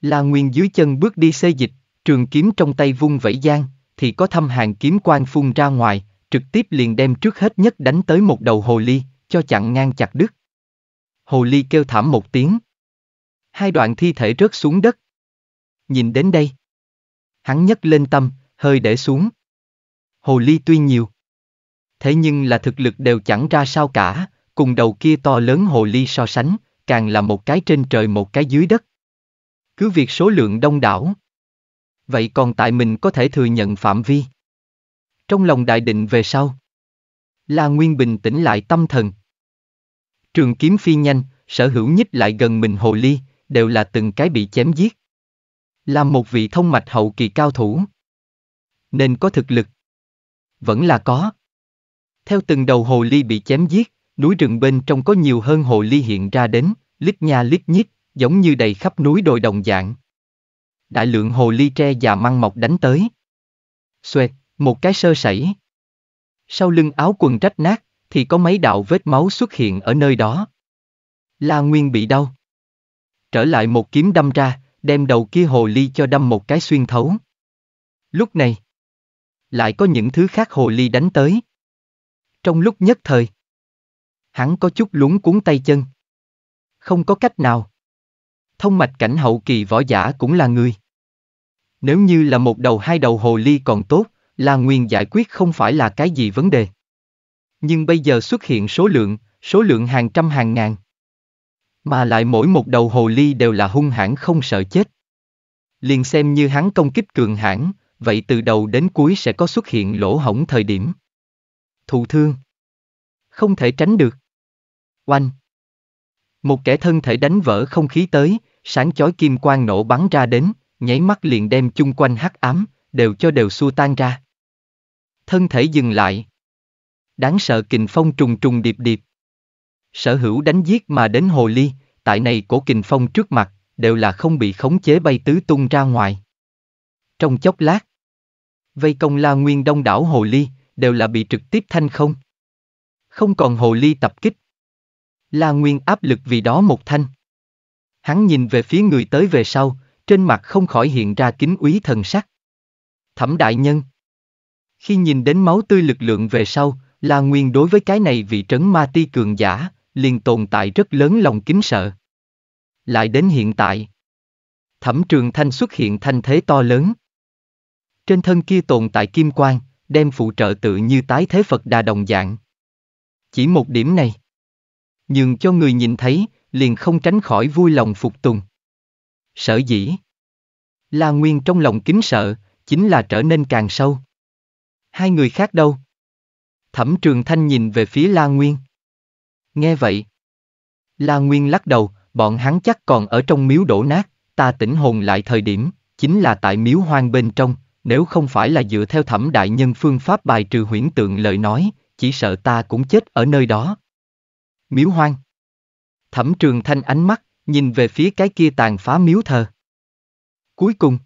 La Nguyên dưới chân bước đi xê dịch, trường kiếm trong tay vung vẫy giang, thì có thâm hàng kiếm quan phun ra ngoài, trực tiếp liền đem trước hết nhất đánh tới một đầu hồ ly, cho chặn ngang chặt đứt. Hồ ly kêu thảm một tiếng. Hai đoạn thi thể rớt xuống đất. Nhìn đến đây. Hắn nhấc lên tâm, hơi để xuống. Hồ ly tuy nhiều, thế nhưng là thực lực đều chẳng ra sao cả, cùng đầu kia to lớn hồ ly so sánh, càng là một cái trên trời một cái dưới đất. Cứ việc số lượng đông đảo. Vậy còn tại mình có thể thừa nhận phạm vi. Trong lòng đại định về sau. La Nguyên bình tĩnh lại tâm thần. Trường kiếm phi nhanh, sở hữu nhích lại gần mình hồ ly, đều là từng cái bị chém giết. Là một vị thông mạch hậu kỳ cao thủ. Nên có thực lực. Vẫn là có. Theo từng đầu hồ ly bị chém giết, núi rừng bên trong có nhiều hơn hồ ly hiện ra đến, lít nha lít nhít, giống như đầy khắp núi đồi đồng dạng. Đại lượng hồ ly tre và măng mọc đánh tới. Xoẹt, một cái sơ sẩy. Sau lưng áo quần rách nát, thì có mấy đạo vết máu xuất hiện ở nơi đó. La Nguyên bị đau. Trở lại một kiếm đâm ra, đem đầu kia hồ ly cho đâm một cái xuyên thấu. Lúc này, lại có những thứ khác hồ ly đánh tới. Trong lúc nhất thời, hắn có chút lúng cuốn tay chân. Không có cách nào. Thông mạch cảnh hậu kỳ võ giả cũng là người. Nếu như là một đầu hai đầu hồ ly còn tốt, là nguyên giải quyết không phải là cái gì vấn đề. Nhưng bây giờ xuất hiện số lượng, số lượng hàng trăm hàng ngàn. Mà lại mỗi một đầu hồ ly đều là hung hãn không sợ chết. Liền xem như hắn công kích cường hãn, vậy từ đầu đến cuối sẽ có xuất hiện lỗ hổng thời điểm thù thương. Không thể tránh được. Oanh! Một kẻ thân thể đánh vỡ không khí tới, sáng chói kim quang nổ bắn ra đến, nháy mắt liền đem chung quanh hắc ám, đều cho đều xua tan ra. Thân thể dừng lại. Đáng sợ kình phong trùng trùng điệp điệp. Sở hữu đánh giết mà đến hồ ly, tại này cổ kình phong trước mặt, đều là không bị khống chế bay tứ tung ra ngoài. Trong chốc lát, vây công la nguyên đông đảo hồ ly, đều là bị trực tiếp thanh không. Không còn hồ ly tập kích. La Nguyên áp lực vì đó một thanh. Hắn nhìn về phía người tới về sau, trên mặt không khỏi hiện ra kính úy thần sắc. Thẩm đại nhân. Khi nhìn đến máu tươi lực lượng về sau, La Nguyên đối với cái này vị trấn ma ti cường giả, liền tồn tại rất lớn lòng kính sợ. Lại đến hiện tại. Thẩm trường thanh xuất hiện thanh thế to lớn. Trên thân kia tồn tại kim quang, đem phụ trợ tự như tái thế Phật đà đồng dạng. Chỉ một điểm này. Nhưng cho người nhìn thấy, liền không tránh khỏi vui lòng phục tùng. Sở dĩ. La Nguyên trong lòng kính sợ, chính là trở nên càng sâu. Hai người khác đâu? Thẩm Trường Thanh nhìn về phía La Nguyên. Nghe vậy. La Nguyên lắc đầu, bọn hắn chắc còn ở trong miếu đổ nát, ta tỉnh hồn lại thời điểm, chính là tại miếu hoang bên trong, nếu không phải là dựa theo thẩm đại nhân phương pháp bài trừ huyễn tượng lời nói, chỉ sợ ta cũng chết ở nơi đó. Miếu hoang. Thẩm trường thanh ánh mắt, nhìn về phía cái kia tàn phá miếu thờ. Cuối cùng,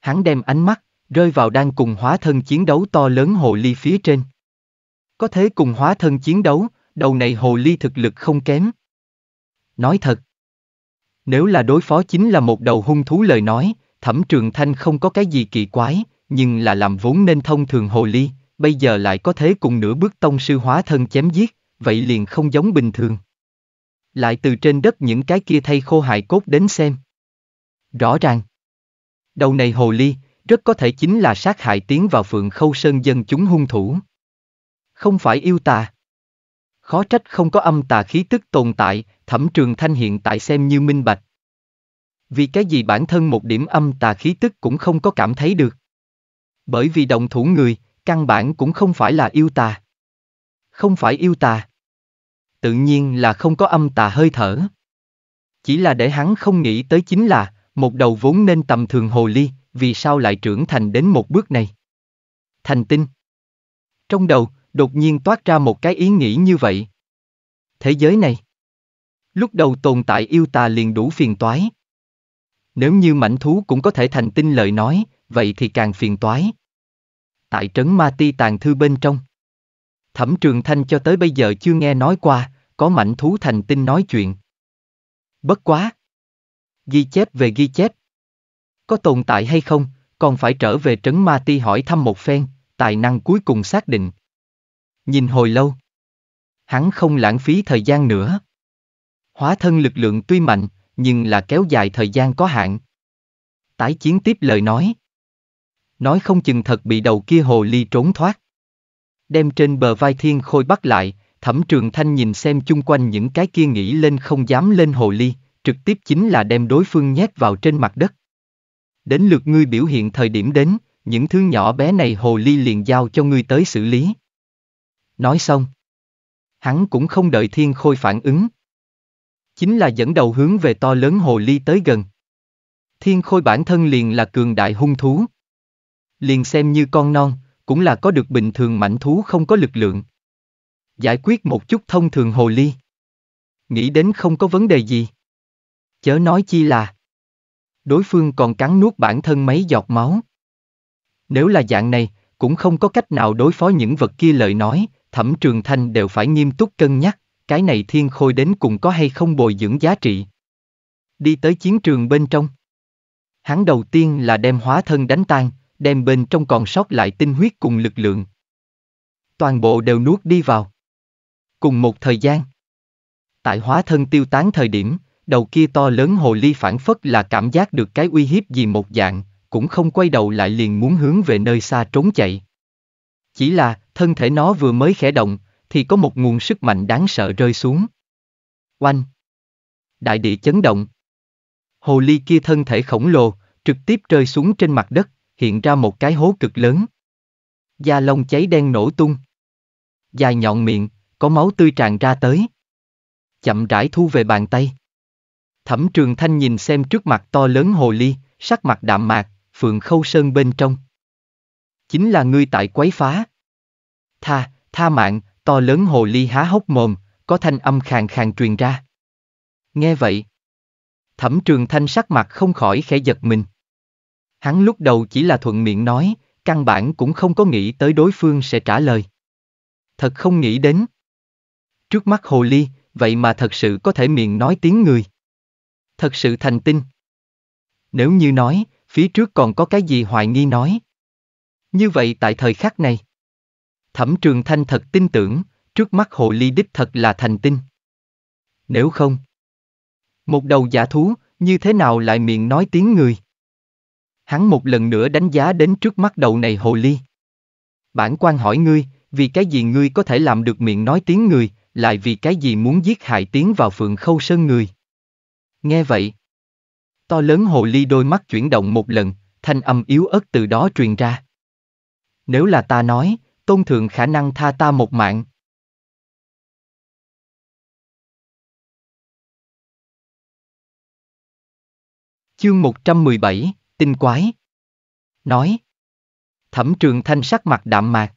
hắn đem ánh mắt, rơi vào đang cùng hóa thân chiến đấu to lớn hồ ly phía trên. Có thế cùng hóa thân chiến đấu, đầu này hồ ly thực lực không kém. Nói thật, nếu là đối phó chính là một đầu hung thú lời nói, Thẩm Trường Thanh không có cái gì kỳ quái, nhưng là làm vốn nên thông thường hồ ly, bây giờ lại có thế cùng nửa bước tông sư hóa thân chém giết, vậy liền không giống bình thường. Lại từ trên đất những cái kia thay khô hại cốt đến xem. Rõ ràng, đầu này hồ ly, rất có thể chính là sát hại tiến vào phượng khâu sơn dân chúng hung thủ. Không phải yêu tà. Khó trách không có âm tà khí tức tồn tại, thẩm trường thanh hiện tại xem như minh bạch. Vì cái gì bản thân một điểm âm tà khí tức cũng không có cảm thấy được. Bởi vì động thủ người, căn bản cũng không phải là yêu tà. Không phải yêu tà. Tự nhiên là không có âm tà hơi thở. Chỉ là để hắn không nghĩ tới chính là, một đầu vốn nên tầm thường hồ ly, vì sao lại trưởng thành đến một bước này. Thành tinh. Trong đầu, đột nhiên toát ra một cái ý nghĩ như vậy. Thế giới này. Lúc đầu tồn tại yêu tà liền đủ phiền toái. Nếu như mảnh thú cũng có thể thành tinh lợi nói, vậy thì càng phiền toái. Tại trấn Ma Ti tàn thư bên trong. Thẩm Trường Thanh cho tới bây giờ chưa nghe nói qua, có mảnh thú thành tinh nói chuyện. Bất quá. Ghi chép về ghi chép. Có tồn tại hay không, còn phải trở về trấn Ma Ti hỏi thăm một phen, tài năng cuối cùng xác định. Nhìn hồi lâu. Hắn không lãng phí thời gian nữa. Hóa thân lực lượng tuy mạnh, nhưng là kéo dài thời gian có hạn. Tái chiến tiếp lời nói. Nói không chừng thật bị đầu kia hồ ly trốn thoát. Đem trên bờ vai thiên khôi bắt lại, thẩm trường thanh nhìn xem chung quanh những cái kia nghĩ lên không dám lên hồ ly, trực tiếp chính là đem đối phương nhét vào trên mặt đất. Đến lượt ngươi biểu hiện thời điểm đến, những thứ nhỏ bé này hồ ly liền giao cho ngươi tới xử lý. Nói xong. Hắn cũng không đợi thiên khôi phản ứng, chính là dẫn đầu hướng về to lớn hồ ly tới gần. Thiên khôi bản thân liền là cường đại hung thú. Liền xem như con non, cũng là có được bình thường mảnh thú không có lực lượng. Giải quyết một chút thông thường hồ ly. Nghĩ đến không có vấn đề gì. Chớ nói chi là. Đối phương còn cắn nuốt bản thân mấy giọt máu. Nếu là dạng này, cũng không có cách nào đối phó những vật kia lời nói, thẩm trường thanh đều phải nghiêm túc cân nhắc cái này thiên khôi đến cùng có hay không bồi dưỡng giá trị. Đi tới chiến trường bên trong. Hắn đầu tiên là đem hóa thân đánh tan, đem bên trong còn sót lại tinh huyết cùng lực lượng. Toàn bộ đều nuốt đi vào. Cùng một thời gian. Tại hóa thân tiêu tán thời điểm, đầu kia to lớn hồ ly phản phất là cảm giác được cái uy hiếp gì một dạng, cũng không quay đầu lại liền muốn hướng về nơi xa trốn chạy. Chỉ là, thân thể nó vừa mới khẽ động, thì có một nguồn sức mạnh đáng sợ rơi xuống. Oanh! Đại địa chấn động. Hồ ly kia thân thể khổng lồ, trực tiếp rơi xuống trên mặt đất, hiện ra một cái hố cực lớn. Da lông cháy đen nổ tung. Dài nhọn miệng, có máu tươi tràn ra tới. Chậm rãi thu về bàn tay. Thẩm trường thanh nhìn xem trước mặt to lớn hồ ly, sắc mặt đạm mạc, phượng khâu sơn bên trong. Chính là ngươi tại quấy phá. Tha, tha mạng, to lớn hồ ly há hốc mồm, có thanh âm khàn khàn truyền ra. Nghe vậy, thẩm trường thanh sắc mặt không khỏi khẽ giật mình. Hắn lúc đầu chỉ là thuận miệng nói, căn bản cũng không có nghĩ tới đối phương sẽ trả lời. Thật không nghĩ đến. Trước mắt hồ ly, vậy mà thật sự có thể miệng nói tiếng người. Thật sự thành tinh. Nếu như nói, phía trước còn có cái gì hoài nghi nói. Như vậy tại thời khắc này, Thẩm Trường Thanh thật tin tưởng, trước mắt hồ ly đích thật là thành tinh. Nếu không, một đầu giả thú, như thế nào lại miệng nói tiếng người? Hắn một lần nữa đánh giá đến trước mắt đầu này hồ ly. Bản quan hỏi ngươi, vì cái gì ngươi có thể làm được miệng nói tiếng người, lại vì cái gì muốn giết hại tiếng vào phượng khâu sơn người? Nghe vậy, to lớn hồ ly đôi mắt chuyển động một lần, thanh âm yếu ớt từ đó truyền ra. Nếu là ta nói, tôn thượng khả năng tha ta một mạng. Chương 117, tinh quái. Nói. Thẩm trường thanh sắc mặt đạm mạc.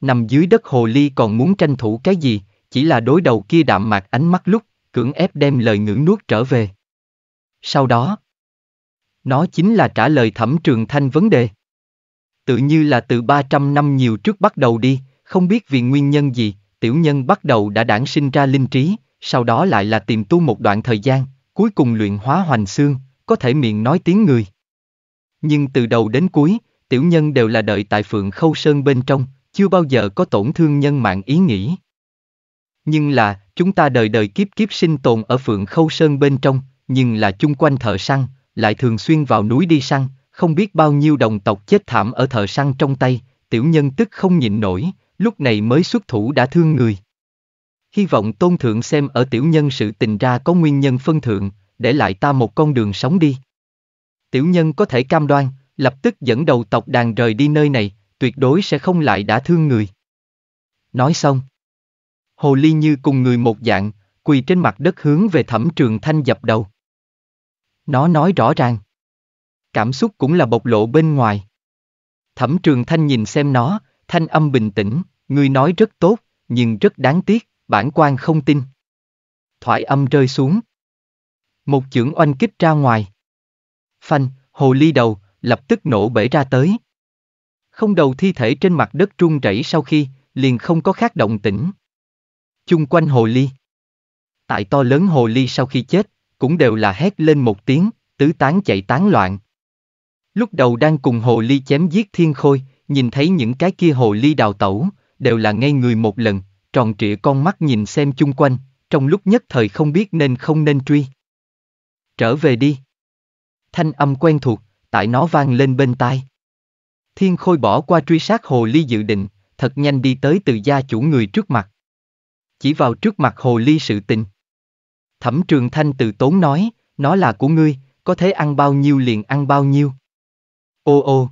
Nằm dưới đất hồ ly còn muốn tranh thủ cái gì, chỉ là đối đầu kia đạm mạc ánh mắt lúc, cưỡng ép đem lời ngưỡng nuốt trở về. Sau đó, nó chính là trả lời thẩm trường thanh vấn đề tự như là từ 300 năm nhiều trước bắt đầu đi, không biết vì nguyên nhân gì, tiểu nhân bắt đầu đã đản sinh ra linh trí, sau đó lại là tìm tu một đoạn thời gian, cuối cùng luyện hóa hoành xương, có thể miệng nói tiếng người. Nhưng từ đầu đến cuối, tiểu nhân đều là đợi tại phượng khâu sơn bên trong, chưa bao giờ có tổn thương nhân mạng ý nghĩ. Nhưng là, chúng ta đời đời kiếp kiếp sinh tồn ở phượng khâu sơn bên trong, nhưng là chung quanh thợ săn, lại thường xuyên vào núi đi săn, không biết bao nhiêu đồng tộc chết thảm ở thợ săn trong tay, tiểu nhân tức không nhịn nổi, lúc này mới xuất thủ đã thương người. Hy vọng tôn thượng xem ở tiểu nhân sự tình ra có nguyên nhân phân thượng, để lại ta một con đường sống đi. Tiểu nhân có thể cam đoan, lập tức dẫn đầu tộc đàn rời đi nơi này, tuyệt đối sẽ không lại đã thương người. Nói xong. Hồ Ly như cùng người một dạng, quỳ trên mặt đất hướng về thẩm trường thanh dập đầu. Nó nói rõ ràng cảm xúc cũng là bộc lộ bên ngoài. Thẩm Trường Thanh nhìn xem nó, thanh âm bình tĩnh, người nói rất tốt, nhưng rất đáng tiếc, bản quan không tin. Thoại âm rơi xuống. Một chưởng oanh kích ra ngoài. Phanh, hồ ly đầu, lập tức nổ bể ra tới. Không đầu thi thể trên mặt đất trung rẩy sau khi, liền không có khác động tĩnh. Chung quanh hồ ly. Tại to lớn hồ ly sau khi chết, cũng đều là hét lên một tiếng, tứ tán chạy tán loạn, Lúc đầu đang cùng hồ ly chém giết thiên khôi, nhìn thấy những cái kia hồ ly đào tẩu, đều là ngay người một lần, tròn trịa con mắt nhìn xem chung quanh, trong lúc nhất thời không biết nên không nên truy. Trở về đi. Thanh âm quen thuộc, tại nó vang lên bên tai. Thiên khôi bỏ qua truy sát hồ ly dự định, thật nhanh đi tới từ gia chủ người trước mặt. Chỉ vào trước mặt hồ ly sự tình. Thẩm trường thanh từ tốn nói, nó là của ngươi, có thể ăn bao nhiêu liền ăn bao nhiêu. Ô ô.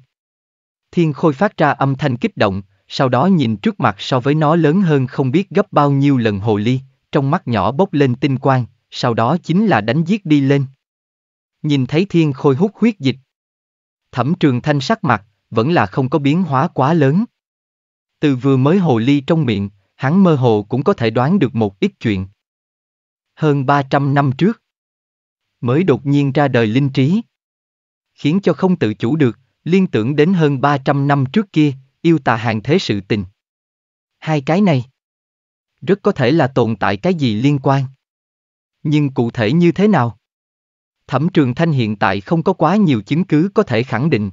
Thiên Khôi phát ra âm thanh kích động, sau đó nhìn trước mặt so với nó lớn hơn không biết gấp bao nhiêu lần hồ ly, trong mắt nhỏ bốc lên tinh quang, sau đó chính là đánh giết đi lên. Nhìn thấy Thiên Khôi hút huyết dịch. Thẩm trường thanh sắc mặt, vẫn là không có biến hóa quá lớn. Từ vừa mới hồ ly trong miệng, hắn mơ hồ cũng có thể đoán được một ít chuyện. Hơn 300 năm trước, mới đột nhiên ra đời linh trí, khiến cho không tự chủ được, Liên tưởng đến hơn 300 năm trước kia, yêu tà hàng thế sự tình. Hai cái này, rất có thể là tồn tại cái gì liên quan. Nhưng cụ thể như thế nào? Thẩm Trường Thanh hiện tại không có quá nhiều chứng cứ có thể khẳng định.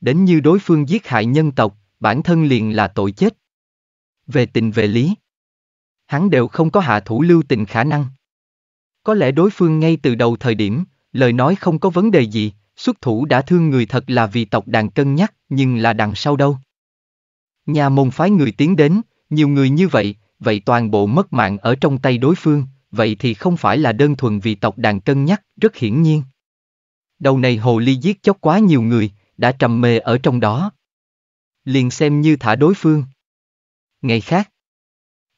Đến như đối phương giết hại nhân tộc, bản thân liền là tội chết. Về tình về lý, hắn đều không có hạ thủ lưu tình khả năng. Có lẽ đối phương ngay từ đầu thời điểm, lời nói không có vấn đề gì, xuất thủ đã thương người thật là vì tộc đàn cân nhắc, nhưng là đằng sau đâu. Nhà môn phái người tiến đến, nhiều người như vậy, vậy toàn bộ mất mạng ở trong tay đối phương, vậy thì không phải là đơn thuần vì tộc đàn cân nhắc, rất hiển nhiên. Đầu này hồ ly giết chóc quá nhiều người, đã trầm mê ở trong đó. Liền xem như thả đối phương. Ngày khác,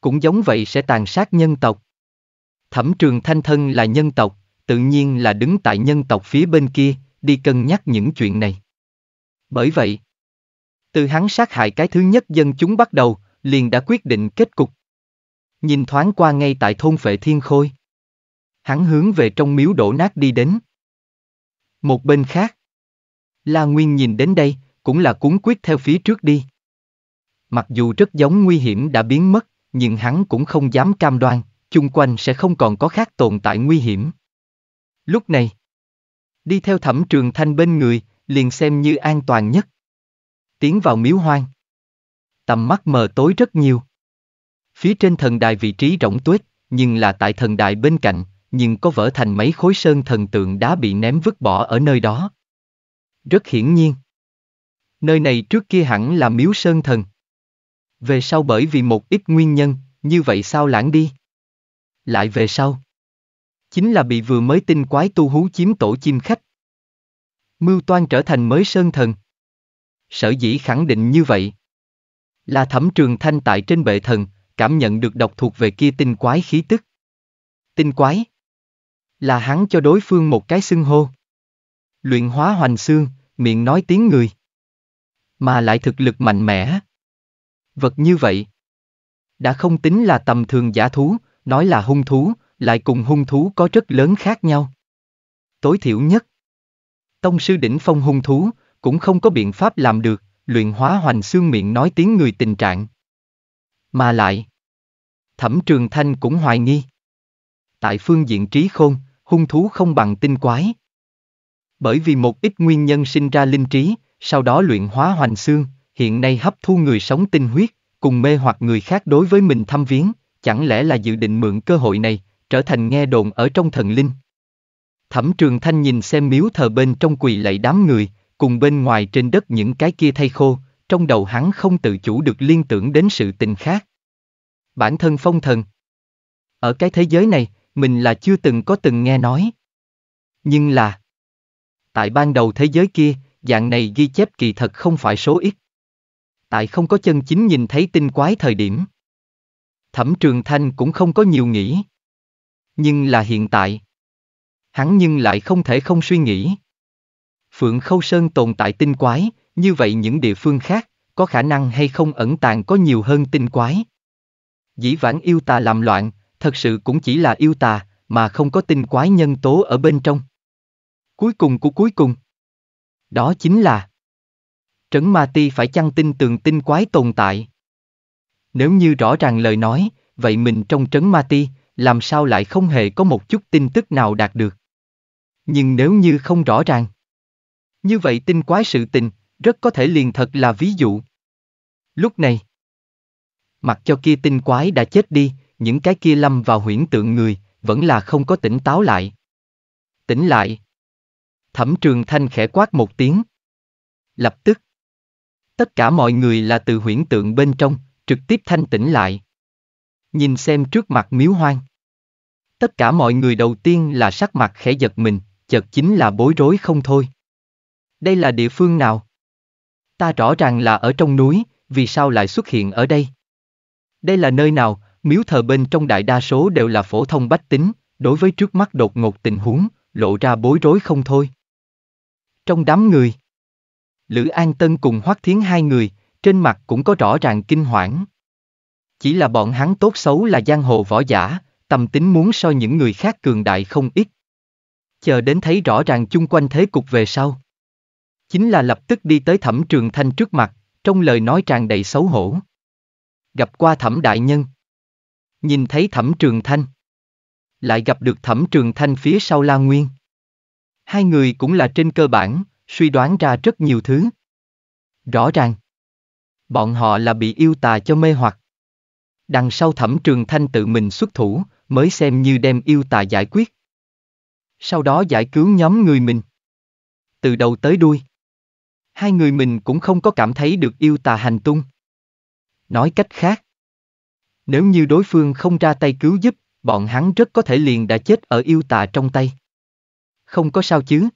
cũng giống vậy sẽ tàn sát nhân tộc. Thẩm trường thanh thân là nhân tộc, tự nhiên là đứng tại nhân tộc phía bên kia, đi cân nhắc những chuyện này. Bởi vậy, từ hắn sát hại cái thứ nhất dân chúng bắt đầu, liền đã quyết định kết cục. Nhìn thoáng qua ngay tại thôn phệ thiên khôi. Hắn hướng về trong miếu đổ nát đi đến. Một bên khác, La Nguyên nhìn đến đây, cũng là cuốn quyết theo phía trước đi. Mặc dù rất giống nguy hiểm đã biến mất, nhưng hắn cũng không dám cam đoan, chung quanh sẽ không còn có khác tồn tại nguy hiểm. Lúc này, đi theo thẩm trường thanh bên người, liền xem như an toàn nhất. Tiến vào miếu hoang. Tầm mắt mờ tối rất nhiều. Phía trên thần đài vị trí rỗng tuyết, nhưng là tại thần đài bên cạnh, nhưng có vỡ thành mấy khối sơn thần tượng đá bị ném vứt bỏ ở nơi đó. Rất hiển nhiên. Nơi này trước kia hẳn là miếu sơn thần. Về sau bởi vì một ít nguyên nhân, như vậy sao lãng đi? Lại về sau chính là bị vừa mới tinh quái tu hú chiếm tổ chim khách. Mưu toan trở thành mới sơn thần. Sở dĩ khẳng định như vậy. Là thẩm trường thanh tại trên bệ thần, cảm nhận được độc thuộc về kia tinh quái khí tức. Tinh quái. Là hắn cho đối phương một cái xưng hô. Luyện hóa hoành xương, miệng nói tiếng người. Mà lại thực lực mạnh mẽ. Vật như vậy. Đã không tính là tầm thường giả thú, nói là hung thú, lại cùng hung thú có rất lớn khác nhau. Tối thiểu nhất, tông sư đỉnh phong hung thú, cũng không có biện pháp làm được, luyện hóa hoành xương miệng nói tiếng người tình trạng. Mà lại, Thẩm Trường Thanh cũng hoài nghi. Tại phương diện trí khôn, hung thú không bằng tinh quái. Bởi vì một ít nguyên nhân sinh ra linh trí, sau đó luyện hóa hoành xương, hiện nay hấp thu người sống tinh huyết, cùng mê hoặc người khác đối với mình thăm viếng, chẳng lẽ là dự định mượn cơ hội này, trở thành nghe đồn ở trong thần linh. Thẩm Trường Thanh nhìn xem miếu thờ bên trong quỳ lạy đám người, cùng bên ngoài trên đất những cái kia thay khô, trong đầu hắn không tự chủ được liên tưởng đến sự tình khác. Bản thân phong thần. Ở cái thế giới này, mình là chưa từng có từng nghe nói. Nhưng là, tại ban đầu thế giới kia, dạng này ghi chép kỳ thật không phải số ít. Tại không có chân chính nhìn thấy tinh quái thời điểm. Thẩm Trường Thanh cũng không có nhiều nghĩ. Nhưng là hiện tại. Hắn nhưng lại không thể không suy nghĩ. Phượng Khâu Sơn tồn tại tinh quái, như vậy những địa phương khác, có khả năng hay không ẩn tàng có nhiều hơn tinh quái. Dĩ vãng yêu tà làm loạn, thật sự cũng chỉ là yêu tà, mà không có tinh quái nhân tố ở bên trong. Cuối cùng của cuối cùng. Đó chính là Trấn Ma Ti phải chăng tin tường tinh quái tồn tại. Nếu như rõ ràng lời nói, vậy mình trong trấn Ma Ti, làm sao lại không hề có một chút tin tức nào đạt được. Nhưng nếu như không rõ ràng, như vậy tin quái sự tình, rất có thể liền thật là ví dụ. Lúc này, mặc cho kia tin quái đã chết đi, những cái kia lâm vào huyễn tượng người, vẫn là không có tỉnh táo lại. Tỉnh lại. Thẩm trường thanh khẽ quát một tiếng. Lập tức. Tất cả mọi người là từ huyễn tượng bên trong, trực tiếp thanh tỉnh lại nhìn xem trước mặt miếu hoang. Tất cả mọi người đầu tiên là sắc mặt khẽ giật mình, chợt chính là bối rối không thôi. Đây là địa phương nào? Ta rõ ràng là ở trong núi, vì sao lại xuất hiện ở đây? Đây là nơi nào, miếu thờ bên trong đại đa số đều là phổ thông bách tính, đối với trước mắt đột ngột tình huống, lộ ra bối rối không thôi. Trong đám người, Lữ An Tân cùng Hoắc Thiến hai người, trên mặt cũng có rõ ràng kinh hoảng. Chỉ là bọn hắn tốt xấu là giang hồ võ giả, tầm tính muốn so những người khác cường đại không ít. Chờ đến thấy rõ ràng chung quanh thế cục về sau. Chính là lập tức đi tới thẩm trường thanh trước mặt, trong lời nói tràn đầy xấu hổ. Gặp qua thẩm đại nhân. Nhìn thấy thẩm trường thanh. Lại gặp được thẩm trường thanh phía sau la nguyên. Hai người cũng là trên cơ bản, suy đoán ra rất nhiều thứ. Rõ ràng. Bọn họ là bị yêu tà cho mê hoặc. Đằng sau thẩm trường thanh tự mình xuất thủ, mới xem như đem yêu tà giải quyết. Sau đó giải cứu nhóm người mình. Từ đầu tới đuôi. Hai người mình cũng không có cảm thấy được yêu tà hành tung. Nói cách khác. Nếu như đối phương không ra tay cứu giúp, bọn hắn rất có thể liền đã chết ở yêu tà trong tay. Không có sao chứ.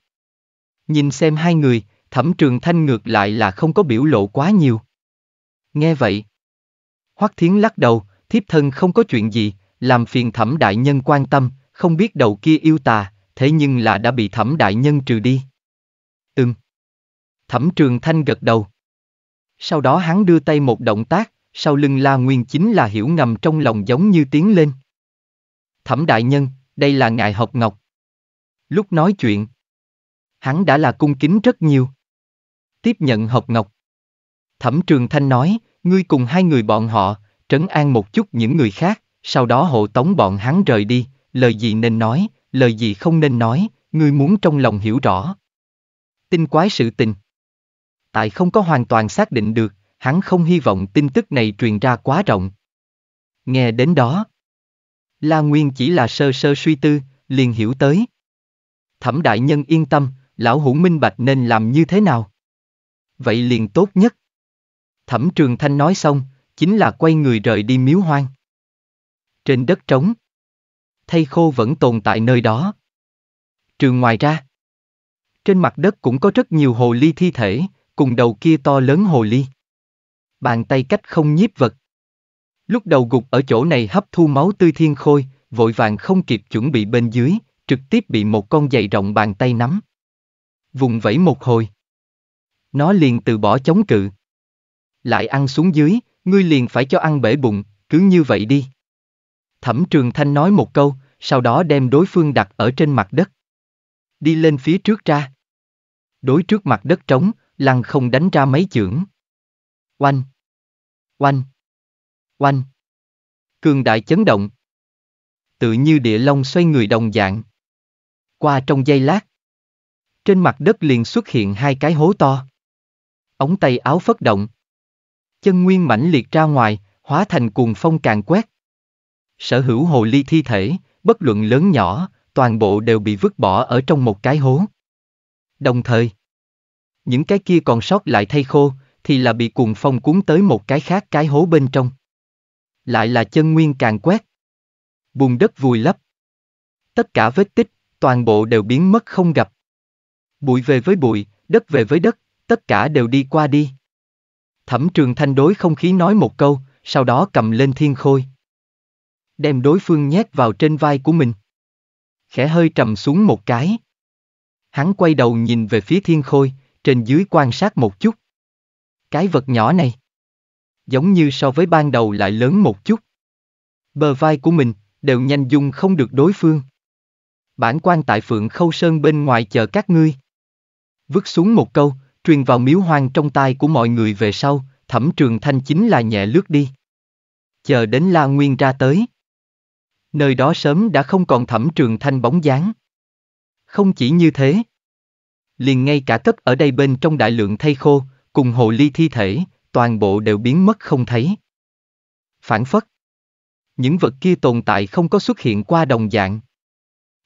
Nhìn xem hai người, thẩm trường thanh ngược lại là không có biểu lộ quá nhiều. Nghe vậy, Hoắc Thiến lắc đầu, thiếp thân không có chuyện gì, làm phiền thẩm đại nhân quan tâm, không biết đầu kia yêu tà, thế nhưng là đã bị thẩm đại nhân trừ đi. Ừm. Thẩm trường thanh gật đầu. Sau đó hắn đưa tay một động tác, sau lưng la nguyên chính là hiểu ngầm trong lòng giống như tiếng lên. Thẩm đại nhân, đây là ngài học ngọc. Lúc nói chuyện, hắn đã là cung kính rất nhiều. Tiếp nhận học ngọc. Thẩm trường thanh nói, Ngươi cùng hai người bọn họ, trấn an một chút những người khác, sau đó hộ tống bọn hắn rời đi, lời gì nên nói, lời gì không nên nói, ngươi muốn trong lòng hiểu rõ. Tin quái sự tình. Tại không có hoàn toàn xác định được, hắn không hy vọng tin tức này truyền ra quá rộng. Nghe đến đó, La Nguyên chỉ là sơ sơ suy tư, liền hiểu tới. Thẩm đại nhân yên tâm, lão hữu minh bạch nên làm như thế nào? Vậy liền tốt nhất. Thẩm Trường Thanh nói xong, chính là quay người rời đi miếu hoang. Trên đất trống, thây khô vẫn tồn tại nơi đó. Trường ngoài ra, trên mặt đất cũng có rất nhiều hồ ly thi thể, cùng đầu kia to lớn hồ ly. Bàn tay cách không nhiếp vật. Lúc đầu gục ở chỗ này hấp thu máu tươi thiên khôi, vội vàng không kịp chuẩn bị bên dưới, trực tiếp bị một con giày rộng bàn tay nắm. Vùng vẫy một hồi. Nó liền từ bỏ chống cự lại ăn xuống dưới, ngươi liền phải cho ăn bể bụng, cứ như vậy đi. Thẩm Trường Thanh nói một câu, sau đó đem đối phương đặt ở trên mặt đất. Đi lên phía trước ra. Đối trước mặt đất trống, lăng không đánh ra mấy chưởng. Oanh! Oanh! Oanh! Cường đại chấn động. Tự như địa long xoay người đồng dạng. Qua trong giây lát. Trên mặt đất liền xuất hiện hai cái hố to. Ống tay áo phất động chân nguyên mãnh liệt ra ngoài, hóa thành cuồng phong càng quét. Sở hữu hồ ly thi thể, bất luận lớn nhỏ, toàn bộ đều bị vứt bỏ ở trong một cái hố. Đồng thời, những cái kia còn sót lại thay khô, thì là bị cuồng phong cuốn tới một cái khác cái hố bên trong. Lại là chân nguyên càng quét. Bùn đất vùi lấp. Tất cả vết tích, toàn bộ đều biến mất không gặp. Bụi về với bụi, đất về với đất, tất cả đều đi qua đi. Thẩm Trường Thanh đối không khí nói một câu, sau đó cầm lên thiên khôi. Đem đối phương nhét vào trên vai của mình. Khẽ hơi trầm xuống một cái. Hắn quay đầu nhìn về phía thiên khôi, trên dưới quan sát một chút. Cái vật nhỏ này. Giống như so với ban đầu lại lớn một chút. Bờ vai của mình, đều nhanh dung không được đối phương. Bản quan tại Phượng Khâu Sơn bên ngoài chờ các ngươi. Vứt xuống một câu, truyền vào miếu hoang trong tai của mọi người về sau, thẩm trường thanh chính là nhẹ lướt đi. Chờ đến La Nguyên ra tới. Nơi đó sớm đã không còn thẩm trường thanh bóng dáng. Không chỉ như thế. Liền ngay cả cất ở đây bên trong đại lượng thây khô, cùng hồ ly thi thể, toàn bộ đều biến mất không thấy. Phản phất. Những vật kia tồn tại không có xuất hiện qua đồng dạng.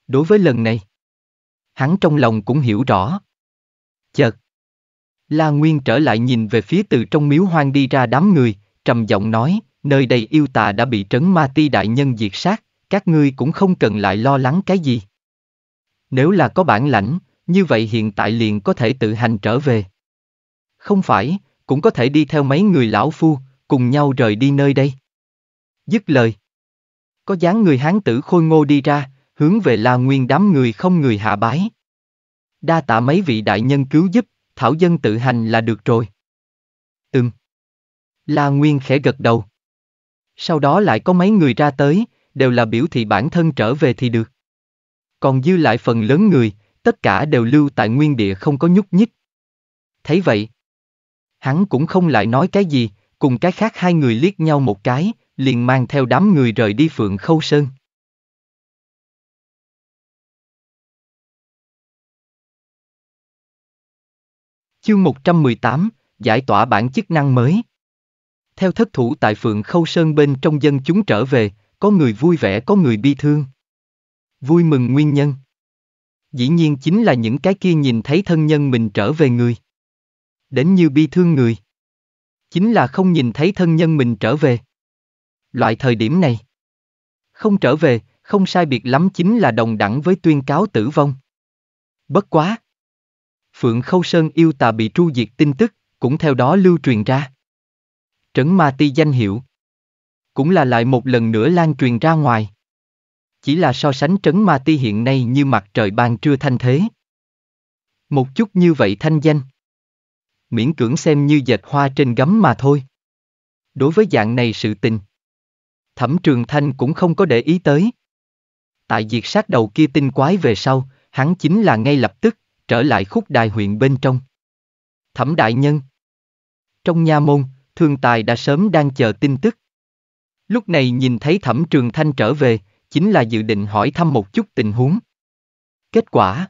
Đối với lần này, hắn trong lòng cũng hiểu rõ. Chợt, La Nguyên trở lại nhìn về phía từ trong miếu hoang đi ra đám người, trầm giọng nói, nơi đây yêu tà đã bị trấn ma ti đại nhân diệt sát, các ngươi cũng không cần lại lo lắng cái gì. Nếu là có bản lãnh, như vậy hiện tại liền có thể tự hành trở về. Không phải, cũng có thể đi theo mấy người lão phu, cùng nhau rời đi nơi đây. Dứt lời. Có dáng người hán tử khôi ngô đi ra, hướng về La Nguyên đám người không người hạ bái. Đa tạ mấy vị đại nhân cứu giúp, thảo dân tự hành là được rồi. Ừm. La Nguyên khẽ gật đầu. Sau đó lại có mấy người ra tới, đều là biểu thị bản thân trở về thì được. Còn dư lại phần lớn người, tất cả đều lưu tại nguyên địa không có nhúc nhích. Thấy vậy, hắn cũng không lại nói cái gì, cùng cái khác hai người liếc nhau một cái, liền mang theo đám người rời đi Phượng Khâu Sơn. Chương 118, giải tỏa bản chức năng mới. Theo thất thủ tại Phượng Khâu Sơn bên trong dân chúng trở về, có người vui vẻ có người bi thương. Vui mừng nguyên nhân. Dĩ nhiên chính là những cái kia nhìn thấy thân nhân mình trở về người. Đến như bi thương người. Chính là không nhìn thấy thân nhân mình trở về. Loại thời điểm này. Không trở về, không sai biệt lắm chính là đồng đẳng với tuyên cáo tử vong. Bất quá. Phượng Khâu Sơn yêu tà bị tru diệt tin tức, cũng theo đó lưu truyền ra. Trấn Ma Ti danh hiệu Cũng là lại một lần nữa lan truyền ra ngoài. Chỉ là so sánh Trấn Ma Ti hiện nay như mặt trời ban trưa thanh thế. Một chút như vậy thanh danh. Miễn cưỡng xem như dệt hoa trên gấm mà thôi. Đối với dạng này sự tình. Thẩm Trường Thanh cũng không có để ý tới. Tại diệt sát đầu kia tinh quái về sau, hắn chính là ngay lập tức trở lại khúc đài huyện bên trong. Thẩm đại nhân Trong nha môn, thường tài đã sớm đang chờ tin tức. Lúc này nhìn thấy thẩm trường thanh trở về, chính là dự định hỏi thăm một chút tình huống. Kết quả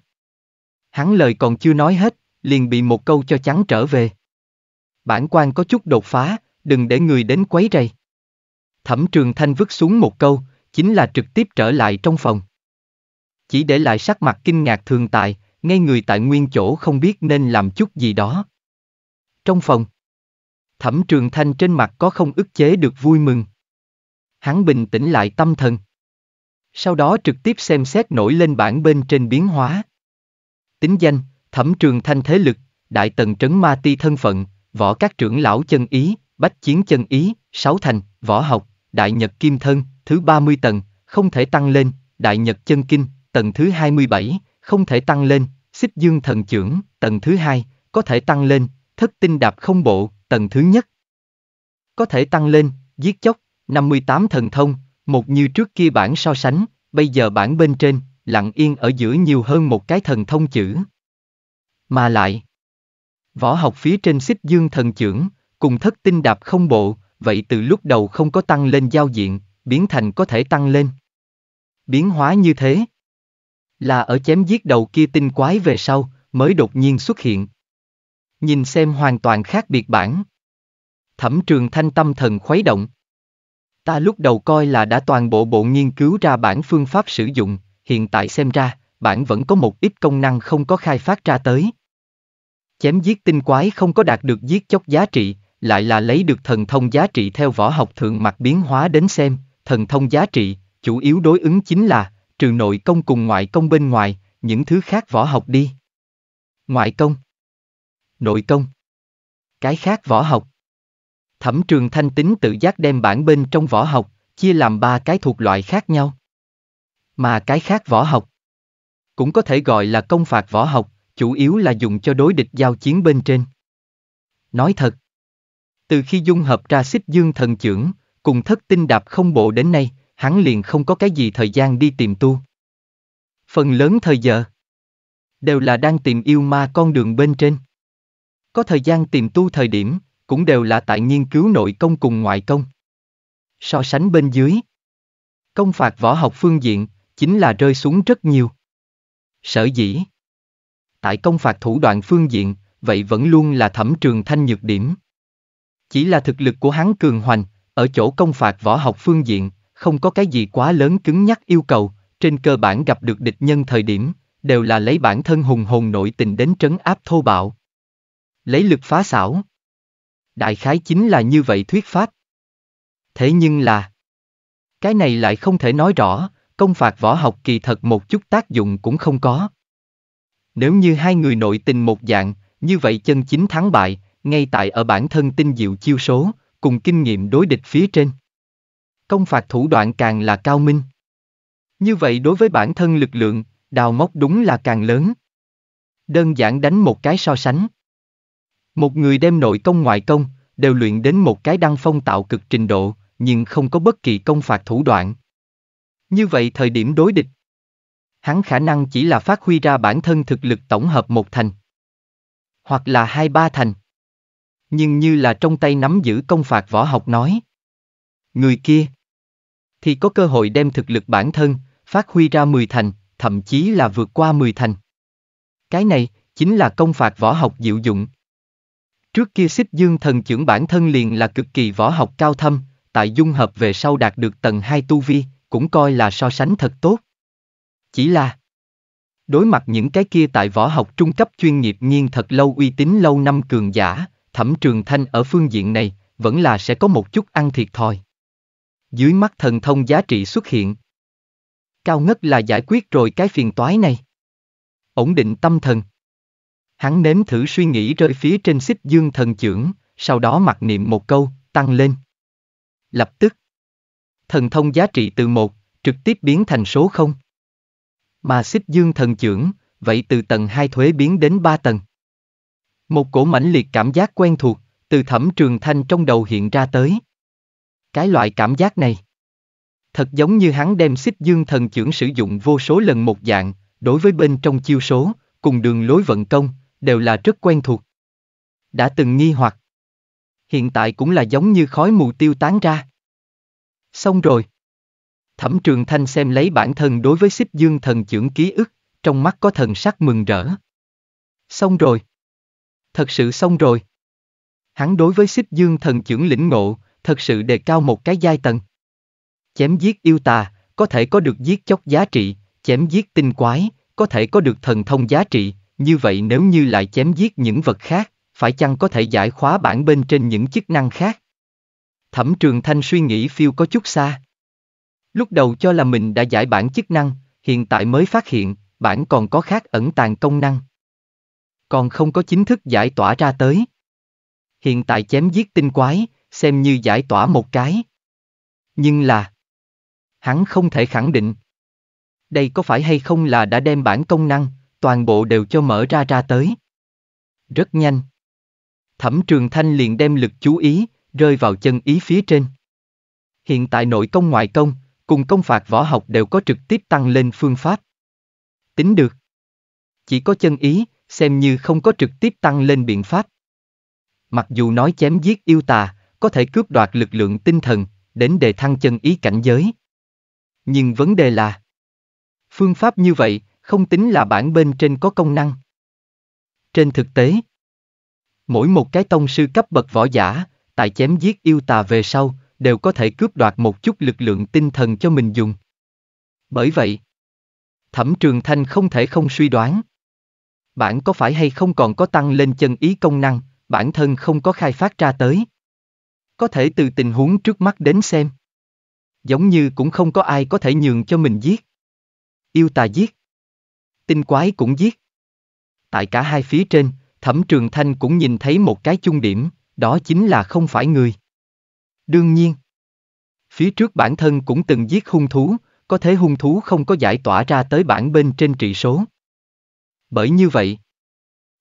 Hắn lời còn chưa nói hết, liền bị một câu cho chắn trở về. Bản quan có chút đột phá, đừng để người đến quấy rầy. Thẩm trường thanh vứt xuống một câu, chính là trực tiếp trở lại trong phòng. Chỉ để lại sắc mặt kinh ngạc thường tại, ngay người tại nguyên chỗ không biết nên làm chút gì đó. Trong phòng, Thẩm Trường Thanh trên mặt có không ức chế được vui mừng. Hắn bình tĩnh lại tâm thần. Sau đó trực tiếp xem xét nổi lên bảng bên trên biến hóa. Tính danh, Thẩm Trường Thanh thế lực, Đại Tần Trấn Ma Ti thân phận, võ các trưởng lão chân ý, bách chiến chân ý, sáu thành, võ học, Đại Nhật Kim Thân, thứ 30 tầng, không thể tăng lên, Đại Nhật Chân Kinh, tầng thứ 27, không thể tăng lên, Xích dương thần trưởng, tầng thứ hai, có thể tăng lên, thất tinh đạp không bộ, tầng thứ nhất. Có thể tăng lên, giết chóc, 58 thần thông, một như trước kia bản so sánh, bây giờ bản bên trên, lặng yên ở giữa nhiều hơn một cái thần thông chữ. Mà lại, võ học phía trên xích dương thần trưởng, cùng thất tinh đạp không bộ, vậy từ lúc đầu không có tăng lên giao diện, biến thành có thể tăng lên. Biến hóa như thế, là ở chém giết đầu kia tinh quái về sau, mới đột nhiên xuất hiện. Nhìn xem hoàn toàn khác biệt bản. Thẩm trường thanh tâm thần khuấy động. Ta lúc đầu coi là đã toàn bộ bộ nghiên cứu ra bản phương pháp sử dụng, hiện tại xem ra, bản vẫn có một ít công năng không có khai phát ra tới. Chém giết tinh quái không có đạt được giết chóc giá trị, lại là lấy được thần thông giá trị theo võ học thượng mặt biến hóa đến xem, thần thông giá trị, chủ yếu đối ứng chính là trừ nội công cùng ngoại công bên ngoài, những thứ khác võ học đi. Ngoại công, nội công, cái khác võ học. Thẩm trường thanh tính tự giác đem bản bên trong võ học, chia làm ba cái thuộc loại khác nhau. Mà cái khác võ học, cũng có thể gọi là công phạt võ học, chủ yếu là dùng cho đối địch giao chiến bên trên. Nói thật, từ khi dung hợp ra xích dương thần trưởng, cùng thất tinh đạp không bộ đến nay, hắn liền không có cái gì thời gian đi tìm tu. Phần lớn thời giờ đều là đang tìm yêu ma con đường bên trên. Có thời gian tìm tu thời điểm, cũng đều là tại nghiên cứu nội công cùng ngoại công. So sánh bên dưới, công phạt võ học phương diện chính là rơi xuống rất nhiều. Sở dĩ, tại công phạt thủ đoạn phương diện, vậy vẫn luôn là thẩm trường thanh nhược điểm. Chỉ là thực lực của hắn cường hoành, ở chỗ công phạt võ học phương diện, không có cái gì quá lớn cứng nhắc yêu cầu, trên cơ bản gặp được địch nhân thời điểm, đều là lấy bản thân hùng hồn nội tình đến trấn áp thô bạo. Lấy lực phá xảo. Đại khái chính là như vậy thuyết pháp. Thế nhưng là, cái này lại không thể nói rõ, công phạt võ học kỳ thật một chút tác dụng cũng không có. Nếu như hai người nội tình một dạng, như vậy chân chính thắng bại, ngay tại ở bản thân tinh diệu chiêu số, cùng kinh nghiệm đối địch phía trên công phạt thủ đoạn càng là cao minh. Như vậy đối với bản thân lực lượng, đào móc đúng là càng lớn. Đơn giản đánh một cái so sánh. Một người đem nội công ngoại công, đều luyện đến một cái đăng phong tạo cực trình độ, nhưng không có bất kỳ công phạt thủ đoạn. Như vậy thời điểm đối địch, hắn khả năng chỉ là phát huy ra bản thân thực lực tổng hợp một thành, hoặc là hai ba thành. Nhưng như là trong tay nắm giữ công phạt võ học nói. Người kia, thì có cơ hội đem thực lực bản thân, phát huy ra 10 thành, thậm chí là vượt qua 10 thành. Cái này, chính là công phạt võ học diệu dụng. Trước kia xích dương thần trưởng bản thân liền là cực kỳ võ học cao thâm, tại dung hợp về sau đạt được tầng 2 tu vi, cũng coi là so sánh thật tốt. Chỉ là Đối mặt những cái kia tại võ học trung cấp chuyên nghiệp nghiên thật lâu uy tín lâu năm cường giả, thẩm trường thanh ở phương diện này, vẫn là sẽ có một chút ăn thiệt thòi dưới mắt thần thông giá trị xuất hiện. Cao ngất là giải quyết rồi cái phiền toái này. Ổn định tâm thần. Hắn nếm thử suy nghĩ rơi phía trên xích dương thần trưởng, sau đó mặc niệm một câu, tăng lên. Lập tức, thần thông giá trị từ một trực tiếp biến thành số không. Mà xích dương thần trưởng, vậy từ tầng hai thuế biến đến ba tầng. Một cổ mãnh liệt cảm giác quen thuộc, từ thẩm trường thanh trong đầu hiện ra tới. Cái loại cảm giác này. Thật giống như hắn đem xích dương thần trưởng sử dụng vô số lần một dạng, đối với bên trong chiêu số, cùng đường lối vận công, đều là rất quen thuộc. Đã từng nghi hoặc. Hiện tại cũng là giống như khói mù tiêu tán ra. Xong rồi. Thẩm trường thanh xem lấy bản thân đối với xích dương thần trưởng ký ức, trong mắt có thần sắc mừng rỡ. Xong rồi. Thật sự xong rồi. Hắn đối với xích dương thần trưởng lĩnh ngộ, thật sự đề cao một cái giai tầng. Chém giết yêu tà, có thể có được giết chóc giá trị, chém giết tinh quái, có thể có được thần thông giá trị, như vậy nếu như lại chém giết những vật khác, phải chăng có thể giải khóa bản bên trên những chức năng khác? Thẩm Trường Thanh suy nghĩ phiêu có chút xa. Lúc đầu cho là mình đã giải bản chức năng, hiện tại mới phát hiện, bản còn có khác ẩn tàng công năng. Còn không có chính thức giải tỏa ra tới. Hiện tại chém giết tinh quái, xem như giải tỏa một cái. Nhưng là, hắn không thể khẳng định. Đây có phải hay không là đã đem bản công năng, toàn bộ đều cho mở ra ra tới. Rất nhanh. Thẩm Trường Thanh liền đem lực chú ý, rơi vào chân ý phía trên. Hiện tại nội công ngoại công, cùng công phạt võ học đều có trực tiếp tăng lên phương pháp. Tính được. Chỉ có chân ý, xem như không có trực tiếp tăng lên biện pháp. Mặc dù nói chém giết yêu tà, có thể cướp đoạt lực lượng tinh thần, đến đề thăng chân ý cảnh giới. Nhưng vấn đề là, phương pháp như vậy không tính là bản bên trên có công năng. Trên thực tế, mỗi một cái tông sư cấp bậc võ giả, tại chém giết yêu tà về sau, đều có thể cướp đoạt một chút lực lượng tinh thần cho mình dùng. Bởi vậy, Thẩm Trường Thanh không thể không suy đoán. Bản có phải hay không còn có tăng lên chân ý công năng, bản thân không có khai phát ra tới. Có thể từ tình huống trước mắt đến xem. Giống như cũng không có ai có thể nhường cho mình giết. Yêu tà giết. Tinh quái cũng giết. Tại cả hai phía trên, Thẩm Trường Thanh cũng nhìn thấy một cái chung điểm, đó chính là không phải người. Đương nhiên, phía trước bản thân cũng từng giết hung thú, có thể hung thú không có giải tỏa ra tới bản bên trên trị số. Bởi như vậy,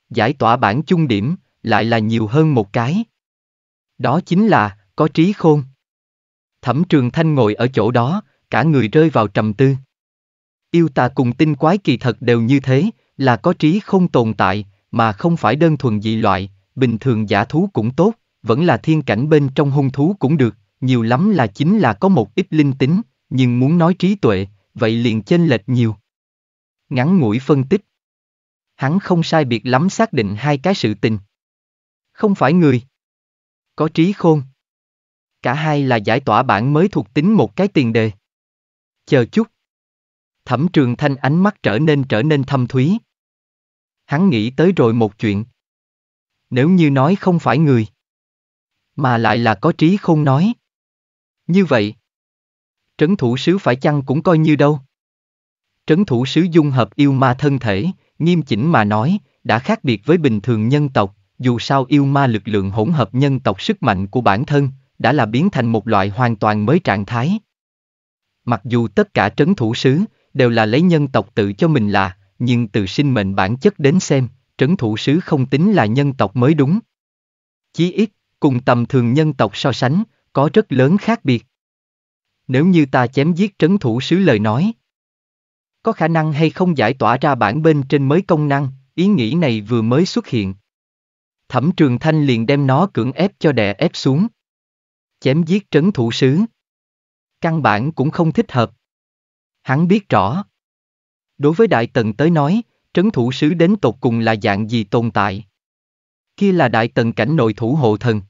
giải tỏa bản chung điểm lại là nhiều hơn một cái. Đó chính là, có trí khôn. Thẩm Trường Thanh ngồi ở chỗ đó, cả người rơi vào trầm tư. Yêu tà cùng tinh quái kỳ thật đều như thế, là có trí không tồn tại, mà không phải đơn thuần dị loại, bình thường giả thú cũng tốt, vẫn là thiên cảnh bên trong hung thú cũng được, nhiều lắm là chính là có một ít linh tính, nhưng muốn nói trí tuệ, vậy liền chênh lệch nhiều. Ngắn ngủi phân tích. Hắn không sai biệt lắm xác định hai cái sự tình. Không phải người có trí khôn. Cả hai là giải tỏa bản mới thuộc tính một cái tiền đề. Chờ chút. Thẩm trường thanh ánh mắt trở nên trở nên thâm thúy. Hắn nghĩ tới rồi một chuyện. Nếu như nói không phải người, mà lại là có trí khôn nói. Như vậy, trấn thủ sứ phải chăng cũng coi như đâu? Trấn thủ sứ dung hợp yêu ma thân thể, nghiêm chỉnh mà nói, đã khác biệt với bình thường nhân tộc, dù sao yêu ma lực lượng hỗn hợp nhân tộc sức mạnh của bản thân, đã là biến thành một loại hoàn toàn mới trạng thái. Mặc dù tất cả trấn thủ sứ, đều là lấy nhân tộc tự cho mình là, nhưng từ sinh mệnh bản chất đến xem, trấn thủ sứ không tính là nhân tộc mới đúng. Chí ít, cùng tầm thường nhân tộc so sánh, có rất lớn khác biệt. Nếu như ta chém giết trấn thủ sứ lời nói, có khả năng hay không giải tỏa ra bản bên trên mới công năng, ý nghĩ này vừa mới xuất hiện, Thẩm Trường Thanh liền đem nó cưỡng ép cho đè ép xuống. Chém giết trấn thủ sứ. Căn bản cũng không thích hợp. Hắn biết rõ. Đối với Đại Tần tới nói, trấn thủ sứ đến tột cùng là dạng gì tồn tại. Kia là Đại Tần cảnh nội thủ hộ thần.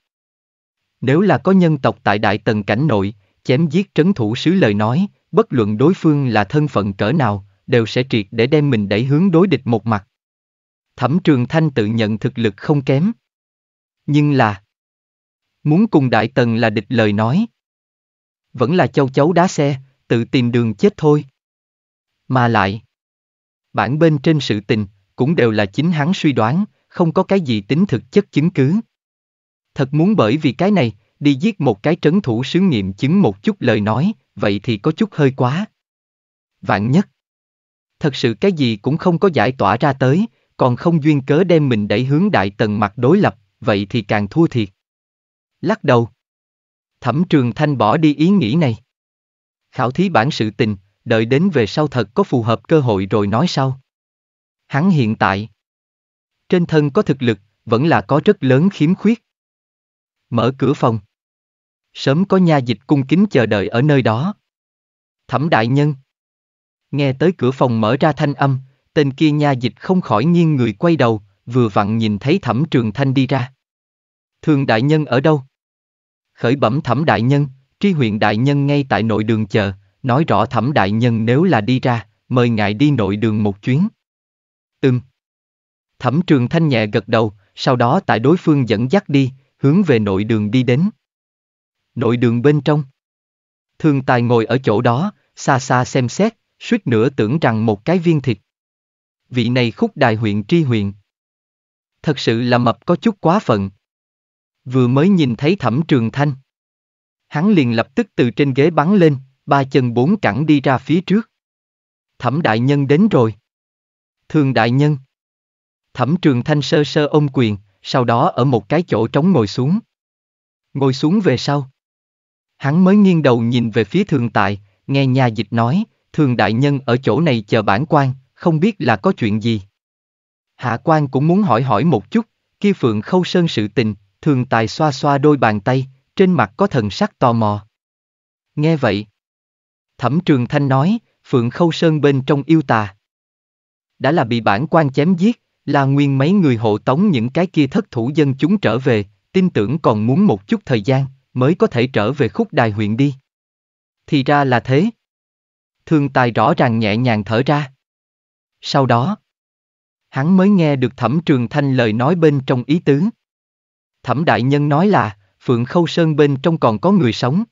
Nếu là có nhân tộc tại Đại Tần cảnh nội, chém giết trấn thủ sứ lời nói, bất luận đối phương là thân phận cỡ nào, đều sẽ triệt để đem mình đẩy hướng đối địch một mặt. Thẩm Trường Thanh tự nhận thực lực không kém. Nhưng là... Muốn cùng Đại Tần là địch lời nói. Vẫn là châu chấu đá xe, tự tìm đường chết thôi. Mà lại... Bản bên trên sự tình, cũng đều là chính hắn suy đoán, không có cái gì tính thực chất chứng cứ. Thật muốn bởi vì cái này, đi giết một cái trấn thủ sứ nghiệm chứng một chút lời nói, vậy thì có chút hơi quá. Vạn nhất. Thật sự cái gì cũng không có giải tỏa ra tới, còn không duyên cớ đem mình đẩy hướng đại tần mặt đối lập, vậy thì càng thua thiệt. Lắc đầu. Thẩm trường thanh bỏ đi ý nghĩ này. Khảo thí bản sự tình, đợi đến về sau thật có phù hợp cơ hội rồi nói sau. Hắn hiện tại. Trên thân có thực lực, vẫn là có rất lớn khiếm khuyết. Mở cửa phòng. Sớm có nha dịch cung kính chờ đợi ở nơi đó. Thẩm đại nhân. Nghe tới cửa phòng mở ra thanh âm, Tên kia nha dịch không khỏi nghiêng người quay đầu, vừa vặn nhìn thấy thẩm trường thanh đi ra. Thường đại nhân ở đâu? Khởi bẩm thẩm đại nhân, tri huyện đại nhân ngay tại nội đường chờ, nói rõ thẩm đại nhân nếu là đi ra, mời ngài đi nội đường một chuyến. Ừm. Thẩm trường thanh nhẹ gật đầu, sau đó tại đối phương dẫn dắt đi, hướng về nội đường đi đến. Nội đường bên trong. Thường tài ngồi ở chỗ đó, xa xa xem xét, suýt nữa tưởng rằng một cái viên thịt vị này khúc đài huyện tri huyện. Thật sự là mập có chút quá phận. Vừa mới nhìn thấy thẩm trường thanh. Hắn liền lập tức từ trên ghế bắn lên, ba chân bốn cẳng đi ra phía trước. Thẩm đại nhân đến rồi. Thường đại nhân. Thẩm trường thanh sơ sơ ôm quyền, sau đó ở một cái chỗ trống ngồi xuống. Ngồi xuống về sau. Hắn mới nghiêng đầu nhìn về phía thường tại, nghe nhà dịch nói, thường đại nhân ở chỗ này chờ bản quan, không biết là có chuyện gì. Hạ quan cũng muốn hỏi hỏi một chút, kia phượng khâu sơn sự tình, thường tài xoa xoa đôi bàn tay, trên mặt có thần sắc tò mò. Nghe vậy. Thẩm trường thanh nói, phượng khâu sơn bên trong yêu tà. Đã là bị bản quan chém giết, là nguyên mấy người hộ tống những cái kia thất thủ dân chúng trở về, tin tưởng còn muốn một chút thời gian, mới có thể trở về khúc đài huyện đi. Thì ra là thế. thường tài rõ ràng nhẹ nhàng thở ra. Sau đó, hắn mới nghe được Thẩm Trường Thanh lời nói bên trong ý tứ. Thẩm Đại Nhân nói là, Phượng Khâu Sơn bên trong còn có người sống.